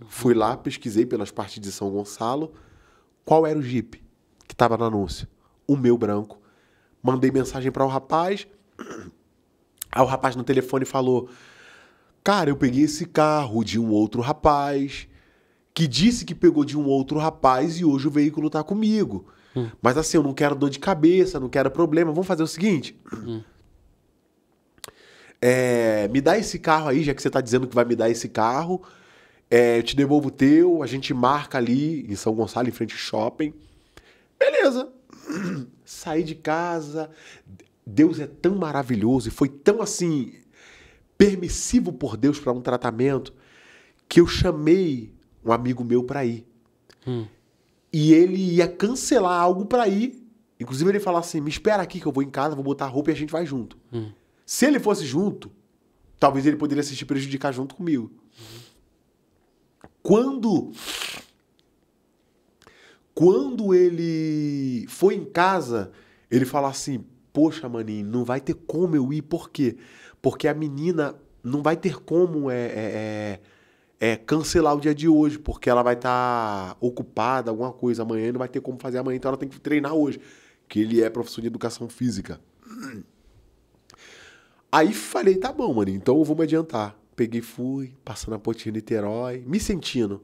Fui lá, pesquisei pelas partes de São Gonçalo qual era o Jeep que estava no anúncio, o meu branco. Mandei mensagem para o rapaz. Aí o rapaz no telefone falou: Cara, eu peguei esse carro de um outro rapaz que disse que pegou de um outro rapaz e hoje o veículo tá comigo. Hum. Mas assim, eu não quero dor de cabeça, não quero problema. Vamos fazer o seguinte. Hum. É, me dá esse carro aí, já que você tá dizendo que vai me dar esse carro. É, eu te devolvo o teu, a gente marca ali em São Gonçalo, em frente ao shopping. Beleza. Saí de casa. Deus é tão maravilhoso e foi tão assim permissivo por Deus para um tratamento que eu chamei um amigo meu para ir. Hum. E ele ia cancelar algo para ir. Inclusive ele falou assim: "Me espera aqui que eu vou em casa, vou botar a roupa e a gente vai junto". Hum. Se ele fosse junto, talvez ele poderia se prejudicar junto comigo. Hum. Quando quando ele foi em casa, ele falou assim: Poxa, maninho, não vai ter como eu ir, por quê? Porque a menina não vai ter como é, é, é, é cancelar o dia de hoje, porque ela vai estar tá ocupada, alguma coisa amanhã, não vai ter como fazer amanhã, então ela tem que treinar hoje. Que ele é professor de educação física. Aí falei, tá bom, mano, então eu vou me adiantar. Peguei, fui, passando a ponte de Niterói, me sentindo.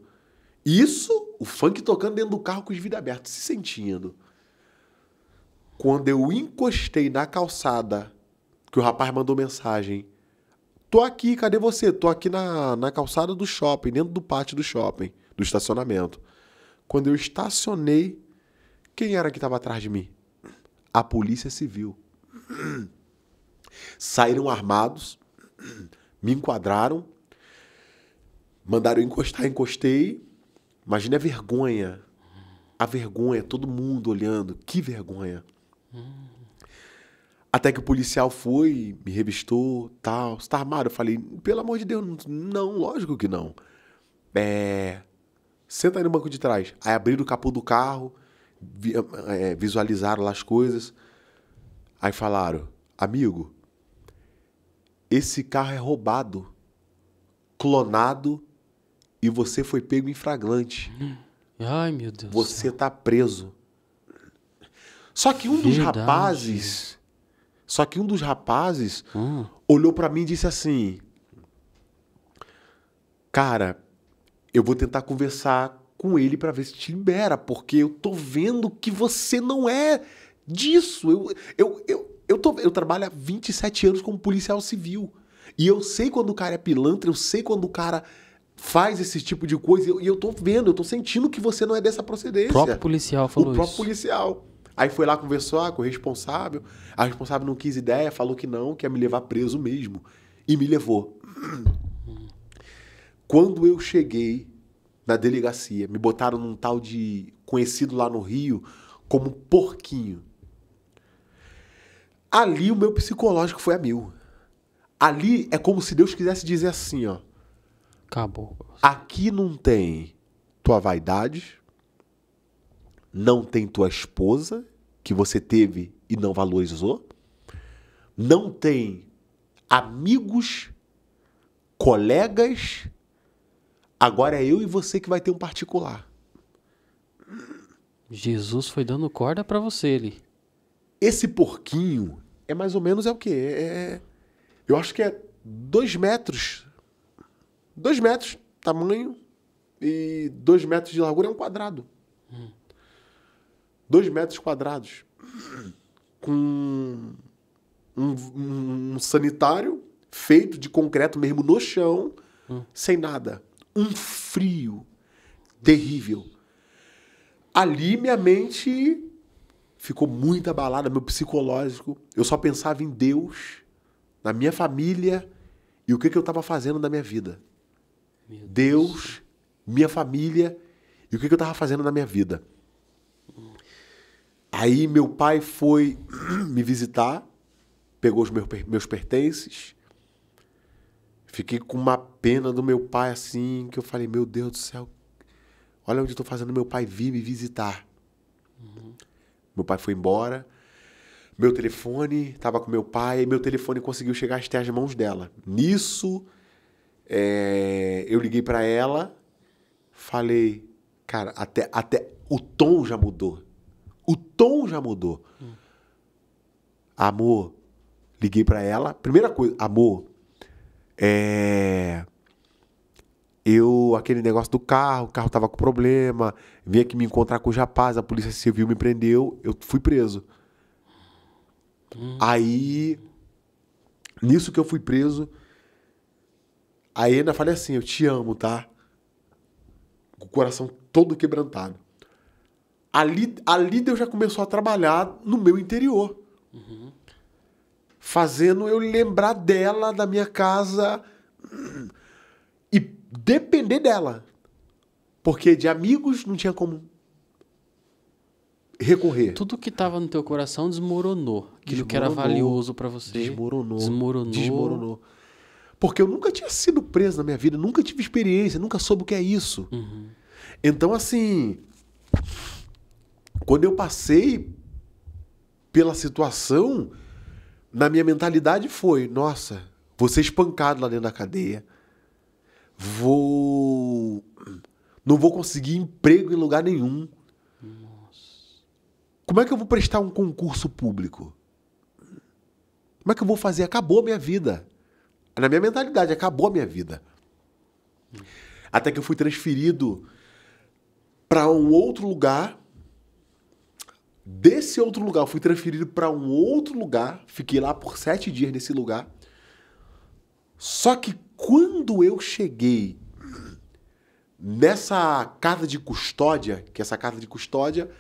Isso o funk tocando dentro do carro com os vidros abertos, se sentindo. Quando eu encostei na calçada, que o rapaz mandou mensagem. Tô aqui, cadê você? Tô aqui na, na calçada do shopping, dentro do pátio do shopping, do estacionamento. Quando eu estacionei, quem era que estava atrás de mim? A polícia civil. Saíram armados, me enquadraram, mandaram encostar, encostei Imagina a vergonha. A vergonha, todo mundo olhando. Que vergonha. Hum. Até que o policial foi, me revistou, tal. Você tá armado? Eu falei, pelo amor de Deus, não, lógico que não. É, senta aí no banco de trás. Aí abriram o capô do carro, vi, é, é visualizaram lá as coisas. Aí falaram, amigo, esse carro é roubado, clonado e você foi pego em flagrante. Hum. Ai, meu Deus. Você céu. tá preso. Só que um Verdade. dos rapazes. Só que um dos rapazes hum. olhou para mim e disse assim: Cara, eu vou tentar conversar com ele para ver se te libera, porque eu tô vendo que você não é disso. Eu, eu, eu, eu, tô, eu trabalho há 27 anos como policial civil. E eu sei quando o cara é pilantra, eu sei quando o cara faz esse tipo de coisa. E eu tô vendo, eu tô sentindo que você não é dessa procedência. O próprio policial falou isso. O próprio isso. policial. Aí foi lá conversou ah, com o responsável. A responsável não quis ideia, falou que não, que ia me levar preso mesmo. E me levou. Quando eu cheguei na delegacia, me botaram num tal de conhecido lá no Rio como porquinho. Ali o meu psicológico foi a mil. Ali é como se Deus quisesse dizer assim, ó. Acabou. Aqui não tem tua vaidade, não tem tua esposa, que você teve e não valorizou, não tem amigos, colegas, agora é eu e você que vai ter um particular. Jesus foi dando corda para você ele. Esse porquinho é mais ou menos é o quê? É, é, é eu acho que é dois metros 2 metros, tamanho, e 2 metros de largura é um quadrado. 2 hum. metros quadrados. Com um, um, sanitário feito de concreto mesmo no chão, hum. sem nada. Um frio terrível. Ali minha mente ficou muito abalada, meu psicológico. Eu só pensava em Deus, na minha família e o que, que eu estava fazendo na minha vida. Deus. Deus, minha família e o que, eu estava fazendo na minha vida. Aí meu pai foi me visitar, pegou os meus, pertences. Fiquei com uma pena do meu pai assim, que eu falei: Meu Deus do céu, olha onde estou fazendo meu pai vir me visitar. Uhum. Meu pai foi embora. Meu telefone estava com meu pai, e meu telefone conseguiu chegar até as mãos dela. Nisso, é, eu liguei para ela, falei, cara, até, até o tom já mudou. O tom já mudou. Hum. Amor, liguei para ela. Primeira coisa, amor, é, eu, aquele negócio do carro, o carro tava com problema, vim aqui me encontrar com o rapaz, a polícia civil me prendeu, eu fui preso. Hum. Aí, nisso que eu fui preso, Aí ainda falei assim, eu te amo, tá? Com o coração todo quebrantado. Ali, ali Deus já começou a trabalhar no meu interior. Uhum. Fazendo eu lembrar dela, da minha casa. E depender dela. Porque de amigos não tinha como recorrer. Tudo que estava no teu coração desmoronou. Aquilo desmoronou, que era valioso para você. Desmoronou. Desmoronou. Desmoronou. Porque eu nunca tinha sido preso na minha vida, nunca tive experiência, nunca soube o que é isso. Uhum. Então, assim, quando eu passei pela situação, na minha mentalidade foi: nossa, vou ser espancado lá dentro da cadeia, vou. não vou conseguir emprego em lugar nenhum. Como é que eu vou prestar um concurso público? Como é que eu vou fazer? Acabou a minha vida. É na minha mentalidade, acabou a minha vida. Até que eu fui transferido para um outro lugar. Desse outro lugar, eu fui transferido para um outro lugar. Fiquei lá por sete dias nesse lugar. Só que quando eu cheguei nessa casa de custódia, que essa casa de custódia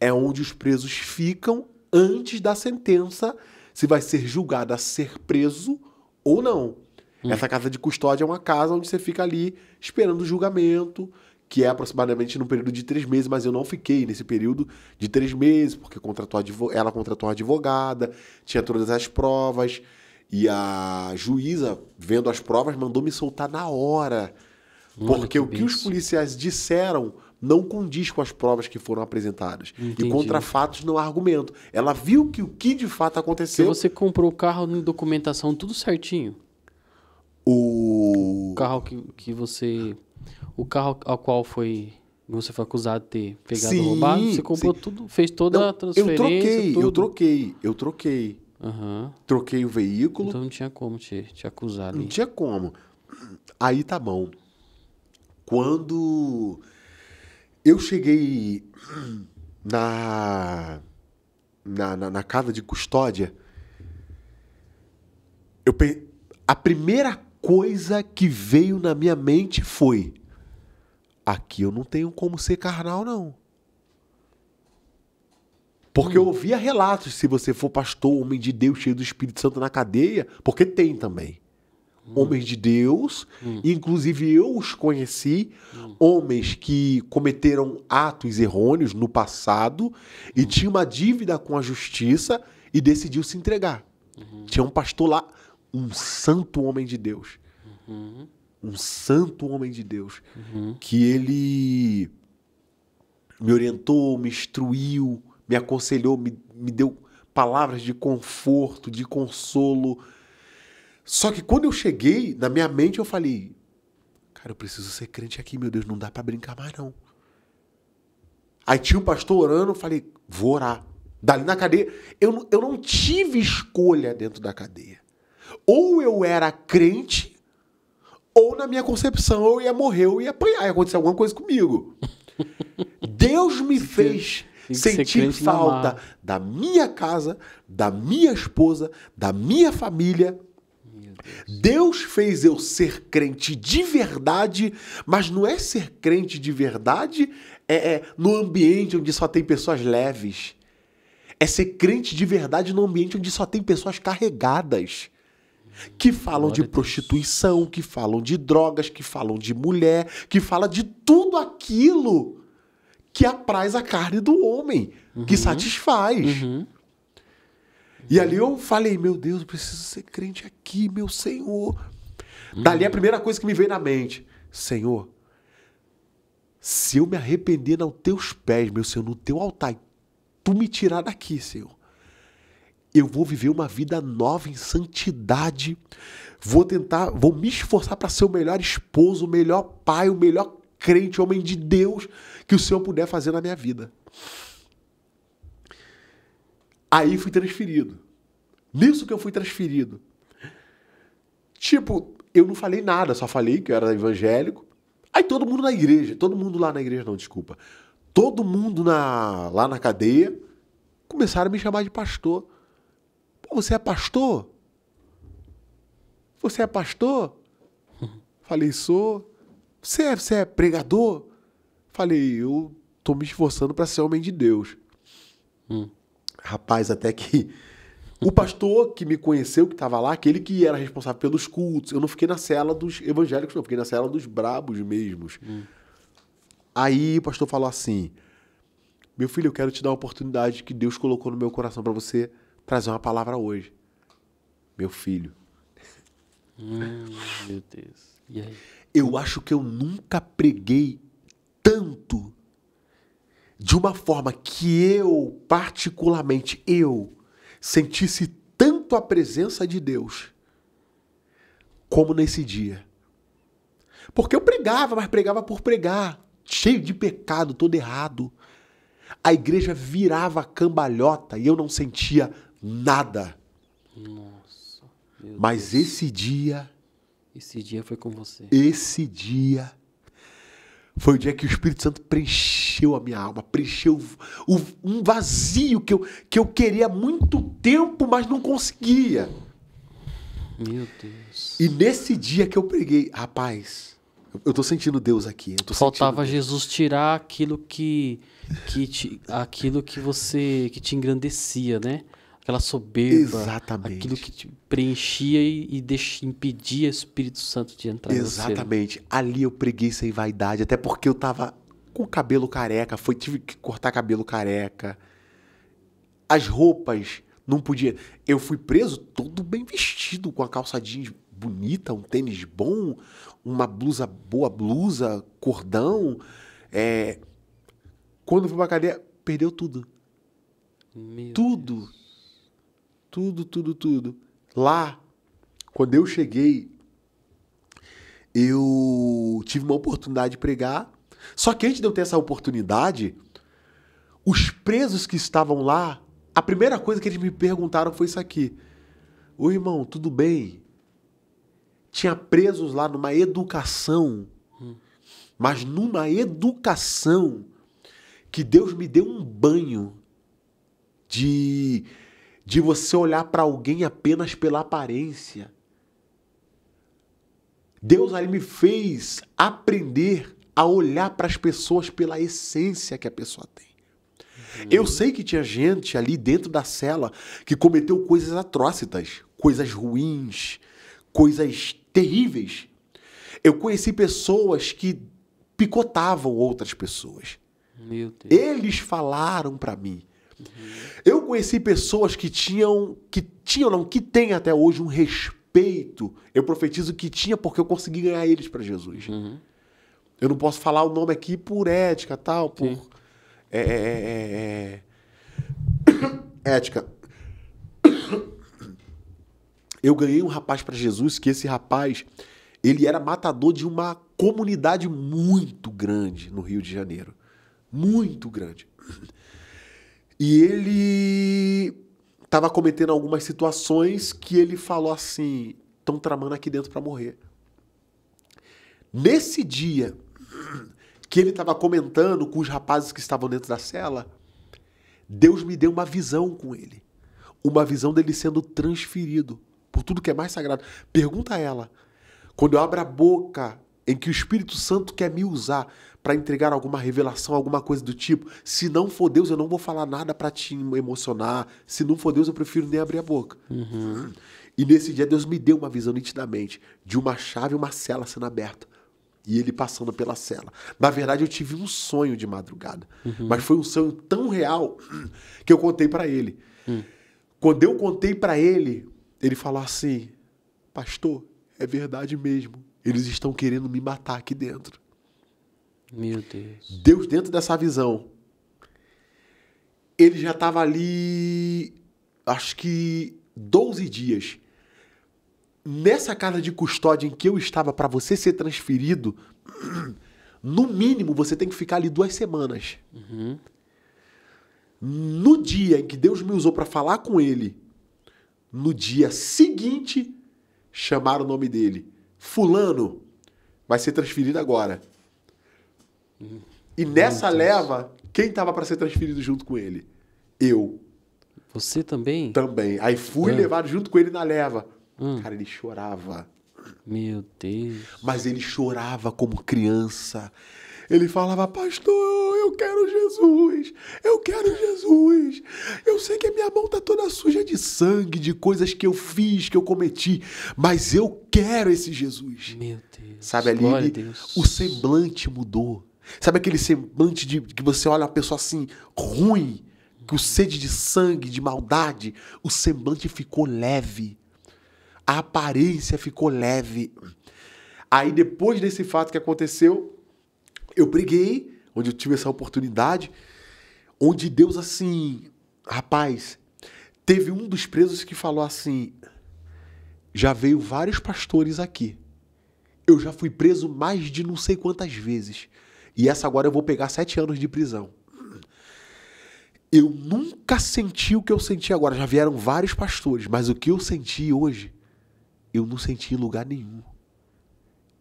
é onde os presos ficam antes da sentença, se vai ser julgado a ser preso ou não. Hum. Essa casa de custódia é uma casa onde você fica ali esperando o julgamento, que é aproximadamente num período de três meses, mas eu não fiquei nesse período de três meses, porque contratou ela contratou a advogada, tinha todas as provas, e a juíza, vendo as provas, mandou me soltar na hora. porque que o que os policiais disseram não condiz com as provas que foram apresentadas. Entendi. E contra fatos não há argumento. Ela viu que o que de fato aconteceu. Porque você comprou o carro em documentação tudo certinho. O... o carro que, que você. O carro ao qual foi você foi acusado de ter pegado sim, roubado, você comprou sim. tudo, fez toda não, a transferência. Eu troquei, tudo. eu troquei, eu troquei. Uhum. Troquei o veículo. Então não tinha como te, te acusar. Não tinha como. Aí tá bom. Quando eu cheguei na, na, na, na casa de custódia. Eu pe... A primeira coisa que veio na minha mente foi: aqui eu não tenho como ser carnal, não. Porque hum. eu ouvia relatos, se você for pastor, homem de Deus, cheio do Espírito Santo na cadeia, porque tem também. Hum. homens de Deus, hum. inclusive eu os conheci, hum. homens que cometeram atos errôneos no passado e tinha uma dívida com a justiça e decidiu se entregar. Uhum. Tinha um pastor lá, um santo homem de Deus. Uhum. Um santo homem de Deus. Uhum. Que ele me orientou, me instruiu, me aconselhou, me, me deu palavras de conforto, de consolo só que quando eu cheguei, na minha mente eu falei: Cara, eu preciso ser crente aqui, meu Deus, não dá para brincar mais não. Aí tinha o pastor orando, eu falei: Vou orar. Dali na cadeia, eu, eu não tive escolha dentro da cadeia. Ou eu era crente, ou na minha concepção eu ia morrer, eu ia apanhar, ia acontecer alguma coisa comigo. Deus me Sim. fez sentir falta da minha casa, da minha esposa, da minha família, Deus fez eu ser crente de verdade, mas não é ser crente de verdade é, é no ambiente onde só tem pessoas leves. É ser crente de verdade no ambiente onde só tem pessoas carregadas que falam Glória de prostituição, que falam de drogas, que falam de mulher, que fala de tudo aquilo que apraz a carne do homem, uhum. que satisfaz. Uhum. E ali eu falei, meu Deus, eu preciso ser crente aqui, meu Senhor. Dali a hum. primeira coisa que me veio na mente, Senhor, se eu me arrepender aos teus pés, meu Senhor, no teu altar, tu me tirar daqui, Senhor. Eu vou viver uma vida nova em santidade. Vou tentar, vou me esforçar para ser o melhor esposo, o melhor pai, o melhor crente, homem de Deus que o Senhor puder fazer na minha vida. Aí fui transferido. Nisso que eu fui transferido. Tipo, eu não falei nada, só falei que eu era evangélico. Aí todo mundo na igreja, todo mundo lá na igreja, não, desculpa. Todo mundo na, lá na cadeia começaram a me chamar de pastor. Pô, você é pastor? Você é pastor? Falei, sou. Você é, você é pregador? Falei, eu tô me esforçando para ser homem de Deus. Hum rapaz até que. O pastor que me conheceu, que estava lá, aquele que era responsável pelos cultos, eu não fiquei na cela dos evangélicos, não, eu fiquei na cela dos brabos mesmos. Hum. Aí o pastor falou assim: Meu filho, eu quero te dar uma oportunidade que Deus colocou no meu coração para você trazer uma palavra hoje. Meu filho. Hum, meu Deus. Eu acho que eu nunca preguei tanto de uma forma que eu, particularmente eu, sentisse tanto a presença de Deus como nesse dia. Porque eu pregava, mas pregava por pregar, cheio de pecado, todo errado. A igreja virava cambalhota e eu não sentia nada. Nossa. Mas Deus. esse dia. Esse dia foi com você. Esse dia foi o dia que o Espírito Santo preencheu a minha alma, preencheu o, um vazio que eu, que eu queria há muito tempo, mas não conseguia. Meu Deus. E nesse dia que eu preguei, rapaz, eu tô sentindo Deus aqui. Faltava Jesus tirar aquilo que, que te, aquilo que você que te engrandecia, né? aquela soberba, Exatamente. aquilo que te preenchia e, e impedia o Espírito Santo de entrar Exatamente. Você. Ali eu preguei sem vaidade, até porque eu tava com o cabelo careca, foi tive que cortar cabelo careca. As roupas não podia. Eu fui preso todo bem vestido, com a calça jeans bonita, um tênis bom, uma blusa boa, blusa, cordão. É... Quando fui pra cadeia, perdeu tudo. Meu tudo. Deus tudo, tudo, tudo. Lá, quando eu cheguei, eu tive uma oportunidade de pregar. Só que antes de eu ter essa oportunidade, os presos que estavam lá, a primeira coisa que eles me perguntaram foi isso aqui: Ô irmão, tudo bem? Tinha presos lá numa educação, mas numa educação que Deus me deu um banho de de você olhar para alguém apenas pela aparência. Deus ali me fez aprender a olhar para as pessoas pela essência que a pessoa tem. Uhum. Eu sei que tinha gente ali dentro da cela que cometeu coisas atrocitas, coisas ruins, coisas terríveis. Eu conheci pessoas que picotavam outras pessoas. Eles falaram para mim eu conheci pessoas que tinham, que tinham não, que têm até hoje um respeito. Eu profetizo que tinha porque eu consegui ganhar eles para Jesus. Uhum. Eu não posso falar o nome aqui por ética, tal, por é, é, é, é, é. ética. Eu ganhei um rapaz para Jesus que esse rapaz ele era matador de uma comunidade muito grande no Rio de Janeiro, muito grande. E ele estava cometendo algumas situações que ele falou assim: estão tramando aqui dentro para morrer. Nesse dia que ele estava comentando com os rapazes que estavam dentro da cela, Deus me deu uma visão com ele. Uma visão dele sendo transferido por tudo que é mais sagrado. Pergunta a ela. Quando eu abro a boca em que o Espírito Santo quer me usar, para entregar alguma revelação, alguma coisa do tipo. Se não for Deus, eu não vou falar nada para te emocionar. Se não for Deus, eu prefiro nem abrir a boca. Uhum. E nesse dia, Deus me deu uma visão nitidamente de uma chave e uma cela sendo aberta. E ele passando pela cela. Na verdade, eu tive um sonho de madrugada. Uhum. Mas foi um sonho tão real que eu contei para ele. Uhum. Quando eu contei para ele, ele falou assim: Pastor, é verdade mesmo. Eles estão querendo me matar aqui dentro. Meu Deus. Deus, dentro dessa visão, ele já estava ali, acho que 12 dias. Nessa casa de custódia em que eu estava para você ser transferido, no mínimo você tem que ficar ali duas semanas. Uhum. No dia em que Deus me usou para falar com ele, no dia seguinte, chamaram o nome dele. Fulano vai ser transferido agora. E nessa leva, quem estava para ser transferido junto com ele? Eu. Você também? Também. Aí fui ah. levado junto com ele na leva. Hum. Cara, ele chorava. Meu Deus. Mas ele chorava como criança. Ele falava, pastor, eu quero Jesus, eu quero Jesus. Eu sei que a minha mão tá toda suja de sangue, de coisas que eu fiz, que eu cometi, mas eu quero esse Jesus. Meu Deus. Sabe ali, o semblante mudou. Sabe aquele semblante de que você olha uma pessoa assim, ruim, que o sede de sangue, de maldade, o semblante ficou leve. A aparência ficou leve. Aí depois desse fato que aconteceu, eu preguei, onde eu tive essa oportunidade, onde Deus assim, rapaz, teve um dos presos que falou assim: já veio vários pastores aqui. Eu já fui preso mais de não sei quantas vezes. E essa agora eu vou pegar sete anos de prisão. Eu nunca senti o que eu senti agora. Já vieram vários pastores, mas o que eu senti hoje, eu não senti em lugar nenhum.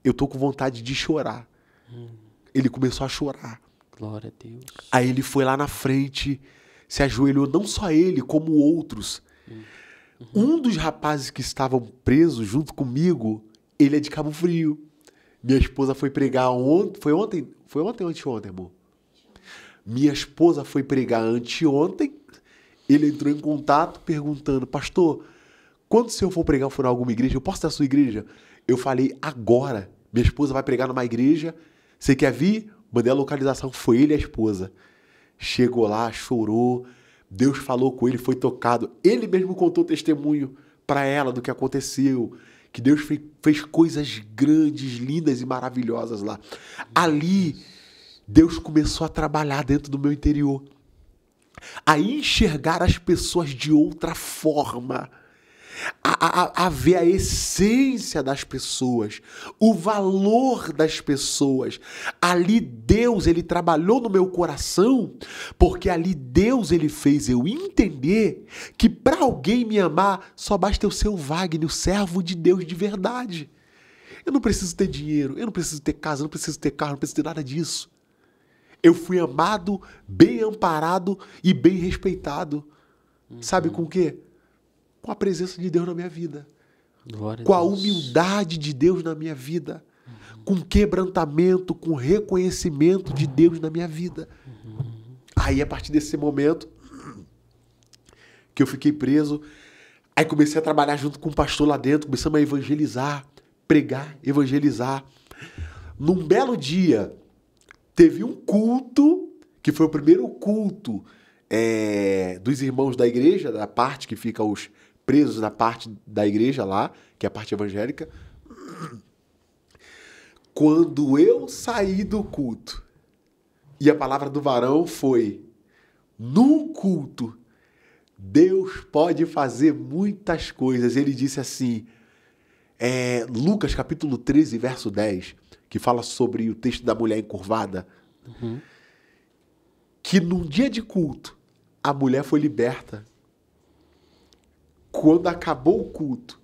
Eu tô com vontade de chorar. Hum. Ele começou a chorar. Glória a Deus. Aí ele foi lá na frente, se ajoelhou, não só ele, como outros. Uhum. Um dos rapazes que estavam presos junto comigo, ele é de Cabo Frio. Minha esposa foi pregar ontem, foi ontem, foi ontem ou anteontem, amor? Minha esposa foi pregar anteontem. Ele entrou em contato perguntando: Pastor, quando se eu for pregar for em alguma igreja, eu posso ter a sua igreja? Eu falei: Agora. Minha esposa vai pregar numa igreja. Você quer vir? Mandei a localização. Foi ele e a esposa. Chegou lá, chorou. Deus falou com ele, foi tocado. Ele mesmo contou testemunho para ela do que aconteceu que Deus fez coisas grandes, lindas e maravilhosas lá. Ali, Deus começou a trabalhar dentro do meu interior, a enxergar as pessoas de outra forma a, a, a ver a essência das pessoas, o valor das pessoas. Ali Deus, ele trabalhou no meu coração, porque ali Deus, ele fez eu entender que para alguém me amar, só basta eu ser o Wagner, o servo de Deus de verdade. Eu não preciso ter dinheiro, eu não preciso ter casa, eu não preciso ter carro, eu não preciso ter nada disso. Eu fui amado, bem amparado e bem respeitado. Uhum. Sabe com o quê? com a presença de Deus na minha vida, Glória com a, Deus. humildade de Deus na minha vida, uhum. com quebrantamento, com reconhecimento de Deus na minha vida. Uhum. Aí, a partir desse momento que eu fiquei preso, aí comecei a trabalhar junto com o um pastor lá dentro, começamos a evangelizar, pregar, evangelizar. Num belo dia, teve um culto, que foi o primeiro culto é, dos irmãos da igreja, da parte que fica os presos na parte da igreja lá, que é a parte evangélica. Quando eu saí do culto, e a palavra do varão foi: num culto, Deus pode fazer muitas coisas. Ele disse assim, é, Lucas capítulo 13, verso 10, que fala sobre o texto da mulher encurvada. Uhum. Que num dia de culto, a mulher foi liberta quando acabou o culto,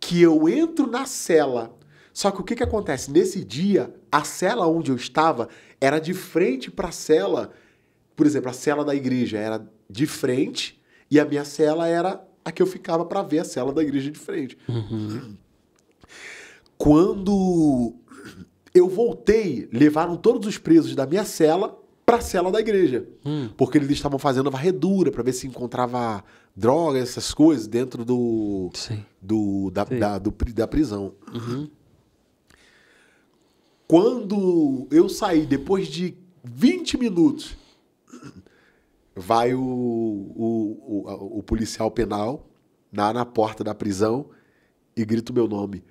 que eu entro na cela. Só que o que, que acontece? Nesse dia, a cela onde eu estava era de frente para a cela. Por exemplo, a cela da igreja era de frente e a minha cela era a que eu ficava para ver a cela da igreja de frente. Uhum. Quando eu voltei, levaram todos os presos da minha cela para a cela da igreja. Hum. Porque eles estavam fazendo varredura para ver se encontrava droga, essas coisas dentro do, Sim. do da, Sim. da, do, da prisão. Uhum. Quando eu saí, depois de 20 minutos, vai o, o, o, o policial penal na, na porta da prisão e grita o meu nome.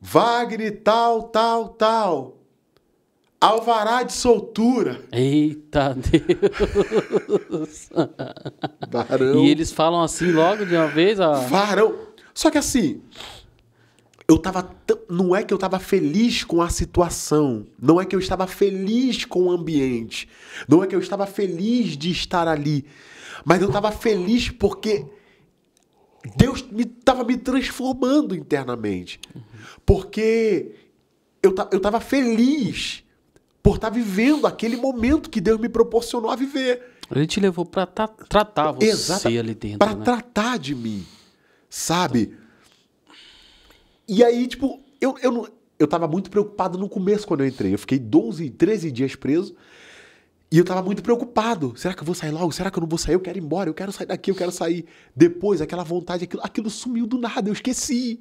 Wagner, tal, tal, tal. Alvará de soltura. Eita Deus. Varão. E eles falam assim logo de uma vez? Ó. Varão. Só que assim, eu tava. T... Não é que eu tava feliz com a situação. Não é que eu estava feliz com o ambiente. Não é que eu estava feliz de estar ali. Mas eu tava feliz porque Deus estava me, me transformando internamente. Porque eu, eu tava feliz por estar tá vivendo aquele momento que Deus me proporcionou a viver. Ele te levou para tra tratar você Exato, ali dentro. Para né? tratar de mim, sabe? E aí, tipo, eu, eu, não, eu tava muito preocupado no começo quando eu entrei. Eu fiquei 12, 13 dias preso. E eu tava muito preocupado. Será que eu vou sair logo? Será que eu não vou sair? Eu quero ir embora, eu quero sair daqui, eu quero sair. Depois, aquela vontade, aquilo, aquilo sumiu do nada, eu esqueci.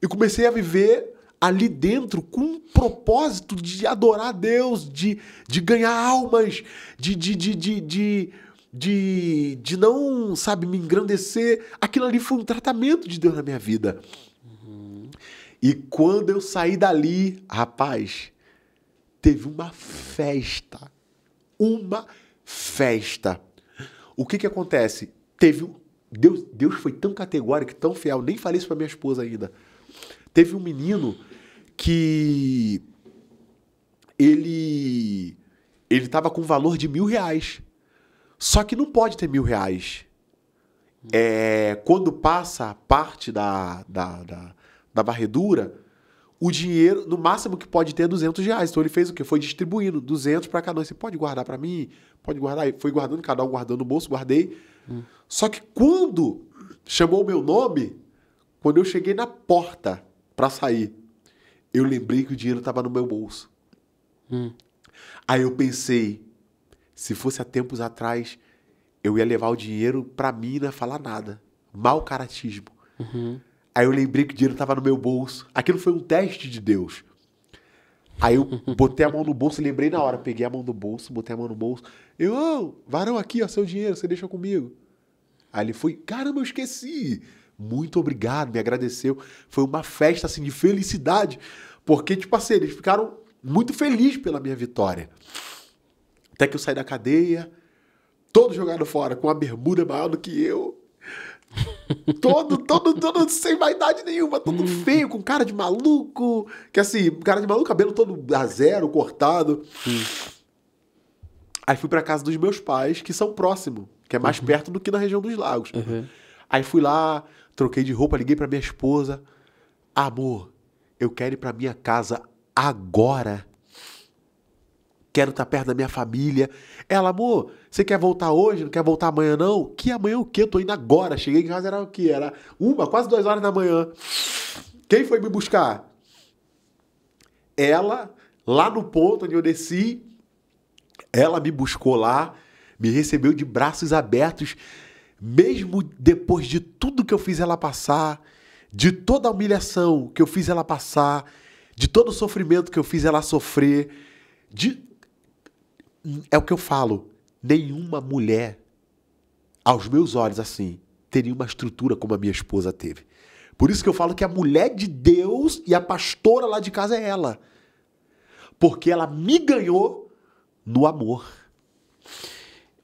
E comecei a viver ali dentro com um propósito de adorar a Deus, de, de ganhar almas, de, de, de, de, de, de, de não, sabe, me engrandecer. Aquilo ali foi um tratamento de Deus na minha vida. E quando eu saí dali, rapaz, teve uma festa. Uma festa. O que que acontece? Teve Deus, Deus foi tão categórico, tão fiel, nem falei isso para minha esposa ainda. Teve um menino que ele ele estava com valor de mil reais. Só que não pode ter mil reais. É, quando passa parte da, da, da, da varredura, o dinheiro, no máximo que pode ter é 200 reais. Então ele fez o quê? Foi distribuindo 200 para cada um. Você pode guardar para mim? Pode guardar. E foi guardando, cada um guardando no bolso, guardei. Hum. Só que quando chamou o meu nome, quando eu cheguei na porta para sair, eu lembrei que o dinheiro estava no meu bolso. Hum. Aí eu pensei, se fosse há tempos atrás, eu ia levar o dinheiro para mim e não ia falar nada. Mal caratismo. Uhum. Aí eu lembrei que o dinheiro estava no meu bolso. Aquilo foi um teste de Deus. Aí eu botei a mão no bolso, lembrei na hora, peguei a mão do bolso, botei a mão no bolso. Eu, oh, varão aqui, ó, seu dinheiro, você deixa comigo. Aí ele foi, caramba, eu esqueci muito obrigado, me agradeceu. Foi uma festa assim de felicidade, porque tipo assim, eles ficaram muito felizes pela minha vitória. Até que eu saí da cadeia, todo jogado fora, com uma bermuda maior do que eu. todo, todo, todo sem vaidade nenhuma, todo feio, com cara de maluco. Que assim, cara de maluco, cabelo todo a zero, cortado. Aí fui pra casa dos meus pais, que são próximo, que é mais uhum. perto do que na região dos lagos. Uhum. Aí fui lá, troquei de roupa, liguei para minha esposa. Amor, eu quero ir para minha casa agora. Quero estar tá perto da minha família. Ela, amor, você quer voltar hoje? Não quer voltar amanhã, não? Que amanhã o quê? Eu tô indo agora. Cheguei em casa, era o quê? Era uma, quase duas horas da manhã. Quem foi me buscar? Ela, lá no ponto onde eu desci, ela me buscou lá, me recebeu de braços abertos mesmo depois de tudo que eu fiz ela passar, de toda a humilhação que eu fiz ela passar, de todo o sofrimento que eu fiz ela sofrer, de... é o que eu falo, nenhuma mulher aos meus olhos assim teria uma estrutura como a minha esposa teve. Por isso que eu falo que a mulher de Deus e a pastora lá de casa é ela. Porque ela me ganhou no amor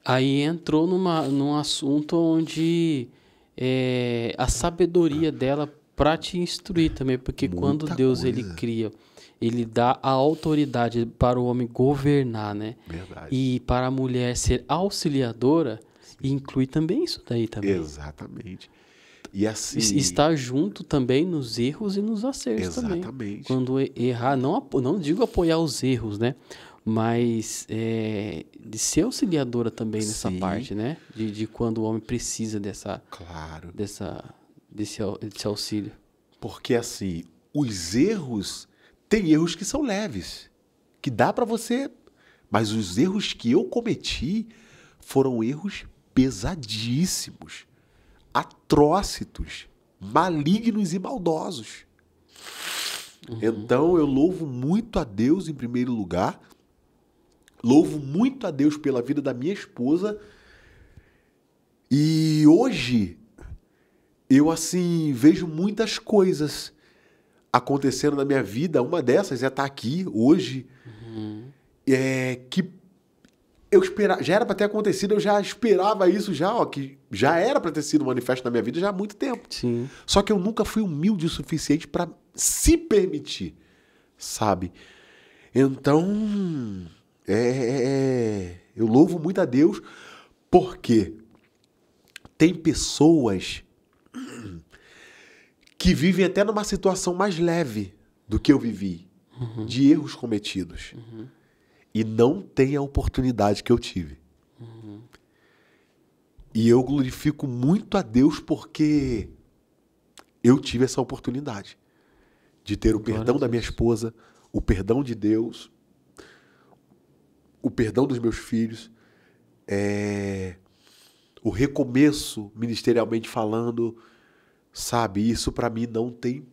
aí entrou numa, num assunto onde é, a sabedoria dela para te instruir também, porque Muita quando Deus coisa. ele cria, ele dá a autoridade para o homem governar, né? Verdade. E para a mulher ser auxiliadora, inclui também isso daí também. Exatamente. E assim. Estar junto também nos erros e nos acertos Exatamente. também. Quando errar, não, não digo apoiar os erros, né? mas é, de ser auxiliadora também nessa Sim. parte, né? De, de, quando o homem precisa dessa, claro. dessa, desse, desse auxílio. Porque assim, os erros tem erros que são leves, que dá para você, mas os erros que eu cometi foram erros pesadíssimos, atrócitos, malignos e maldosos. Uhum. Então eu louvo muito a Deus em primeiro lugar Louvo muito a Deus pela vida da minha esposa. E hoje eu assim vejo muitas coisas acontecendo na minha vida. Uma dessas é estar tá aqui hoje, uhum. é que eu esperava, já era para ter acontecido, eu já esperava isso já, ó, que já era para ter sido manifesto na minha vida já há muito tempo. Sim. Só que eu nunca fui humilde o suficiente para se permitir, sabe? Então, é, é, é, é, eu louvo muito a Deus porque tem pessoas que vivem até numa situação mais leve do que eu vivi, uhum. de erros cometidos, uhum. e não tem a oportunidade que eu tive. Uhum. E eu glorifico muito a Deus porque eu tive essa oportunidade de ter o perdão da minha esposa, o perdão de Deus, o perdão dos meus filhos, é, o recomeço ministerialmente falando, sabe? Isso para mim não tem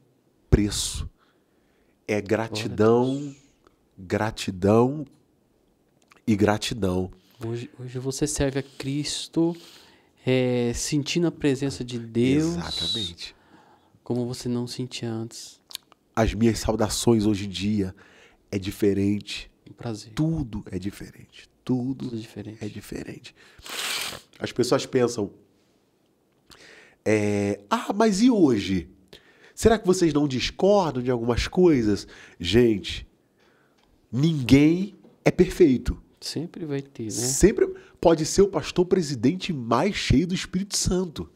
preço. É gratidão, gratidão e gratidão. Hoje, hoje você serve a Cristo é, sentindo a presença de Deus. Exatamente. Como você não sentia antes. As minhas saudações hoje em dia é diferente tudo é diferente. Tudo, Tudo é diferente. é diferente. As pessoas pensam. É, ah, mas e hoje? Será que vocês não discordam de algumas coisas? Gente, ninguém é perfeito. Sempre vai ter, né? Sempre pode ser o pastor presidente mais cheio do Espírito Santo.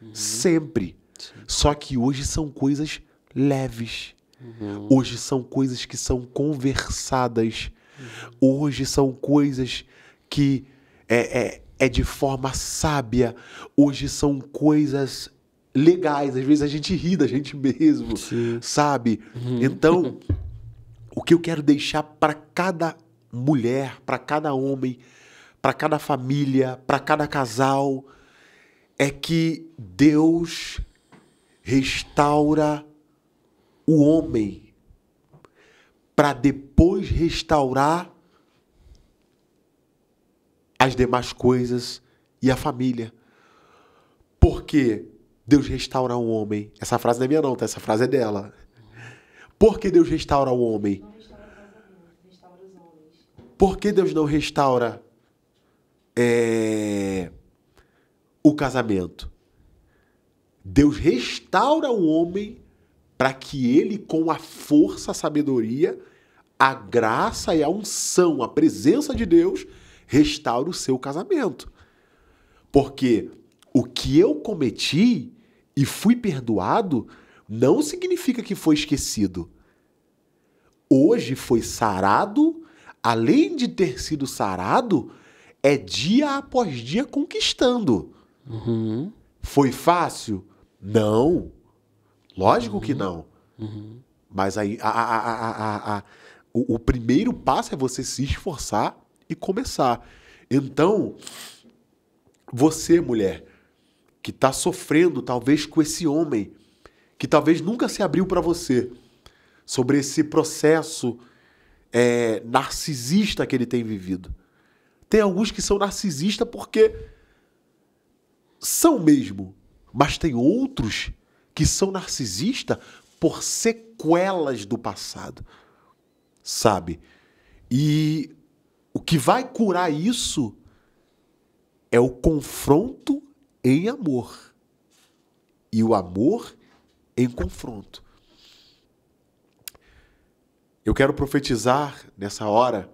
Uhum. Sempre. Sim. Só que hoje são coisas leves. Uhum. Hoje são coisas que são conversadas. Uhum. Hoje são coisas que é, é, é de forma sábia. Hoje são coisas legais. Às vezes a gente ri da gente mesmo, Sim. sabe? Uhum. Então, o que eu quero deixar para cada mulher, para cada homem, para cada família, para cada casal, é que Deus restaura o homem para depois restaurar as demais coisas e a família. Porque Deus restaura o homem. Essa frase não é minha não, tá? Essa frase é dela. Porque Deus restaura o homem? Por que Deus não restaura é, o casamento? Deus restaura o homem para que ele, com a força, a sabedoria, a graça e a unção, a presença de Deus, restaure o seu casamento. Porque o que eu cometi e fui perdoado não significa que foi esquecido. Hoje foi sarado, além de ter sido sarado, é dia após dia conquistando. Uhum. Foi fácil? Não. Lógico uhum. que não. Uhum. Mas aí a, a, a, o, o, primeiro passo é você se esforçar e começar. Então, você, mulher, que está sofrendo talvez com esse homem, que talvez nunca se abriu para você, sobre esse processo é, narcisista que ele tem vivido. Tem alguns que são narcisistas porque são mesmo, mas tem outros que são narcisistas por sequelas do passado, sabe? E o que vai curar isso é o confronto em amor e o amor em confronto. Eu quero profetizar nessa hora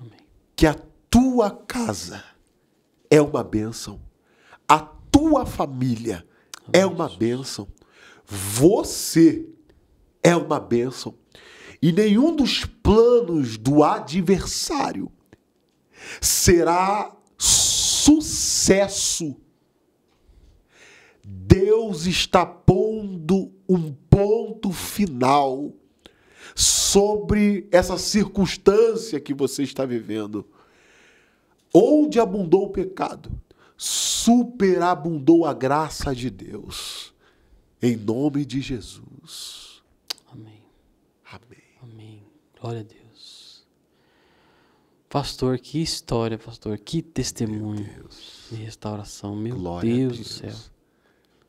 Amém. que a tua casa é uma bênção, a tua família é uma bênção. Você é uma bênção. E nenhum dos planos do adversário será sucesso. Deus está pondo um ponto final sobre essa circunstância que você está vivendo. Onde abundou o pecado, superabundou a graça de Deus. Em nome de Jesus. Amém. Amém. Amém. Glória a Deus. Pastor, que história, pastor. Que testemunho de restauração. Meu glória Deus, Deus do céu.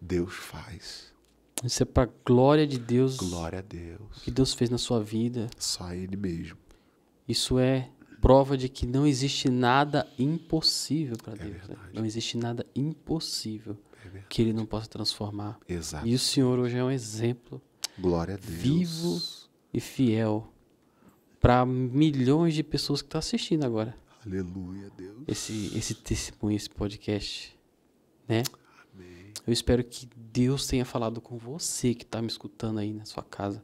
Deus faz. Isso é para glória de Deus. Glória a Deus. O que Deus fez na sua vida. Só Ele mesmo. Isso é prova de que não existe nada impossível para é Deus. É né? Não existe nada impossível é que Ele não possa transformar. Exato. E o Senhor hoje é um exemplo. Glória a Deus. Vivo e fiel para milhões de pessoas que estão assistindo agora. Aleluia, Deus. Esse, esse testemunho, esse podcast, né? Amém. Eu espero que Deus tenha falado com você que está me escutando aí na sua casa.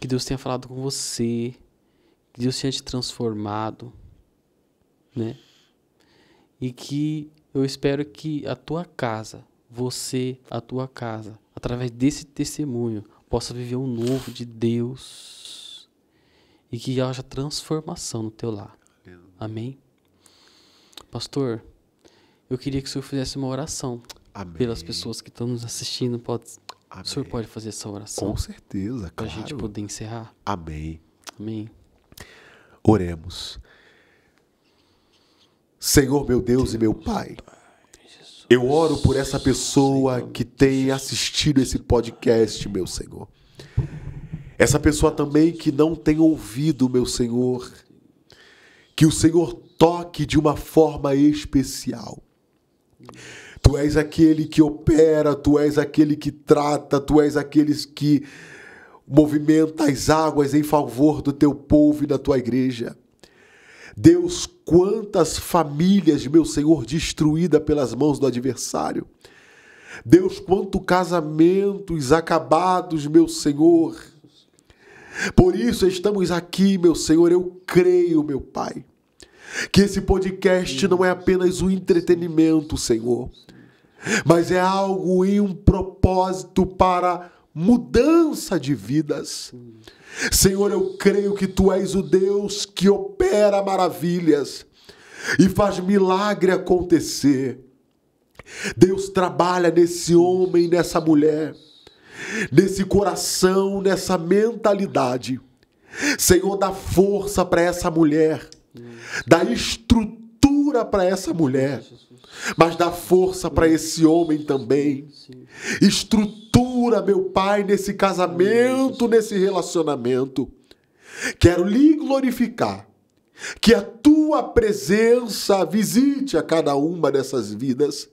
Que Deus tenha falado com você que Deus tenha te transformado, né? E que eu espero que a tua casa, você, a tua casa, através desse testemunho, possa viver um novo de Deus e que haja transformação no teu lar. Amém? Pastor, eu queria que o senhor fizesse uma oração Amém. pelas pessoas que estão nos assistindo. Pode, o senhor pode fazer essa oração? Com certeza, claro. Para a gente poder encerrar? Amém. Amém. Oremos. Senhor, meu Deus e meu Pai, eu oro por essa pessoa que tem assistido esse podcast, meu Senhor. Essa pessoa também que não tem ouvido, meu Senhor. Que o Senhor toque de uma forma especial. Tu és aquele que opera, tu és aquele que trata, tu és aqueles que Movimenta as águas em favor do teu povo e da tua igreja. Deus, quantas famílias, meu Senhor, destruída pelas mãos do adversário. Deus, quanto casamentos acabados, meu Senhor. Por isso estamos aqui, meu Senhor, eu creio, meu Pai, que esse podcast não é apenas um entretenimento, Senhor, mas é algo e um propósito para mudança de vidas. Senhor, eu creio que tu és o Deus que opera maravilhas e faz milagre acontecer. Deus trabalha nesse homem, nessa mulher, nesse coração, nessa mentalidade. Senhor, dá força para essa mulher, dá estrutura para essa mulher, mas dá força para esse homem também. Estrutura cura, meu Pai, nesse casamento, nesse relacionamento. Quero lhe glorificar. Que a tua presença visite a cada uma dessas vidas.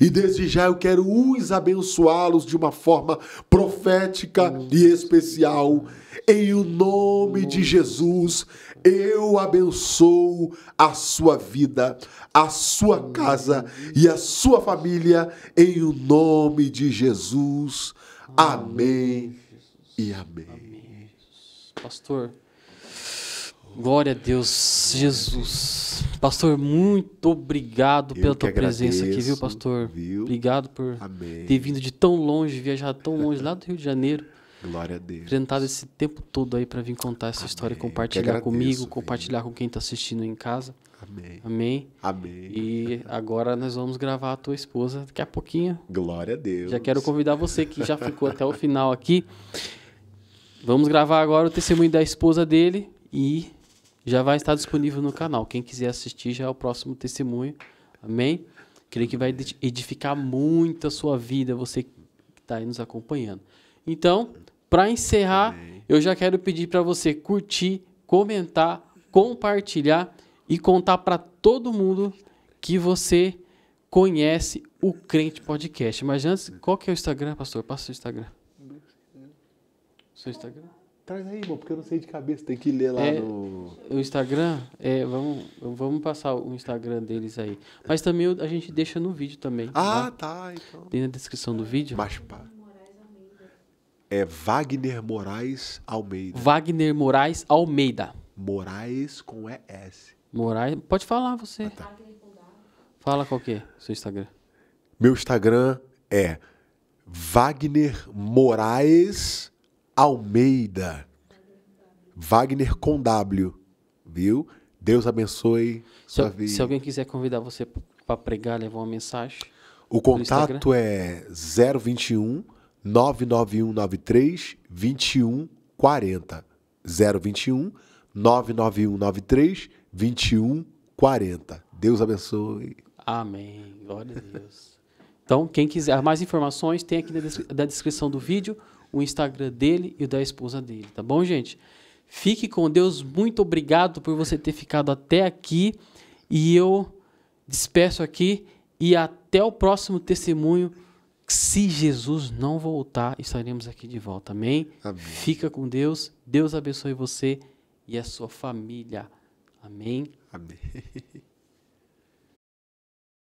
E desde já eu quero os abençoá-los de uma forma profética e especial. Em o nome de Jesus, eu abençoo a sua vida, a sua casa e a sua família, em o nome de Jesus. Amém, e amém. Pastor, glória a Deus, Jesus. Pastor, muito obrigado pela tua agradeço, presença aqui, viu, pastor? Viu? Obrigado por amém. ter vindo de tão longe, viajar tão longe, lá do Rio de Janeiro. Glória a Deus. Enfrentado esse tempo todo aí para vir contar essa Amém. história, compartilhar agradeço, comigo, filho. compartilhar com quem está assistindo em casa. Amém. Amém. Amém. E agora nós vamos gravar a tua esposa daqui a pouquinho. Glória a Deus. Já quero convidar você que já ficou até o final aqui. Vamos gravar agora o testemunho da esposa dele e já vai estar disponível no canal. Quem quiser assistir já é o próximo testemunho. Amém? Creio que vai edificar muito a sua vida, você que está aí nos acompanhando. Então, para encerrar, Amém. eu já quero pedir para você curtir, comentar, compartilhar e contar para todo mundo que você conhece o Crente Podcast. Mas antes, qual que é o Instagram, pastor? Passa o seu Instagram. Seu Instagram? Traz aí, irmão, porque eu não sei de cabeça, tem que ler lá é, no. O Instagram, é, vamos, vamos passar o Instagram deles aí. Mas também a gente deixa no vídeo também. Ah, tá, tá então. Tem na descrição do vídeo. Mas, pá. É Wagner Moraes Almeida. Wagner Moraes Almeida. Moraes com ES. Moraes. Pode falar você. Ah, tá. Fala qual que é seu Instagram. Meu Instagram é Wagner Moraes Almeida. Wagner com W. Viu? Deus abençoe se, sua vida. Se alguém quiser convidar você para pregar, levar uma mensagem. O contato é 021 99193 2140. 021 99193 2140. 2140. Deus abençoe. Amém. Glória a Deus. Então, quem quiser mais informações, tem aqui na, na descrição do vídeo o Instagram dele e o da esposa dele, tá bom, gente? Fique com Deus. Muito obrigado por você ter ficado até aqui. E eu despeço aqui e até o próximo testemunho. Se Jesus não voltar, estaremos aqui de volta. Amém? Amém. Fica com Deus. Deus abençoe você e a sua família. Amém. Amém.